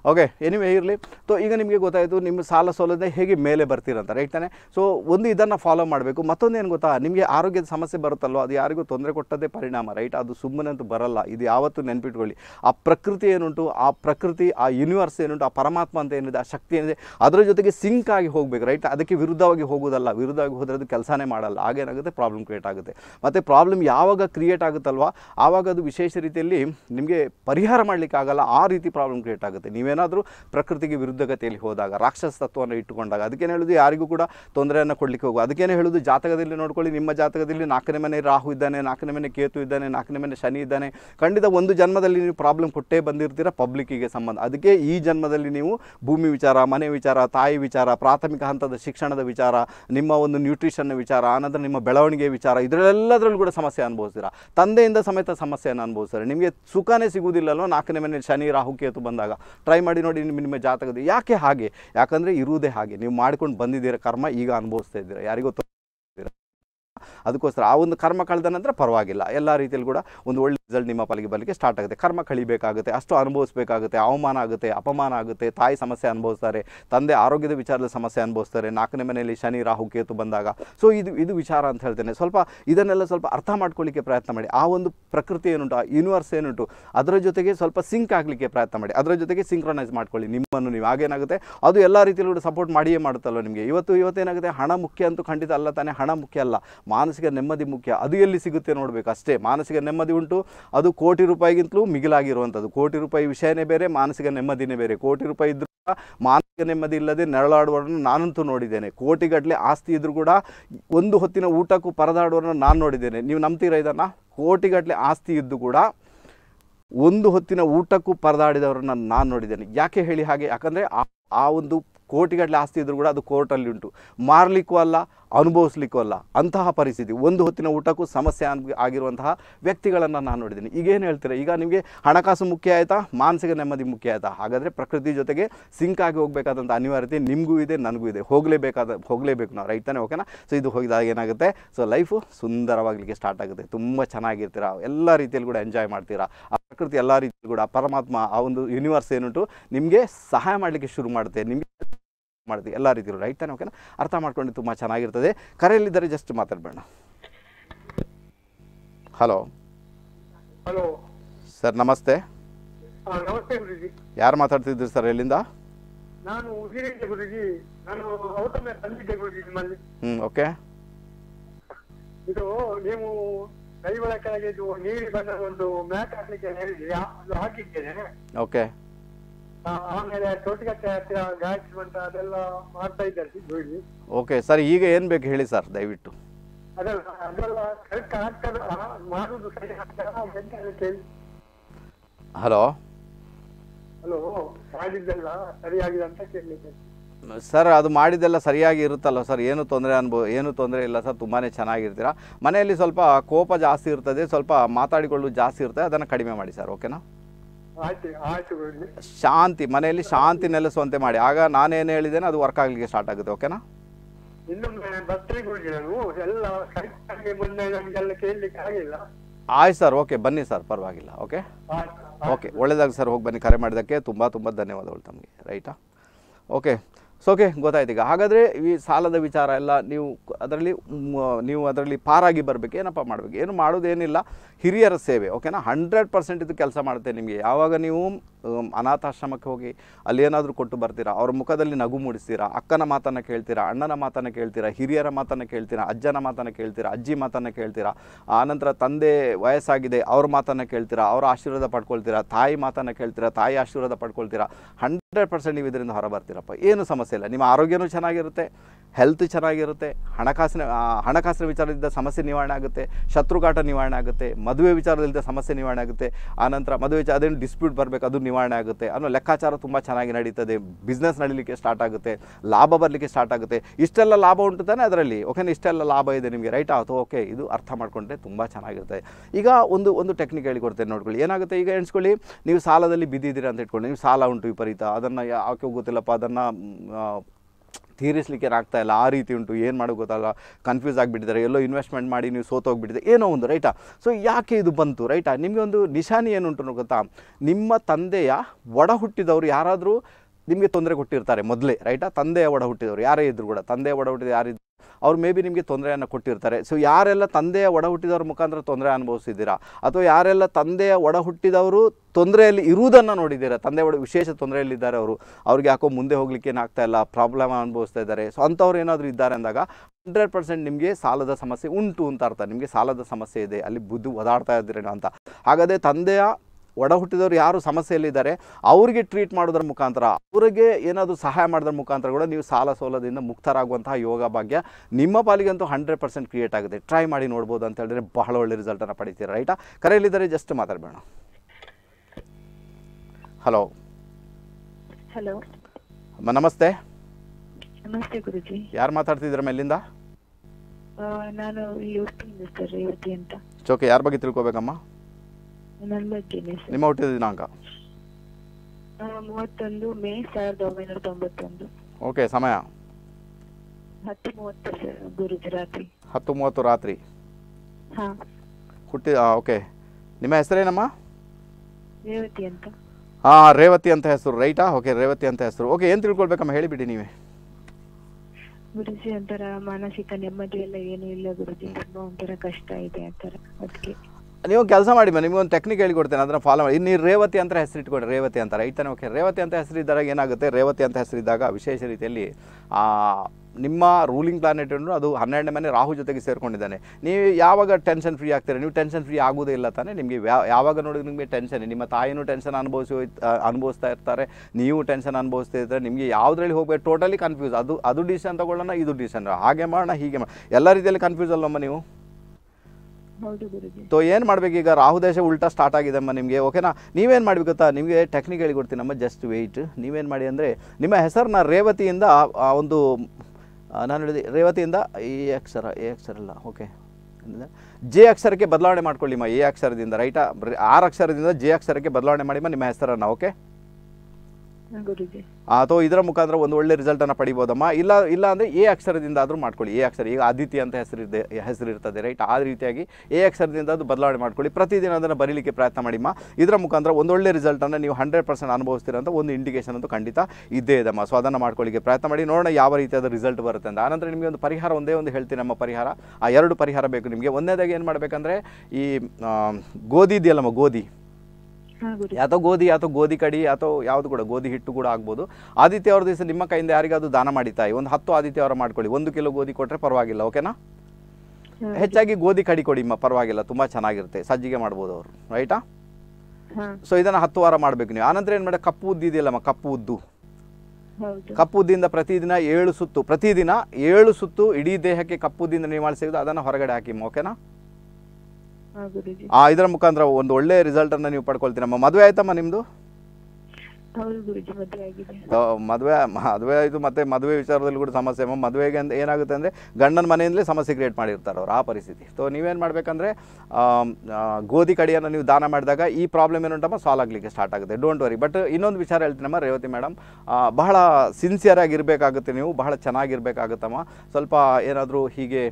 ಓಕೆ ಎನಿವೆ ಇರಲಿ ಸೊ ಈಗ ನಿಮಗೆ ಗೊತ್ತಾಯಿತು ನಿಮ್ಮ ಸಾಲ ಸೌಲಭ್ಯ ಹೇಗೆ ಮೇಲೆ ಬರ್ತೀರಂತ ರೈಟ್ ತಾನೆ ಸೊ ಒಂದು ಇದನ್ನು ಫಾಲೋ ಮಾಡಬೇಕು ಮತ್ತೊಂದು ಏನು ಗೊತ್ತಾ ನಿಮಗೆ ಆರೋಗ್ಯದ ಸಮಸ್ಯೆ ಬರುತ್ತಲ್ವ ಅದು ಯಾರಿಗೂ ತೊಂದರೆ ಕೊಟ್ಟದೇ ಪರಿಣಾಮ ರೈಟ್ ಅದು ಸುಮ್ಮನೆ ಅಂತೂ ಬರಲ್ಲ ಇದು ಯಾವತ್ತೂ ನೆನಪಿಟ್ಕೊಳ್ಳಿ ಆ ಪ್ರಕೃತಿ ಏನುಂಟು ಆ ಪ್ರಕೃತಿ ಆ ಯೂನಿವರ್ಸ್ ಏನುಂಟು ಆ ಪರಮಾತ್ಮ ಅಂತ ಏನಿದೆ ಆ ಶಕ್ತಿ ಏನಿದೆ ಅದರ ಜೊತೆಗೆ ಸಿಂಕ್ ಆಗಿ ಹೋಗಬೇಕು ರೈಟ್ ಅದಕ್ಕೆ ವಿರುದ್ಧವಾಗಿ ಹೋಗೋದಲ್ಲ ವಿರುದ್ಧವಾಗಿ ಹೋದರೆ ಅದು ಕೆಲಸನೇ ಮಾಡಲ್ಲ ಆಗೇನಾಗುತ್ತೆ ಪ್ರಾಬ್ಲಮ್ ಕ್ರಿಯೇಟ್ ಆಗುತ್ತೆ ಮತ್ತು ಪ್ರಾಬ್ಲಮ್ ಯಾವಾಗ ಕ್ರಿಯೇಟ್ ಆಗುತ್ತಲ್ವ ಆವಾಗ ಅದು ವಿಶೇಷ ರೀತಿಯಲ್ಲಿ ನಿಮಗೆ ಪರಿಹಾರ ಮಾಡಲಿಕ್ಕಾಗಲ್ಲ ಆ ರೀತಿ ಪ್ರಾಬ್ಲಮ್ ಕ್ರಿಯೇಟ್ ಆಗುತ್ತೆ ನೀವೇನಾದರೂ ಪ್ರಕೃತಿಗೆ ವಿರುದ್ಧಗತೆಯಲ್ಲಿ ಹೋದಾಗ ರಾಕ್ಷಸ ತತ್ವವನ್ನು ಇಟ್ಟುಕೊಂಡಾಗ ಅದಕ್ಕೇನು ಹೇಳೋದು ಯಾರಿಗೂ ಕೂಡ ತೊಂದರೆಯನ್ನು ಕೊಡಲಿಕ್ಕೆ ಹೋಗೋ ಅದಕ್ಕೇನು ಹೇಳೋದು ಜಾತಕದಲ್ಲಿ ನೋಡ್ಕೊಳ್ಳಿ ನಿಮ್ಮ ಜಾತಕದಲ್ಲಿ ನಾಲ್ಕನೇ ಮನೆ ರಾಹು ಇದ್ದಾನೆ ನಾಲ್ಕನೇ ಮನೆ ಕೇತು ಇದ್ದಾನೆ ನಾಲ್ಕನೇ ಮನೆ ಶನಿ ಇದ್ದಾನೆ ಖಂಡಿತ ಒಂದು ಜನ್ಮದಲ್ಲಿ ನೀವು ಪ್ರಾಬ್ಲಮ್ ಕೊಟ್ಟೇ ಬಂದಿರ್ತೀರ ಪಬ್ಲಿಕ್ಕಿಗೆ ಸಂಬಂಧ ಅದಕ್ಕೆ ಈ ಜನ್ಮದಲ್ಲಿ ನೀವು ಭೂಮಿ ವಿಚಾರ ಮನೆ ವಿಚಾರ ತಾಯಿ ವಿಚಾರ ಪ್ರಾಥಮಿಕ ಹಂತದ ಶಿಕ್ಷಣದ ವಿಚಾರ ನಿಮ್ಮ ಒಂದು ನ್ಯೂಟ್ರಿಷನ್ನ ವಿಚಾರ ಆನಂತರ ನಿಮ್ಮ ಬೆಳವಣಿಗೆ ವಿಚಾರ ಇದರಲ್ಲೆಲ್ಲದರಲ್ಲೂ ಕೂಡ ಸಮಸ್ಯೆ ಅನುಭವಿಸ್ತೀರಾ ತಂದೆಯಿಂದ ಸಮೇತ ಸಮಸ್ಯೆಯನ್ನು ಅನುಭವಿಸ್ತಾರೆ ನಿಮಗೆ ಸುಖನೇ ಸಿಗುವುದಿಲ್ಲಲ್ಲೋ ನಾಲ್ಕನೇ ಮನೆ ಶನಿ ರಾಹು ಕೇತು ಬಂದಾಗ ಟ್ರೈ ಮಾಡಿ ನೋಡಿ ನಿಮ್ಮ ನಿಮ್ಮ ಜಾತಕದ ಯಾಕೆ ಹಾಗೆ ಯಾಕಂದರೆ ಇರುವುದೇ ಹಾಗೆ ನೀವು ಮಾಡ್ಕೊಂಡು ಬಂದಿದ್ದೀರ ಕರ್ಮ ಈಗ ಅನುಭವಿಸ್ತಾ ಇದ್ದೀರಾ ಯಾರಿಗೂ ಅದಕ್ಕೋಸ್ಕರ ಆ ಒಂದು ಕರ್ಮ ಕಳೆದ ನಂತರ ಪರವಾಗಿಲ್ಲ ಎಲ್ಲ ರೀತಿಯಲ್ಲಿ ಕೂಡ ಒಂದು ಒಳ್ಳೆ ರಿಸಲ್ಟ್ ನಿಮ್ಮ ಪಾಲಿಗೆ ಬರಲಿಕ್ಕೆ ಸ್ಟಾರ್ಟ್ ಆಗುತ್ತೆ ಕರ್ಮ ಕಳಿಬೇಕಾಗುತ್ತೆ ಅಷ್ಟು ಅನುಭವಿಸಬೇಕಾಗುತ್ತೆ ಅವಮಾನ ಆಗುತ್ತೆ ಅಪಮಾನ ಆಗುತ್ತೆ ತಾಯಿ ಸಮಸ್ಯೆ ಅನುಭವಿಸ್ತಾರೆ ತಂದೆ ಆರೋಗ್ಯದ ವಿಚಾರದಲ್ಲಿ ಸಮಸ್ಯೆ ಅನುಭವಿಸ್ತಾರೆ ನಾಲ್ಕನೇ ಮನೆಯಲ್ಲಿ ಶನಿ ರಾಹು ಕೇತು ಬಂದಾಗ ಸೊ ಇದು ಇದು ವಿಚಾರ ಅಂತ ಹೇಳ್ತೇನೆ ಸ್ವಲ್ಪ ಇದನ್ನೆಲ್ಲ ಸ್ವಲ್ಪ ಅರ್ಥ ಮಾಡ್ಕೊಳ್ಳಿಕ್ಕೆ ಪ್ರಯತ್ನ ಮಾಡಿ ಆ ಒಂದು ಪ್ರಕೃತಿ ಏನುಂಟು ಆ ಯೂನಿವರ್ಸ್ ಏನುಂಟು ಅದರ ಜೊತೆಗೆ ಸ್ವಲ್ಪ ಸಿಂಕ್ ಆಗಲಿಕ್ಕೆ ಪ್ರಯತ್ನ ಮಾಡಿ ಅದರ ಜೊತೆಗೆ ಸಿಂಕ್ರನೈಸ್ ಮಾಡ್ಕೊಳ್ಳಿ ನಿಮ್ಮನ್ನು ನೀವು ಆಗೇನಾಗುತ್ತೆ ಅದು ಎಲ್ಲ ರೀತಿಯಲ್ಲೂ ಕೂಡ ಸಪೋರ್ಟ್ ಮಾಡಿಯೇ ಮಾಡುತ್ತಲ್ಲ ನಿಮಗೆ ಇವತ್ತು ಇವತ್ತೇನಾಗುತ್ತೆ ಹಣ ಮುಖ್ಯ ಅಂತೂ ಖಂಡಿತ ಅಲ್ಲ ತಾನೇ ಹಣ ಮುಖ್ಯ ಅಲ್ಲ ಮಾನಸಿಕ ನೆಮ್ಮದಿ ಮುಖ್ಯ ಅದು ಎಲ್ಲಿ ಸಿಗುತ್ತೆ ನೋಡಬೇಕು ಅಷ್ಟೇ ಮಾನಸಿಕ ನೆಮ್ಮದಿ ಉಂಟು ಅದು ಕೋಟಿ ರೂಪಾಯಿಗಿಂತಲೂ ಮಿಗಿಲಾಗಿರುವಂಥದ್ದು ಕೋಟಿ ರೂಪಾಯಿ ವಿಷಯನೇ ಬೇರೆ ಮಾನಸಿಕ ನೆಮ್ಮದಿನೇ ಬೇರೆ ಕೋಟಿ ರೂಪಾಯಿ ಇದ್ದರೂ ಮಾನಸಿಕ ನೆಮ್ಮದಿ ಇಲ್ಲದೆ ನೆರಳಾಡುವವರನ್ನು ನಾನಂತೂ ನೋಡಿದ್ದೇನೆ ಕೋಟಿಗಟ್ಟಲೆ ಆಸ್ತಿ ಇದ್ದರೂ ಕೂಡ ಒಂದು ಹೊತ್ತಿನ ಊಟಕ್ಕೂ ಪರದಾಡುವರನ್ನು ನಾನು ನೋಡಿದ್ದೇನೆ ನೀವು ನಂಬ್ತೀರಾ ಇದನ್ನು ಕೋಟಿಗಟ್ಟಲೆ ಆಸ್ತಿ ಇದ್ದು ಕೂಡ ಒಂದು ಹೊತ್ತಿನ ಊಟಕ್ಕೂ ಪರದಾಡಿದವರನ್ನು ನಾನು ನೋಡಿದ್ದೇನೆ ಯಾಕೆ ಹೇಳಿ ಹಾಗೆ ಯಾಕಂದರೆ ಆ ಒಂದು ಕೋಟಿಗಟ್ಟಲೆ ಆಸ್ತಿ ಇದ್ದರೂ ಕೂಡ ಅದು ಕೋರ್ಟಲ್ಲಿ ಉಂಟು ಮಾರಲಿಕ್ಕೂ ಅಲ್ಲ ಅನುಭವಿಸ್ಲಿಕ್ಕೂ ಅಲ್ಲ ಅಂತಹ ಪರಿಸ್ಥಿತಿ ಒಂದು ಹೊತ್ತಿನ ಊಟಕ್ಕೂ ಸಮಸ್ಯೆ ಆಗಿರುವಂತಹ ವ್ಯಕ್ತಿಗಳನ್ನು ನಾನು ನೋಡಿದ್ದೀನಿ ಈಗೇನು ಹೇಳ್ತೀರಾ ಈಗ ನಿಮಗೆ ಹಣಕಾಸು ಮುಖ್ಯ ಆಯಿತಾ ಮಾನಸಿಕ ನೆಮ್ಮದಿ ಮುಖ್ಯ ಆಯಿತಾ ಹಾಗಾದರೆ ಪ್ರಕೃತಿ ಜೊತೆಗೆ ಸಿಂಕ್ ಆಗಿ ಹೋಗಬೇಕಾದಂಥ ಅನಿವಾರ್ಯತೆ ನಿಮಗೂ ಇದೆ ನನಗೂ ಇದೆ ಹೋಗಲೇಬೇಕಾದ ಹೋಗಲೇಬೇಕು ನಾವು ರೈಟ್ ತಾನೆ ಓಕೆನಾ ಸೊ ಇದು ಹೋಗಿದಾಗ ಏನಾಗುತ್ತೆ ಸೊ ಲೈಫು ಸುಂದರವಾಗಲಿಕ್ಕೆ ಸ್ಟಾರ್ಟ್ ಆಗುತ್ತೆ ತುಂಬ ಚೆನ್ನಾಗಿರ್ತೀರಾ ಎಲ್ಲ ರೀತಿಯಲ್ಲಿ ಕೂಡ ಎಂಜಾಯ್ ಮಾಡ್ತೀರಾ ಆ ಪ್ರಕೃತಿ ಎಲ್ಲ ರೀತಿಯಲ್ಲಿ ಕೂಡ ಪರಮಾತ್ಮ ಆ ಒಂದು ಯೂನಿವರ್ಸ್ ಏನುಂಟು ನಿಮಗೆ ಸಹಾಯ ಮಾಡಲಿಕ್ಕೆ ಶುರು ಮಾಡುತ್ತೆ ನಿಮಗೆ ಮಾಡಿದ್ವಿ ಎಲ್ಲ ರೀತಿಯಲ್ಲೂ ರೈಟ್ ತಾನೆ ಓಕೆನಾ ಅರ್ಥ ಮಾಡ್ಕೊಂಡು ತುಂಬ ಚೆನ್ನಾಗಿರ್ತದೆ ಕರೆಯಲ್ಲಿದ್ದರೆ ಜಸ್ಟ್ ಮಾತಾಡಬೇಡ ಹಲೋ ಹಲೋ ಸರ್ ನಮಸ್ತೆ ನಮಸ್ತೆ ಯಾರು ಮಾತಾಡ್ತಿದ್ದೀರಿ ಸರ್ ಎಲ್ಲಿಂದ ನಾನು ಗುರುಜಿ ನಾನು ಔಟಮೇ ತಂದಿದ್ದೆ ಗುರುಜಿ ನಿಮ್ಮಲ್ಲಿ ಹ್ಞೂ ಓಕೆ ಇದು ನೀವು ಕೈಗಳ ಕೆಳಗೆ ಇದು ನೀರಿ ಬಣ್ಣದ ಒಂದು ಮ್ಯಾಟ್ ಹಾಕ್ಲಿಕ್ಕೆ ಹೇಳಿದ್ರಿ ಅದು ಹಾಕಿದ್ದೇನೆ ಓಕೆ ಆಮೇಲೆ ತೋಟಗಟ್ಟೆ ಹತ್ತಿರ ಗಾಯತ್ರಿ ಮಂಟ ಅದೆಲ್ಲ ಮಾಡ್ತಾ ಇದ್ದಾರೆ ಸಿಗ್ಬೇಡಿ ಓಕೆ ಸರ್ ಈಗ ಏನ್ ಬೇಕು ಹೇಳಿ ಸರ್ ದಯವಿಟ್ಟು ಅದೆಲ್ಲ ಅದೆಲ್ಲ ಕರೆಕ್ಟ್ ಆಗ್ತದ ಮಾಡುದು ಸರಿ ಆಗ್ತದ ಅಂತ ಕೇಳಿ ಹಲೋ ಹಲೋ ಮಾಡಿದ್ದೆಲ್ಲ ಸರಿಯಾಗಿದೆ ಅಂತ ಕೇಳಲಿಕ್ಕೆ ಸರ್ ಅದು ಮಾಡಿದ್ದೆಲ್ಲ ಸರಿಯಾಗಿ ಇರುತ್ತಲ್ಲ ಸರ್ ಏನು ತೊಂದರೆ ಅನ್ಬೋ ಏನು ತೊಂದರೆ ಇಲ್ಲ ಸರ್ ತುಂಬಾ ಚೆನ್ನಾಗಿರ್ತೀರಾ ಮನೆಯಲ್ಲಿ ಸ್ವಲ್ಪ ಕೋಪ ಜಾಸ್ತಿ ಇರ್ತದೆ ಸ್ವಲ್ಪ ಮಾತಾಡಿಕೊಳ್ಳೋದು ಜಾಸ್ತಿ ಇರ್ತದೆ ಅದನ್ನು ಕಡಿಮೆ ಮಾಡಿ ಸರ್ ಓಕೆನಾ ಶಾಂತಿ ಮನೆಯಲ್ಲಿ ಶಾಂತಿ ನೆಲೆಸುವಂತೆ ಮಾಡಿ ಆಗ ನಾನೇನು ಹೇಳಿದ್ದೇನೆ ಅದು ವರ್ಕ್ ಆಗಲಿಕ್ಕೆ ಸ್ಟಾರ್ಟ್ ಆಗುತ್ತೆ ಓಕೆನಾ ಆಯ್ತು ಸರ್ ಓಕೆ ಬನ್ನಿ ಸರ್ ಪರವಾಗಿಲ್ಲ ಓಕೆ ಓಕೆ ಒಳ್ಳೇದಾಗ ಸರ್ ಹೋಗಿ ಬನ್ನಿ ಕರೆ ಮಾಡಿದಕ್ಕೆ ತುಂಬ ತುಂಬ ಧನ್ಯವಾದಗಳು ತಮಗೆ ರೈಟಾ ಓಕೆ ಸೊ ಓಕೆ ಗೊತ್ತಾಯ್ತು ಈಗ ಹಾಗಾದರೆ ಈ ಸಾಲದ ವಿಚಾರ ಎಲ್ಲ ನೀವು ಅದರಲ್ಲಿ ನೀವು ಅದರಲ್ಲಿ ಪಾರಾಗಿ ಬರಬೇಕು ಏನಪ್ಪ ಮಾಡಬೇಕು ಏನು ಮಾಡೋದೇನಿಲ್ಲ ಹಿರಿಯರ ಸೇವೆ ಓಕೆನಾ ಹಂಡ್ರೆಡ್ ಪರ್ಸೆಂಟ್ ಇದು ಕೆಲಸ ಮಾಡುತ್ತೆ ನಿಮಗೆ ಯಾವಾಗ ನೀವು ಅನಾಥಾಶ್ರಮಕ್ಕೆ ಹೋಗಿ ಅಲ್ಲಿ ಏನಾದರೂ ಕೊಟ್ಟು ಬರ್ತೀರಾ ಅವ್ರ ಮುಖದಲ್ಲಿ ನಗು ಮೂಡಿಸ್ತೀರಾ ಅಕ್ಕನ ಮಾತನ್ನು ಕೇಳ್ತೀರಾ ಅಣ್ಣನ ಮಾತನ್ನು ಕೇಳ್ತೀರಾ ಹಿರಿಯರ ಮಾತನ್ನು ಕೇಳ್ತೀರಾ ಅಜ್ಜನ ಮಾತನ್ನು ಕೇಳ್ತೀರಾ ಅಜ್ಜಿ ಮಾತನ್ನು ಕೇಳ್ತೀರಾ ಆನಂತರ ತಂದೆ ವಯಸ್ಸಾಗಿದೆ ಅವ್ರ ಮಾತನ್ನು ಕೇಳ್ತೀರಾ ಅವರ ಆಶೀರ್ವಾದ ಪಡ್ಕೊಳ್ತೀರಾ ತಾಯಿ ಮಾತನ್ನು ಕೇಳ್ತೀರಾ ತಾಯಿ ಆಶೀರ್ವಾದ ಪಡ್ಕೊಳ್ತೀರಾ ಹಂಡ್ರೆಡ್ ಹಂಡ್ರೆಡ್ ಪರ್ಸೆಂಟ್ ನೀವು ಇದರಿಂದ ಹೊರಬರ್ತೀರಪ್ಪ ಏನು ಸಮಸ್ಯೆ ಇಲ್ಲ ನಿಮ್ಮ ಆರೋಗ್ಯನೂ ಚೆನ್ನಾಗಿರುತ್ತೆ ಹೆಲ್ತ್ ಚೆನ್ನಾಗಿರುತ್ತೆ ಹಣಕಾಸಿನ ಹಣಕಾಸಿನ ವಿಚಾರದಿಂದ ಸಮಸ್ಯೆ ನಿವಾರಣೆ ಆಗುತ್ತೆ ಶತ್ರುಕಾಟ ನಿವಾರಣೆ ಆಗುತ್ತೆ ಮದುವೆ ವಿಚಾರದಿಂದ ಸಮಸ್ಯೆ ನಿವಾರಣೆ ಆಗುತ್ತೆ ಆನಂತರ ಮದುವೆ ವಿಚಾರ ಅದೇನು ಡಿಸ್ಪ್ಯೂಟ್ ಬರಬೇಕು ಅದು ನಿವಾರಣೆ ಆಗುತ್ತೆ ಅನ್ನೋ ಲೆಕ್ಕಾಚಾರ ತುಂಬ ಚೆನ್ನಾಗಿ ನಡೀತದೆ ಬಿಸ್ನೆಸ್ ನಡೀಲಿಕ್ಕೆ ಸ್ಟಾರ್ಟ್ ಆಗುತ್ತೆ ಲಾಭ ಬರಲಿಕ್ಕೆ ಸ್ಟಾರ್ಟ್ ಆಗುತ್ತೆ ಇಷ್ಟೆಲ್ಲ ಲಾಭ ಉಂಟು ತಾನೆ ಅದರಲ್ಲಿ ಓಕೆನ ಇಷ್ಟೆಲ್ಲ ಲಾಭ ಇದೆ ನಿಮಗೆ ರೈಟ್ ಆಯಿತು ಓಕೆ ಇದು ಅರ್ಥ ಮಾಡಿಕೊಂಡ್ರೆ ತುಂಬ ಚೆನ್ನಾಗಿರುತ್ತೆ ಈಗ ಒಂದು ಒಂದು ಟೆಕ್ನಿಕ್ ಹೇಳಿಕೊಡ್ತೇನೆ ನೋಡ್ಕೊಳ್ಳಿ ಏನಾಗುತ್ತೆ ಈಗ ಎಣಿಸ್ಕೊಳ್ಳಿ ನೀವು ಸಾಲದಲ್ಲಿ ಬಿದ್ದಿದ್ದೀರಾ ಅಂತ ಇಟ್ಕೊಂಡು ನೀವು ಸಾಲ ಉಂಟು ವಿಪರೀತ ಅದನ್ನು ಯಾಕೆ ಗೊತ್ತಿಲ್ಲಪ್ಪ ಅದನ್ನು ತೀರಿಸಲಿಕ್ಕೆ ಏನಾಗ್ತಾ ಇಲ್ಲ ಆ ರೀತಿ ಉಂಟು ಏನು ಮಾಡೋ ಗೊತ್ತಲ್ಲ ಕನ್ಫ್ಯೂಸ್ ಆಗಿಬಿಟ್ಟಿದ್ದಾರೆ ಎಲ್ಲೋ ಇನ್ವೆಸ್ಟ್ಮೆಂಟ್ ಮಾಡಿ ನೀವು ಸೋತೋಗ್ಬಿಟ್ಟಿದೆ ಏನೋ ಒಂದು ರೈಟಾ ಸೊ ಯಾಕೆ ಇದು ಬಂತು ರೈಟಾ ನಿಮಗೆ ಒಂದು ನಿಶಾನಿ ಏನುಂಟು ಗೊತ್ತಾ ನಿಮ್ಮ ತಂದೆಯ ಒಡ ಹುಟ್ಟಿದವರು ಯಾರಾದರೂ ನಿಮಗೆ ತೊಂದರೆ ಕೊಟ್ಟಿರ್ತಾರೆ ಮೊದಲೇ ರೈಟಾ ತಂದೆಯ ಒಡ ಹುಟ್ಟಿದವರು ಯಾರೇ ಇದ್ರು ಕೂಡ ತಂದೆಯ ಒಡ ಹುಟ್ಟಿದ ಯಾರಿದ್ರು ಅವ್ರು ಮೇ ಬಿ ನಿಮಗೆ ತೊಂದರೆಯನ್ನು ಕೊಟ್ಟಿರ್ತಾರೆ ಸೊ ಯಾರೆಲ್ಲ ತಂದೆಯ ಒಡ ಹುಟ್ಟಿದವ್ರ ಮುಖಾಂತರ ತೊಂದರೆ ಅನುಭವಿಸಿದ್ದೀರಾ ಅಥವಾ ಯಾರೆಲ್ಲ ತಂದೆಯ ಒಡ ಹುಟ್ಟಿದವರು ತೊಂದರೆಯಲ್ಲಿ ಇರುವುದನ್ನು ನೋಡಿದ್ದೀರಾ ತಂದೆ ಒಡ ವಿಶೇಷ ತೊಂದರೆಯಲ್ಲಿದ್ದಾರೆ ಅವರು ಅವ್ರಿಗೆ ಯಾಕೋ ಮುಂದೆ ಹೋಗ್ಲಿಕ್ಕೆ ಏನಾಗ್ತಾ ಇಲ್ಲ ಪ್ರಾಬ್ಲಮ್ ಅನುಭವಿಸ್ತಾ ಇದ್ದಾರೆ ಸೊ ಅಂಥವ್ರು ಏನಾದರೂ ಇದ್ದಾರೆ ಅಂದಾಗ ಹಂಡ್ರೆಡ್ ಪರ್ಸೆಂಟ್ ನಿಮಗೆ ಸಾಲದ ಸಮಸ್ಯೆ ಉಂಟು ಅಂತ ಅರ್ಥ ನಿಮಗೆ ಸಾಲದ ಸಮಸ್ಯೆ ಇದೆ ಅಲ್ಲಿ ಬುದ್ಧಿ ಒದಾಡ್ತಾ ಇದ್ದೀರೇನೋ ಅಂತ ಹಾಗಾದರೆ ತಂದೆಯ ಒಡ ಹುಟ್ಟಿದವರು ಯಾರು ಸಮಸ್ಯೆಯಲ್ಲಿದ್ದಾರೆ ಅವರಿಗೆ ಟ್ರೀಟ್ ಮಾಡೋದ್ರ ಮುಖಾಂತರ ಅವರಿಗೆ ಏನಾದರೂ ಸಹಾಯ ಮಾಡೋದ್ರ ಮುಖಾಂತರ ಕೂಡ ನೀವು ಸಾಲ ಸೋಲದಿಂದ ಮುಕ್ತರಾಗುವಂತಹ ಯೋಗ ಭಾಗ್ಯ ನಿಮ್ಮ ಪಾಲಿಗಂತೂ ಹಂಡ್ರೆಡ್ ಪರ್ಸೆಂಟ್ ಕ್ರಿಯೇಟ್ ಆಗುತ್ತೆ ಟ್ರೈ ಮಾಡಿ ನೋಡ್ಬೋದು ಅಂತ ಹೇಳಿದ್ರೆ ಬಹಳ ಒಳ್ಳೆ ರಿಸಲ್ಟ್ ರಿಸಲ್ಟನ್ನು ಪಡಿತೀರಾ ರೈಟಾ ಕರೆಯಲ್ಲಿದ್ದಾರೆ ಜಸ್ಟ್ ಮಾತಾಡಬೇಡ ಹಲೋ ಹಲೋ ನಮಸ್ತೆ ನಮಸ್ತೆ ಗುರುಜಿ ಯಾರು ಮಾತಾಡ್ತಿದ್ರ ಮೇಲಿಂದ ನಾನು ಯುವತಿ ಅಂತ ಓಕೆ ಯಾರ ಬಗ್ಗೆ ತಿಳ್ಕೊಬೇಕಮ್ಮ ನಿಮ್ಮ ಹುಟ್ಟಿದ ದಿನಾಂಕ ಮೂವತ್ತೊಂದು ಮೇ ಸಾವಿರದ ಒಂಬೈನೂರ ತೊಂಬತ್ತೊಂದು ಓಕೆ ಸಮಯ ಹತ್ತು ಮೂವತ್ತು ರಾತ್ರಿ ಹತ್ತು ಮೂವತ್ತು ರಾತ್ರಿ ಹಾ ಹುಟ್ಟಿ ಓಕೆ ನಿಮ್ಮ ಹೆಸರೇನಮ್ಮ ರೇವತಿ ಅಂತ ಹಾಂ ರೇವತಿ ಅಂತ ಹೆಸರು ರೈಟಾ ಓಕೆ ರೇವತಿ ಅಂತ ಹೆಸರು ಓಕೆ ಏನು ತಿಳ್ಕೊಳ್ಬೇಕಮ್ಮ ಹೇಳಿಬಿಡಿ ನೀವೇ ಗುರುಜಿ ಒಂಥರ ಮಾನಸಿಕ ನೆಮ್ಮದಿ ಎಲ್ಲ ಏನೂ ಇಲ್ಲ ಗುರುಜಿ ತುಂಬ ಒಂಥರ ಕಷ್ಟ ಇದೆ ಆ ಥರ ಅದಕ್ಕೆ ನೀವು ಕೆಲಸ ಮಾಡಿ ಮೇಡಮ್ ನಿಮಗೊಂದು ಟೆಕ್ನಿಕ್ ಹೇಳಿಕೊಡ್ತೇನೆ ಅದನ್ನು ಫಾಲೋ ಮಾಡಿ ಇನ್ನು ರೇವತಿ ಅಂತ ಹೆಸರಿಟ್ಕೊಡಿ ರೇವತಿ ಅಂತ ರೈತನೇ ಓಕೆ ರೇವತಿ ಅಂತ ಹೆಸರಿದ್ದಾಗ ಏನಾಗುತ್ತೆ ರೇವತಿ ಅಂತ ಹೆಸರಿದ್ದಾಗ ವಿಶೇಷ ರೀತಿಯಲ್ಲಿ ನಿಮ್ಮ ರೂಲಿಂಗ್ ಪ್ಲಾನೆಟ್ ಅಂದರೆ ಅದು ಹನ್ನೆರಡನೇ ಮನೆ ರಾಹು ಜೊತೆಗೆ ಸೇರಿಕೊಂಡಿದ್ದಾನೆ ನೀವು ಯಾವಾಗ ಟೆನ್ಷನ್ ಫ್ರೀ ಆಗ್ತೀರಾ ನೀವು ಟೆನ್ಷನ್ ಫ್ರೀ ಆಗೋದೇ ಇಲ್ಲ ತಾನೇ ನಿಮಗೆ ಯಾವಾಗ ನೋಡಿದ್ರೆ ನಿಮಗೆ ಟೆನ್ಷನ್ ನಿಮ್ಮ ತಾಯಿನೂ ಟೆನ್ಷನ್ ಅನುಭವಿಸಿ ಅನುಭವಿಸ್ತಾ ಇರ್ತಾರೆ ನೀವು ಟೆನ್ಷನ್ ಅನುಭವಿಸ್ತಾ ಇದ್ದರೆ ನಿಮಗೆ ಯಾವುದ್ರಲ್ಲಿ ಹೋಗಬೇಕು ಟೋಟಲಿ ಕನ್ಫ್ಯೂಸ್ ಅದು ಅದು ಡಿಸಿಷನ್ ತೊಗೊಳ್ಳೋಣ ಇದು ಡಿಸಿಷನ್ ಹಾಗೆ ಮಾಡೋಣ ಹೀಗೆ ಮಾಡೋಣ ಎಲ್ಲ ರೀತಿಯಲ್ಲಿ ಕನ್ಫ್ಯೂಸ್ ಅಲ್ಲಮ್ಮ ನೀವು ತೋ ಏನು ಮಾಡ್ಬೇಕು ಈಗ ರಾಹು ದೇಶ ಉಲ್ಟಾ ಸ್ಟಾರ್ಟ್ ಆಗಿದೆಮ್ಮ ನಿಮಗೆ ಓಕೆನಾ ನೀವೇನು ಮಾಡ್ಬೇಕು ಗೊತ್ತಾ ನಿಮಗೆ ಟೆಕ್ನಿಕ್ ಹೇಳಿ ಕೊಡ್ತೀನಮ್ಮ ಜಸ್ಟ್ ವೆಯ್ಟ್ ನೀವೇನು ಮಾಡಿ ಅಂದರೆ ನಿಮ್ಮ ಹೆಸರನ್ನ ರೇವತಿಯಿಂದ ಒಂದು ನಾನು ಹೇಳಿದೆ ರೇವತಿಯಿಂದ ಎ ಅಕ್ಷರ ಎ ಅಕ್ಷರ ಇಲ್ಲ ಓಕೆ ಜೆ ಅಕ್ಷರಕ್ಕೆ ಬದಲಾವಣೆ ಮಾಡ್ಕೊಳ್ಳಿಮ್ಮ ಎ ಅಕ್ಷರದಿಂದ ರೈಟಾ ಆರ್ ಅಕ್ಷರದಿಂದ ಜೆ ಅಕ್ಷರಕ್ಕೆ ಬದಲಾವಣೆ ಮಾಡಿಮ್ಮ ನಿಮ್ಮ ಹೆಸರನ್ನ ಓಕೆ ಅಥವಾ ಇದರ ಮುಖಾಂತರ ಒಂದು ಒಳ್ಳೆ ರಿಸಲ್ಟನ್ನು ಪಡಿಬೋದಮ್ಮ ಇಲ್ಲ ಇಲ್ಲ ಅಂದ್ರೆ ಎ ಅಕ್ಷರದಿಂದ ಮಾಡ್ಕೊಳ್ಳಿ ಎ ಅಕ್ಷರ ಈಗ ಆದಿತ್ಯ ಅಂತ ಹೆಸರಿದೆ ಇರ್ತದೆ ರೈಟ್ ಆ ರೀತಿಯಾಗಿ ಎ ಅಕ್ಷರದಿಂದ ಅದು ಬದಲಾವಣೆ ಮಾಡ್ಕೊಳ್ಳಿ ಪ್ರತಿದಿನ ಅದನ್ನು ಬರೀಲಿಕ್ಕೆ ಪ್ರಯತ್ನ ಮಾಡಿಮ್ಮ ಇದರ ಮುಖಾಂತರ ಒಂದೊಳ್ಳೆ ರಿಸಲ್ಟನ್ನು ನೀವು ಹಂಡ್ರೆಡ್ ಪರ್ಸೆಂಟ್ ಅಂತ ಒಂದು ಇಂಡಿಕೇಶನ್ ಅಂತೂ ಖಂಡಿತ ಇದ್ದೇ ಅಮ್ಮ ಸೊ ಅದನ್ನು ಮಾಡ್ಕೊಳ್ಳಿಕ್ಕೆ ಪ್ರಯತ್ನ ಮಾಡಿ ನೋಡೋಣ ಯಾವ ರೀತಿಯಾದ ರಿಸಲ್ಟ್ ಬರುತ್ತೆ ಅಂತ ಆನಂತರ ನಿಮಗೆ ಒಂದು ಪರಿಹಾರ ಒಂದೇ ಒಂದು ಹೇಳ್ತೀನಿ ನಮ್ಮ ಪರಿಹಾರ ಆ ಎರಡು ಪರಿಹಾರ ಬೇಕು ನಿಮಗೆ ಒಂದನೇದಾಗಿ ಏನು ಮಾಡಬೇಕಂದ್ರೆ ಈ ಗೋಧಿ ಇದೆಯಲ್ಲಮ್ಮ ಗೋಧಿ ಅಥವಾ ಗೋಧಿ ಅಥವಾ ಗೋಧಿ ಕಡಿ ಅಥವಾ ಯಾವ್ದು ಕೂಡ ಗೋಧಿ ಹಿಟ್ಟು ಕೂಡ ಆಗ್ಬೋದು ಆದಿತ್ಯವಾರ ದಿವಸ ನಿಮ್ಮ ಕೈಯಿಂದ ಯಾರಿಗಾದ್ರೂ ದಾನ ತಾಯಿ ಒಂದು ಹತ್ತು ಆದಿತ್ಯವಾರ ಮಾಡ್ಕೊಳ್ಳಿ ಒಂದು ಕಿಲೋ ಗೋಧಿ ಕೊಟ್ಟರೆ ಪರವಾಗಿಲ್ಲ ಓಕೆನಾ ಹೆಚ್ಚಾಗಿ ಗೋಧಿ ಕಡಿ ಕೊಡಿಮ್ಮ ಪರವಾಗಿಲ್ಲ ತುಂಬಾ ಚೆನ್ನಾಗಿರುತ್ತೆ ಸಜ್ಜಿಗೆ ಮಾಡ್ಬೋದು ಅವರು ರೈಟಾ ಸೊ ಇದನ್ನ ಹತ್ತು ವಾರ ಮಾಡ್ಬೇಕು ನೀವು ಆನಂತರ ಏನ್ ಮಾಡಿ ಕಪ್ಪು ಉದ್ದು ಇದೆಯಲ್ಲಮ್ಮ ಕಪ್ಪು ಉದ್ದು ಉದ್ದಿಂದ ಪ್ರತಿದಿನ ಏಳು ಸುತ್ತು ಪ್ರತಿದಿನ ಏಳು ಸುತ್ತು ಇಡೀ ದೇಹಕ್ಕೆ ಕಪ್ಪುದ್ದಿಂದ ನೀವು ಮಾಡಿಸಿದ್ದು ಅದನ್ನ ಹೊರಗಡೆ ಹಾಕಿ ಓಕೆನಾ ಆ ಇದರ ಮುಖಾಂತರ ಒಂದು ಒಳ್ಳೆ ರಿಸಲ್ಟ್ ಅನ್ನ ನೀವು ಪಡ್ಕೊಳ್ತೀರಮ್ಮ ಮದುವೆ ಆಯ್ತಮ್ಮ ನಿಮ್ದು ಮದುವೆ ಮದುವೆ ಇದು ಮತ್ತೆ ಮದುವೆ ವಿಚಾರದಲ್ಲಿ ಕೂಡ ಸಮಸ್ಯೆ ಮದುವೆಗೆ ಅಂತ ಏನಾಗುತ್ತೆ ಅಂದರೆ ಗಂಡನ ಮನೆಯಿಂದಲೇ ಸಮಸ್ಯೆ ಕ್ರಿಯೇಟ್ ಮಾಡಿರ್ತಾರೆ ಅವ್ರು ಆ ಪರಿಸ್ಥಿತಿ ಸೊ ನೀವೇನು ಮಾಡ್ಬೇಕಂದ್ರೆ ಗೋಧಿ ಕಡಿಯನ್ನು ನೀವು ದಾನ ಮಾಡಿದಾಗ ಈ ಪ್ರಾಬ್ಲಮ್ ಏನುಂಟಮ್ಮ ಸಾಲ್ವ್ ಆಗಲಿಕ್ಕೆ ಸ್ಟಾರ್ಟ್ ಆಗುತ್ತೆ ಡೋಂಟ್ ವರಿ ಬಟ್ ಇನ್ನೊಂದು ವಿಚಾರ ಹೇಳ್ತೀನಮ್ಮ ರೇವತಿ ಮೇಡಮ್ ಬಹಳ ಸಿನ್ಸಿಯರ್ ಆಗಿರಬೇಕಾಗುತ್ತೆ ನೀವು ಬಹಳ ಚೆನ್ನಾಗಿರ್ಬೇಕಾಗುತ್ತಮ್ಮ ಸ್ವಲ್ಪ ಏನಾದರೂ ಹೀಗೆ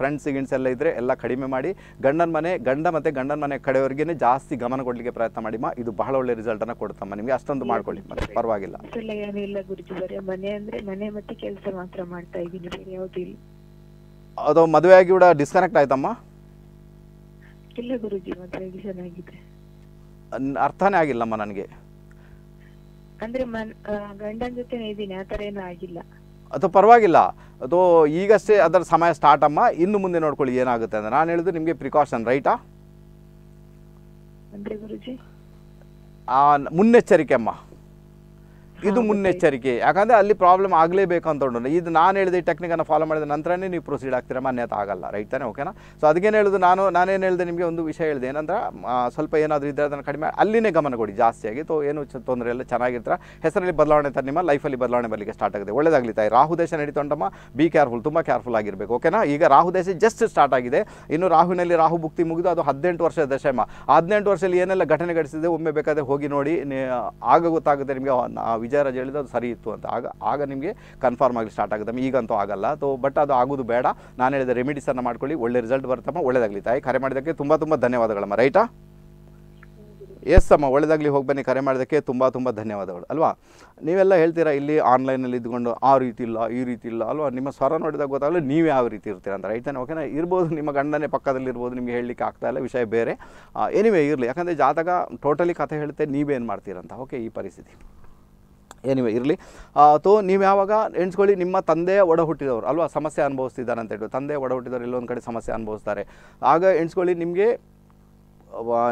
ಫ್ರೆಂಡ್ಸ್ ಗಿಂಡ್ಸ್ ಎಲ್ಲ ಇದ್ದರೆ ಎಲ್ಲ ಕಡಿಮೆ ಮಾಡಿ ಗಂಡನ ಮನೆ ಗಂಡ ಮತ್ತೆ ಗಂಡನ ಮನೆ ಕಡೆಯವರಿಗೆ ಜಾಸ್ತಿ ಗಮನ ಕೊಡಲಿಕ್ಕೆ ಪ್ರಯತ್ನ ಮಾಡಿಮ್ಮ ಇದು ಬಹಳ ಒಳ್ಳೆ ರಿಸಲ್ಟನ್ನು ಕೊಡುತ್ತಮ್ಮ ನಿಮಗೆ ಅಷ್ಟೊಂದು ಒಂದು ಮಾಡ್ಕೊಳ್ಳಿ ಪರವಾಗಿಲ್ಲ ಏನಿಲ್ಲ ಗುರುಜಿ ಬರೀ ಮನೆ ಅಂದ್ರೆ ಮನೆ ಮತ್ತೆ ಕೆಲಸ ಮಾತ್ರ ಮಾಡ್ತಾ ಇದ್ದೀನಿ ಬೇರೆ ಯಾವ್ದು ಇಲ್ಲ ಅದು ಮದುವೆ ಆಗಿ ಕೂಡ ಡಿಸ್ಕನೆಕ್ಟ್ ಆಯ್ತಮ್ಮ ಇಲ್ಲ ಗುರುಜಿ ಮದುವೆ ಆಗಿ ಚೆನ್ನಾಗಿದೆ ಅರ್ಥನೇ ಆಗಿಲ್ಲಮ್ಮ ನನಗೆ ಅಂದ್ರೆ ಗಂಡನ ಜೊತೆ ಇದ್ದೀನಿ ಆ ಥರ ಏನೂ ಆಗಿಲ್ಲ ಅದು ಪರವಾಗಿಲ್ಲ ಅದು ಈಗಷ್ಟೇ ಅದರ ಸಮಯ ಸ್ಟಾರ್ಟ್ ಅಮ್ಮ ಇನ್ನು ಮುಂದೆ ನೋಡ್ಕೊಳ್ಳಿ ಏನಾಗುತ್ತೆ ಅಂತ ನಾನು ಹೇಳಿದ್ರೆ ನಿಮಗೆ ಪ್ರಿಕಾಷನ್ ರೈಟಾ ಅಂದ್ರೆ ಗುರುಜಿ முன்னெச்சரிக்கைம்மா ಇದು ಮುನ್ನೆಚ್ಚರಿಕೆ ಯಾಕಂದರೆ ಅಲ್ಲಿ ಪ್ರಾಬ್ಲಮ್ ಆಗಲೇಬೇಕು ಅಂತ ಉಂಟು ಇದು ನಾನು ಹೇಳಿದೆ ಈ ಅನ್ನು ಫಾಲೋ ಮಾಡಿದ ನಂತರನೇ ನೀವು ಪ್ರೊಸೀಡ್ ಆಗ್ತೀರಾ ಮಾನ್ಯತೆ ಆಗಲ್ಲ ರೈಟ್ ತಾನೆ ಓಕೆನಾ ಸೊ ಅದಕ್ಕೇನು ಹೇಳೋದು ನಾನು ನಾನೇನು ಹೇಳಿದೆ ನಿಮಗೆ ಒಂದು ವಿಷಯ ಹೇಳಿದೆ ಏನಂದ್ರೆ ಸ್ವಲ್ಪ ಏನಾದರೂ ಇದ್ದರೆ ಅದನ್ನು ಕಡಿಮೆ ಅಲ್ಲಿನೇ ಗಮನ ಕೊಡಿ ಜಾಸ್ತಿಯಾಗಿ ತೊ ಏನು ತೊಂದರೆ ಎಲ್ಲ ಚೆನ್ನಾಗಿರ್ತಾರೆ ಹೆಸರಲ್ಲಿ ಬದಲಾವಣೆ ತರ ನಿಮ್ಮ ಲೈಫಲ್ಲಿ ಬದಲಾವಣೆ ಬರಲಿಕ್ಕೆ ಸ್ಟಾರ್ಟ್ ಆಗಿದೆ ಒಳ್ಳೇದಾಗಲಿ ತಾಯಿ ರಾಹು ದೇಶ ನಡೀತೊಂಡಮ್ಮ ಬಿ ಕೇರ್ಫುಲ್ ತುಂಬ ಕೇರ್ಫುಲ್ ಆಗಿರಬೇಕು ಓಕೆನಾ ಈಗ ರಾಹು ದೇಶ ಜಸ್ಟ್ ಸ್ಟಾರ್ಟ್ ಆಗಿದೆ ಇನ್ನು ರಾಹುವಿನಲ್ಲಿ ರಾಹು ಭುಕ್ತಿ ಮುಗಿದು ಅದು ಹದಿನೆಂಟು ವರ್ಷದ ದಶಮ ಹದಿನೆಂಟು ವರ್ಷದಲ್ಲಿ ಏನೆಲ್ಲ ಘಟನೆ ಘಟಿಸಿದೆ ಒಮ್ಮೆ ಬೇಕಾದ್ರೆ ಹೋಗಿ ನೋಡಿ ಆಗ ಗೊತ್ತಾಗುತ್ತೆ ನಿಮಗೆ ರಾಜ ಹೇಳಿದ ಅದು ಸರಿ ಇತ್ತು ಅಂತ ಆಗ ಆಗ ನಿಮಗೆ ಕನ್ಫರ್ಮ್ ಆಗಲಿ ಸ್ಟಾರ್ಟ್ ಆಗುತ್ತೆ ಈಗಂತೂ ಆಗಲ್ಲ ಸೊ ಬಟ್ ಅದು ಆಗೋದು ಬೇಡ ನಾನು ಹೇಳಿದ ರೆಮಿಡಿಸನ್ನು ಮಾಡ್ಕೊಳ್ಳಿ ಒಳ್ಳೆ ರಿಸಲ್ಟ್ ಬರ್ತಮ್ಮ ಒಳ್ಳೆಯದಾಗಲಿ ತಾಯಿ ಕರೆ ಮಾಡಿದ್ದಕ್ಕೆ ತುಂಬ ತುಂಬ ಧನ್ಯವಾದಗಳಮ್ಮ ರೈಟಾ ಎಸ್ ಅಮ್ಮ ಒಳ್ಳೆದಾಗಲಿ ಹೋಗಿ ಬನ್ನಿ ಕರೆ ಮಾಡೋದಕ್ಕೆ ತುಂಬ ತುಂಬ ಧನ್ಯವಾದಗಳು ಅಲ್ವಾ ನೀವೆಲ್ಲ ಹೇಳ್ತೀರಾ ಇಲ್ಲಿ ಆನ್ಲೈನಲ್ಲಿ ಇದ್ಕೊಂಡು ಆ ರೀತಿ ಇಲ್ಲ ಈ ರೀತಿ ಇಲ್ಲ ಅಲ್ವಾ ನಿಮ್ಮ ಸ್ವರ ನೋಡಿದಾಗ ಗೊತ್ತಾಗಲ್ಲ ನೀವು ಯಾವ ರೀತಿ ಇರ್ತೀರ ಅಂತ ರೈತನೇ ಓಕೆನಾ ಇರ್ಬೋದು ನಿಮ್ಮ ಗಂಡನೇ ಪಕ್ಕದಲ್ಲಿರ್ಬೋದು ನಿಮಗೆ ಹೇಳಲಿಕ್ಕೆ ಆಗ್ತಾ ಇಲ್ಲ ವಿಷಯ ಬೇರೆ ಎನಿವೇ ಇರಲಿ ಯಾಕಂದರೆ ಜಾತಕ ಟೋಟಲಿ ಕಥೆ ಹೇಳುತ್ತೆ ನೀವೇನು ಮಾಡ್ತೀರಂತ ಓಕೆ ಈ ಪರಿಸ್ಥಿತಿ ಏನಿವೆ ಇರಲಿ ತೋ ನೀವು ಯಾವಾಗ ಎಣಿಸ್ಕೊಳ್ಳಿ ನಿಮ್ಮ ತಂದೆ ಒಡ ಹುಟ್ಟಿದವರು ಅಲ್ವಾ ಸಮಸ್ಯೆ ಅನುಭವಿಸ್ತಿದ್ದಾರೆ ಅಂತ ಹೇಳಿ ತಂದೆ ಒಡ ಹುಟ್ಟಿದವರು ಇಲ್ಲೊಂದು ಕಡೆ ಸಮಸ್ಯೆ ಅನುಭವಿಸ್ತಾರೆ ಆಗ ಎಣಿಸ್ಕೊಳ್ಳಿ ನಿಮಗೆ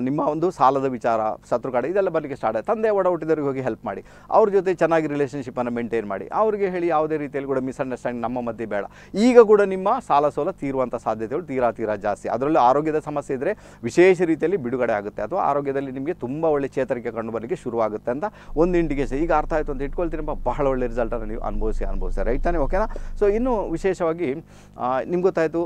ನಿಮ್ಮ ಒಂದು ಸಾಲದ ವಿಚಾರ ಶತ್ರು ಕಡೆ ಇದೆಲ್ಲ ಬರಲಿಕ್ಕೆ ಸ್ಟಾರ್ಟ್ ಆಯಿತು ತಂದೆ ಒಡ ಹುಟ್ಟಿದವ್ರಿಗೆ ಹೋಗಿ ಹೆಲ್ಪ್ ಮಾಡಿ ಅವ್ರ ಜೊತೆ ಚೆನ್ನಾಗಿ ರಿಲೇಷನ್ಶಿಪ್ಪನ್ನು ಮೇಂಟೈನ್ ಮಾಡಿ ಅವರಿಗೆ ಹೇಳಿ ಯಾವುದೇ ರೀತಿಯಲ್ಲಿ ಕೂಡ ಮಿಸ್ಅಂಡರ್ಸ್ಟ್ಯಾಂಡ್ ನಮ್ಮ ಮಧ್ಯೆ ಬೇಡ ಈಗ ಕೂಡ ನಿಮ್ಮ ಸಾಲ ಸೋಲ ತೀರುವಂಥ ಸಾಧ್ಯತೆಗಳು ತೀರಾ ತೀರಾ ಜಾಸ್ತಿ ಅದರಲ್ಲೂ ಆರೋಗ್ಯದ ಸಮಸ್ಯೆ ಇದ್ದರೆ ವಿಶೇಷ ರೀತಿಯಲ್ಲಿ ಬಿಡುಗಡೆ ಆಗುತ್ತೆ ಅಥವಾ ಆರೋಗ್ಯದಲ್ಲಿ ನಿಮಗೆ ತುಂಬ ಒಳ್ಳೆ ಚೇತರಿಕೆ ಕಂಡು ಬರಲಿಕ್ಕೆ ಶುರುವಾಗುತ್ತೆ ಅಂತ ಒಂದು ಇಂಡಿಕೇಶನ್ ಈಗ ಅರ್ಥ ಆಯಿತು ಅಂತ ಇಟ್ಕೊಳ್ತೀರಿ ಬಹಳ ಒಳ್ಳೆ ರಿಸಲ್ಟನ್ನು ನೀವು ಅನುಭವಿಸಿ ಅನುಭವಿಸಿ ರೈಟ್ ಓಕೆನಾ ಸೊ ಇನ್ನು ವಿಶೇಷವಾಗಿ ನಿಮ್ಗೆ ಗೊತ್ತಾಯಿತು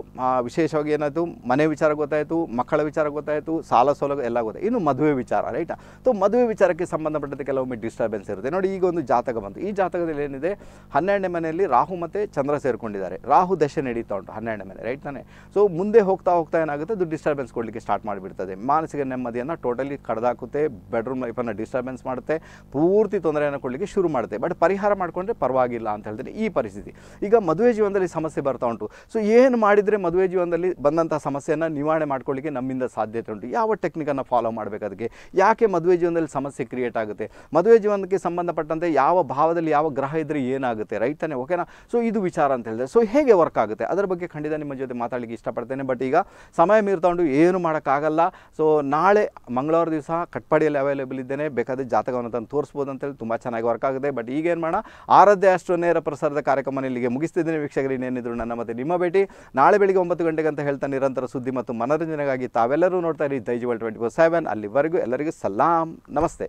ವಿಶೇಷವಾಗಿ ಏನಾಯಿತು ಮನೆ ವಿಚಾರ ಗೊತ್ತಾಯಿತು ಮಕ್ಕಳ ವಿಚಾರ ಗೊತ್ತಾಯಿತು ಸಾ ಸಾಲ ಸೋಲ ಎಲ್ಲ ಗೊತ್ತೆ ಇನ್ನು ಮದುವೆ ವಿಚಾರ ರೈಟ್ ಸೊ ಮದುವೆ ವಿಚಾರಕ್ಕೆ ಸಂಬಂಧಪಟ್ಟಂತೆ ಕೆಲವೊಮ್ಮೆ ಡಿಸ್ಟರ್ಬೆನ್ಸ್ ಇರುತ್ತೆ ನೋಡಿ ಈಗ ಒಂದು ಜಾತಕ ಬಂತು ಈ ಜಾತಕದಲ್ಲಿ ಏನಿದೆ ಹನ್ನೆರಡನೇ ಮನೆಯಲ್ಲಿ ರಾಹು ಮತ್ತು ಚಂದ್ರ ಸೇರಿಕೊಂಡಿದ್ದಾರೆ ರಾಹು ದಶೆ ನಡೀತಾ ಉಂಟು ಹನ್ನೆರಡನೇ ಮನೆ ರೈಟ್ ತಾನೆ ಸೊ ಮುಂದೆ ಹೋಗ್ತಾ ಹೋಗ್ತಾ ಏನಾಗುತ್ತೆ ಅದು ಡಿಸ್ಟರ್ಬೆನ್ಸ್ ಕೊಡಲಿಕ್ಕೆ ಸ್ಟಾರ್ಟ್ ಮಾಡಿಬಿಡ್ತದೆ ಮಾನಸಿಕ ನೆಮ್ಮದಿಯನ್ನು ಟೋಟಲಿ ಕಡ್ದಾಕುತ್ತೆ ಬೆಡ್ರೂಮ್ ಲೈಫನ್ನು ಡಿಸ್ಟರ್ಬೆನ್ಸ್ ಮಾಡುತ್ತೆ ಪೂರ್ತಿ ತೊಂದರೆಯನ್ನು ಕೊಡಲಿಕ್ಕೆ ಶುರು ಮಾಡುತ್ತೆ ಬಟ್ ಪರಿಹಾರ ಮಾಡಿಕೊಂಡ್ರೆ ಪರವಾಗಿಲ್ಲ ಅಂತ ಹೇಳ್ತೀನಿ ಈ ಪರಿಸ್ಥಿತಿ ಈಗ ಮದುವೆ ಜೀವನದಲ್ಲಿ ಸಮಸ್ಯೆ ಬರ್ತಾ ಉಂಟು ಸೊ ಏನು ಮಾಡಿದರೆ ಮದುವೆ ಜೀವನದಲ್ಲಿ ಬಂದಂಥ ಸಮಸ್ಯೆಯನ್ನು ನಿವಾರಣೆ ಮಾಡ್ಕೊಳ್ಳಿಕ್ಕೆ ನಮ್ಮಿಂದ ಸಾಧ್ಯತೆ ಉಂಟು ಯಾವ ಯಾವ ಟೆಕ್ನಿಕನ್ನು ಫಾಲೋ ಮಾಡಬೇಕು ಅದಕ್ಕೆ ಯಾಕೆ ಮದುವೆ ಜೀವನದಲ್ಲಿ ಸಮಸ್ಯೆ ಕ್ರಿಯೇಟ್ ಆಗುತ್ತೆ ಮದುವೆ ಜೀವನಕ್ಕೆ ಸಂಬಂಧಪಟ್ಟಂತೆ ಯಾವ ಭಾವದಲ್ಲಿ ಯಾವ ಗ್ರಹ ಇದ್ದರೆ ಏನಾಗುತ್ತೆ ರೈತನೇ ಓಕೆನಾ ಸೊ ಇದು ವಿಚಾರ ಅಂತ ಹೇಳಿದೆ ಸೊ ಹೇಗೆ ವರ್ಕ್ ಆಗುತ್ತೆ ಅದರ ಬಗ್ಗೆ ಖಂಡಿತ ನಿಮ್ಮ ಜೊತೆ ಮಾತಾಡಲಿಕ್ಕೆ ಇಷ್ಟಪಡ್ತೇನೆ ಬಟ್ ಈಗ ಸಮಯ ಮೀರಿ ತಗೊಂಡು ಏನು ಮಾಡೋಕ್ಕಾಗಲ್ಲ ಸೊ ನಾಳೆ ಮಂಗಳವಾರ ದಿವಸ ಕಟ್ಪಾಡಿಯಲ್ಲಿ ಅವೈಲೇಬಲ್ ಇದ್ದೇನೆ ಬೇಕಾದ್ರೆ ಜಾತಕವನ್ನು ತಂದು ತೋರಿಸ್ಬೋದು ಅಂತೇಳಿ ತುಂಬ ಚೆನ್ನಾಗಿ ವರ್ಕ್ ಆಗುತ್ತೆ ಬಟ್ ಈಗೇನು ಮಾಡೋಣ ಆರಾಧ್ಯ ಅಷ್ಟು ನೇರ ಪ್ರಸಾರದ ಕಾರ್ಯಕ್ರಮ ಇಲ್ಲಿಗೆ ಮುಗಿಸ್ತಿದ್ದೀನಿ ವೀಕ್ಷಕರು ಇನ್ನೇನಿದ್ರು ನನ್ನ ಮತ್ತೆ ನಿಮ್ಮ ಭೇಟಿ ನಾಳೆ ಬೆಳಿಗ್ಗೆ ಒಂಬತ್ತು ಗಂಟೆಗೆ ಅಂತ ಹೇಳ್ತಾ ನಿರಂತರ ಸುದ್ದಿ ಮತ್ತು ಮನರಂಜನೆಗಾಗಿ ತಾವೆಲ್ಲರೂ ನೋಡ್ತಾ ಇರಿ ವಿಜುವಲ್ ಟ್ವೆಂಟಿ ಫೋರ್ ಸೆವೆನ್ ಅಲ್ಲಿವರೆಗೂ ಎಲ್ಲರಿಗೂ ಸಲಾಂ ನಮಸ್ತೆ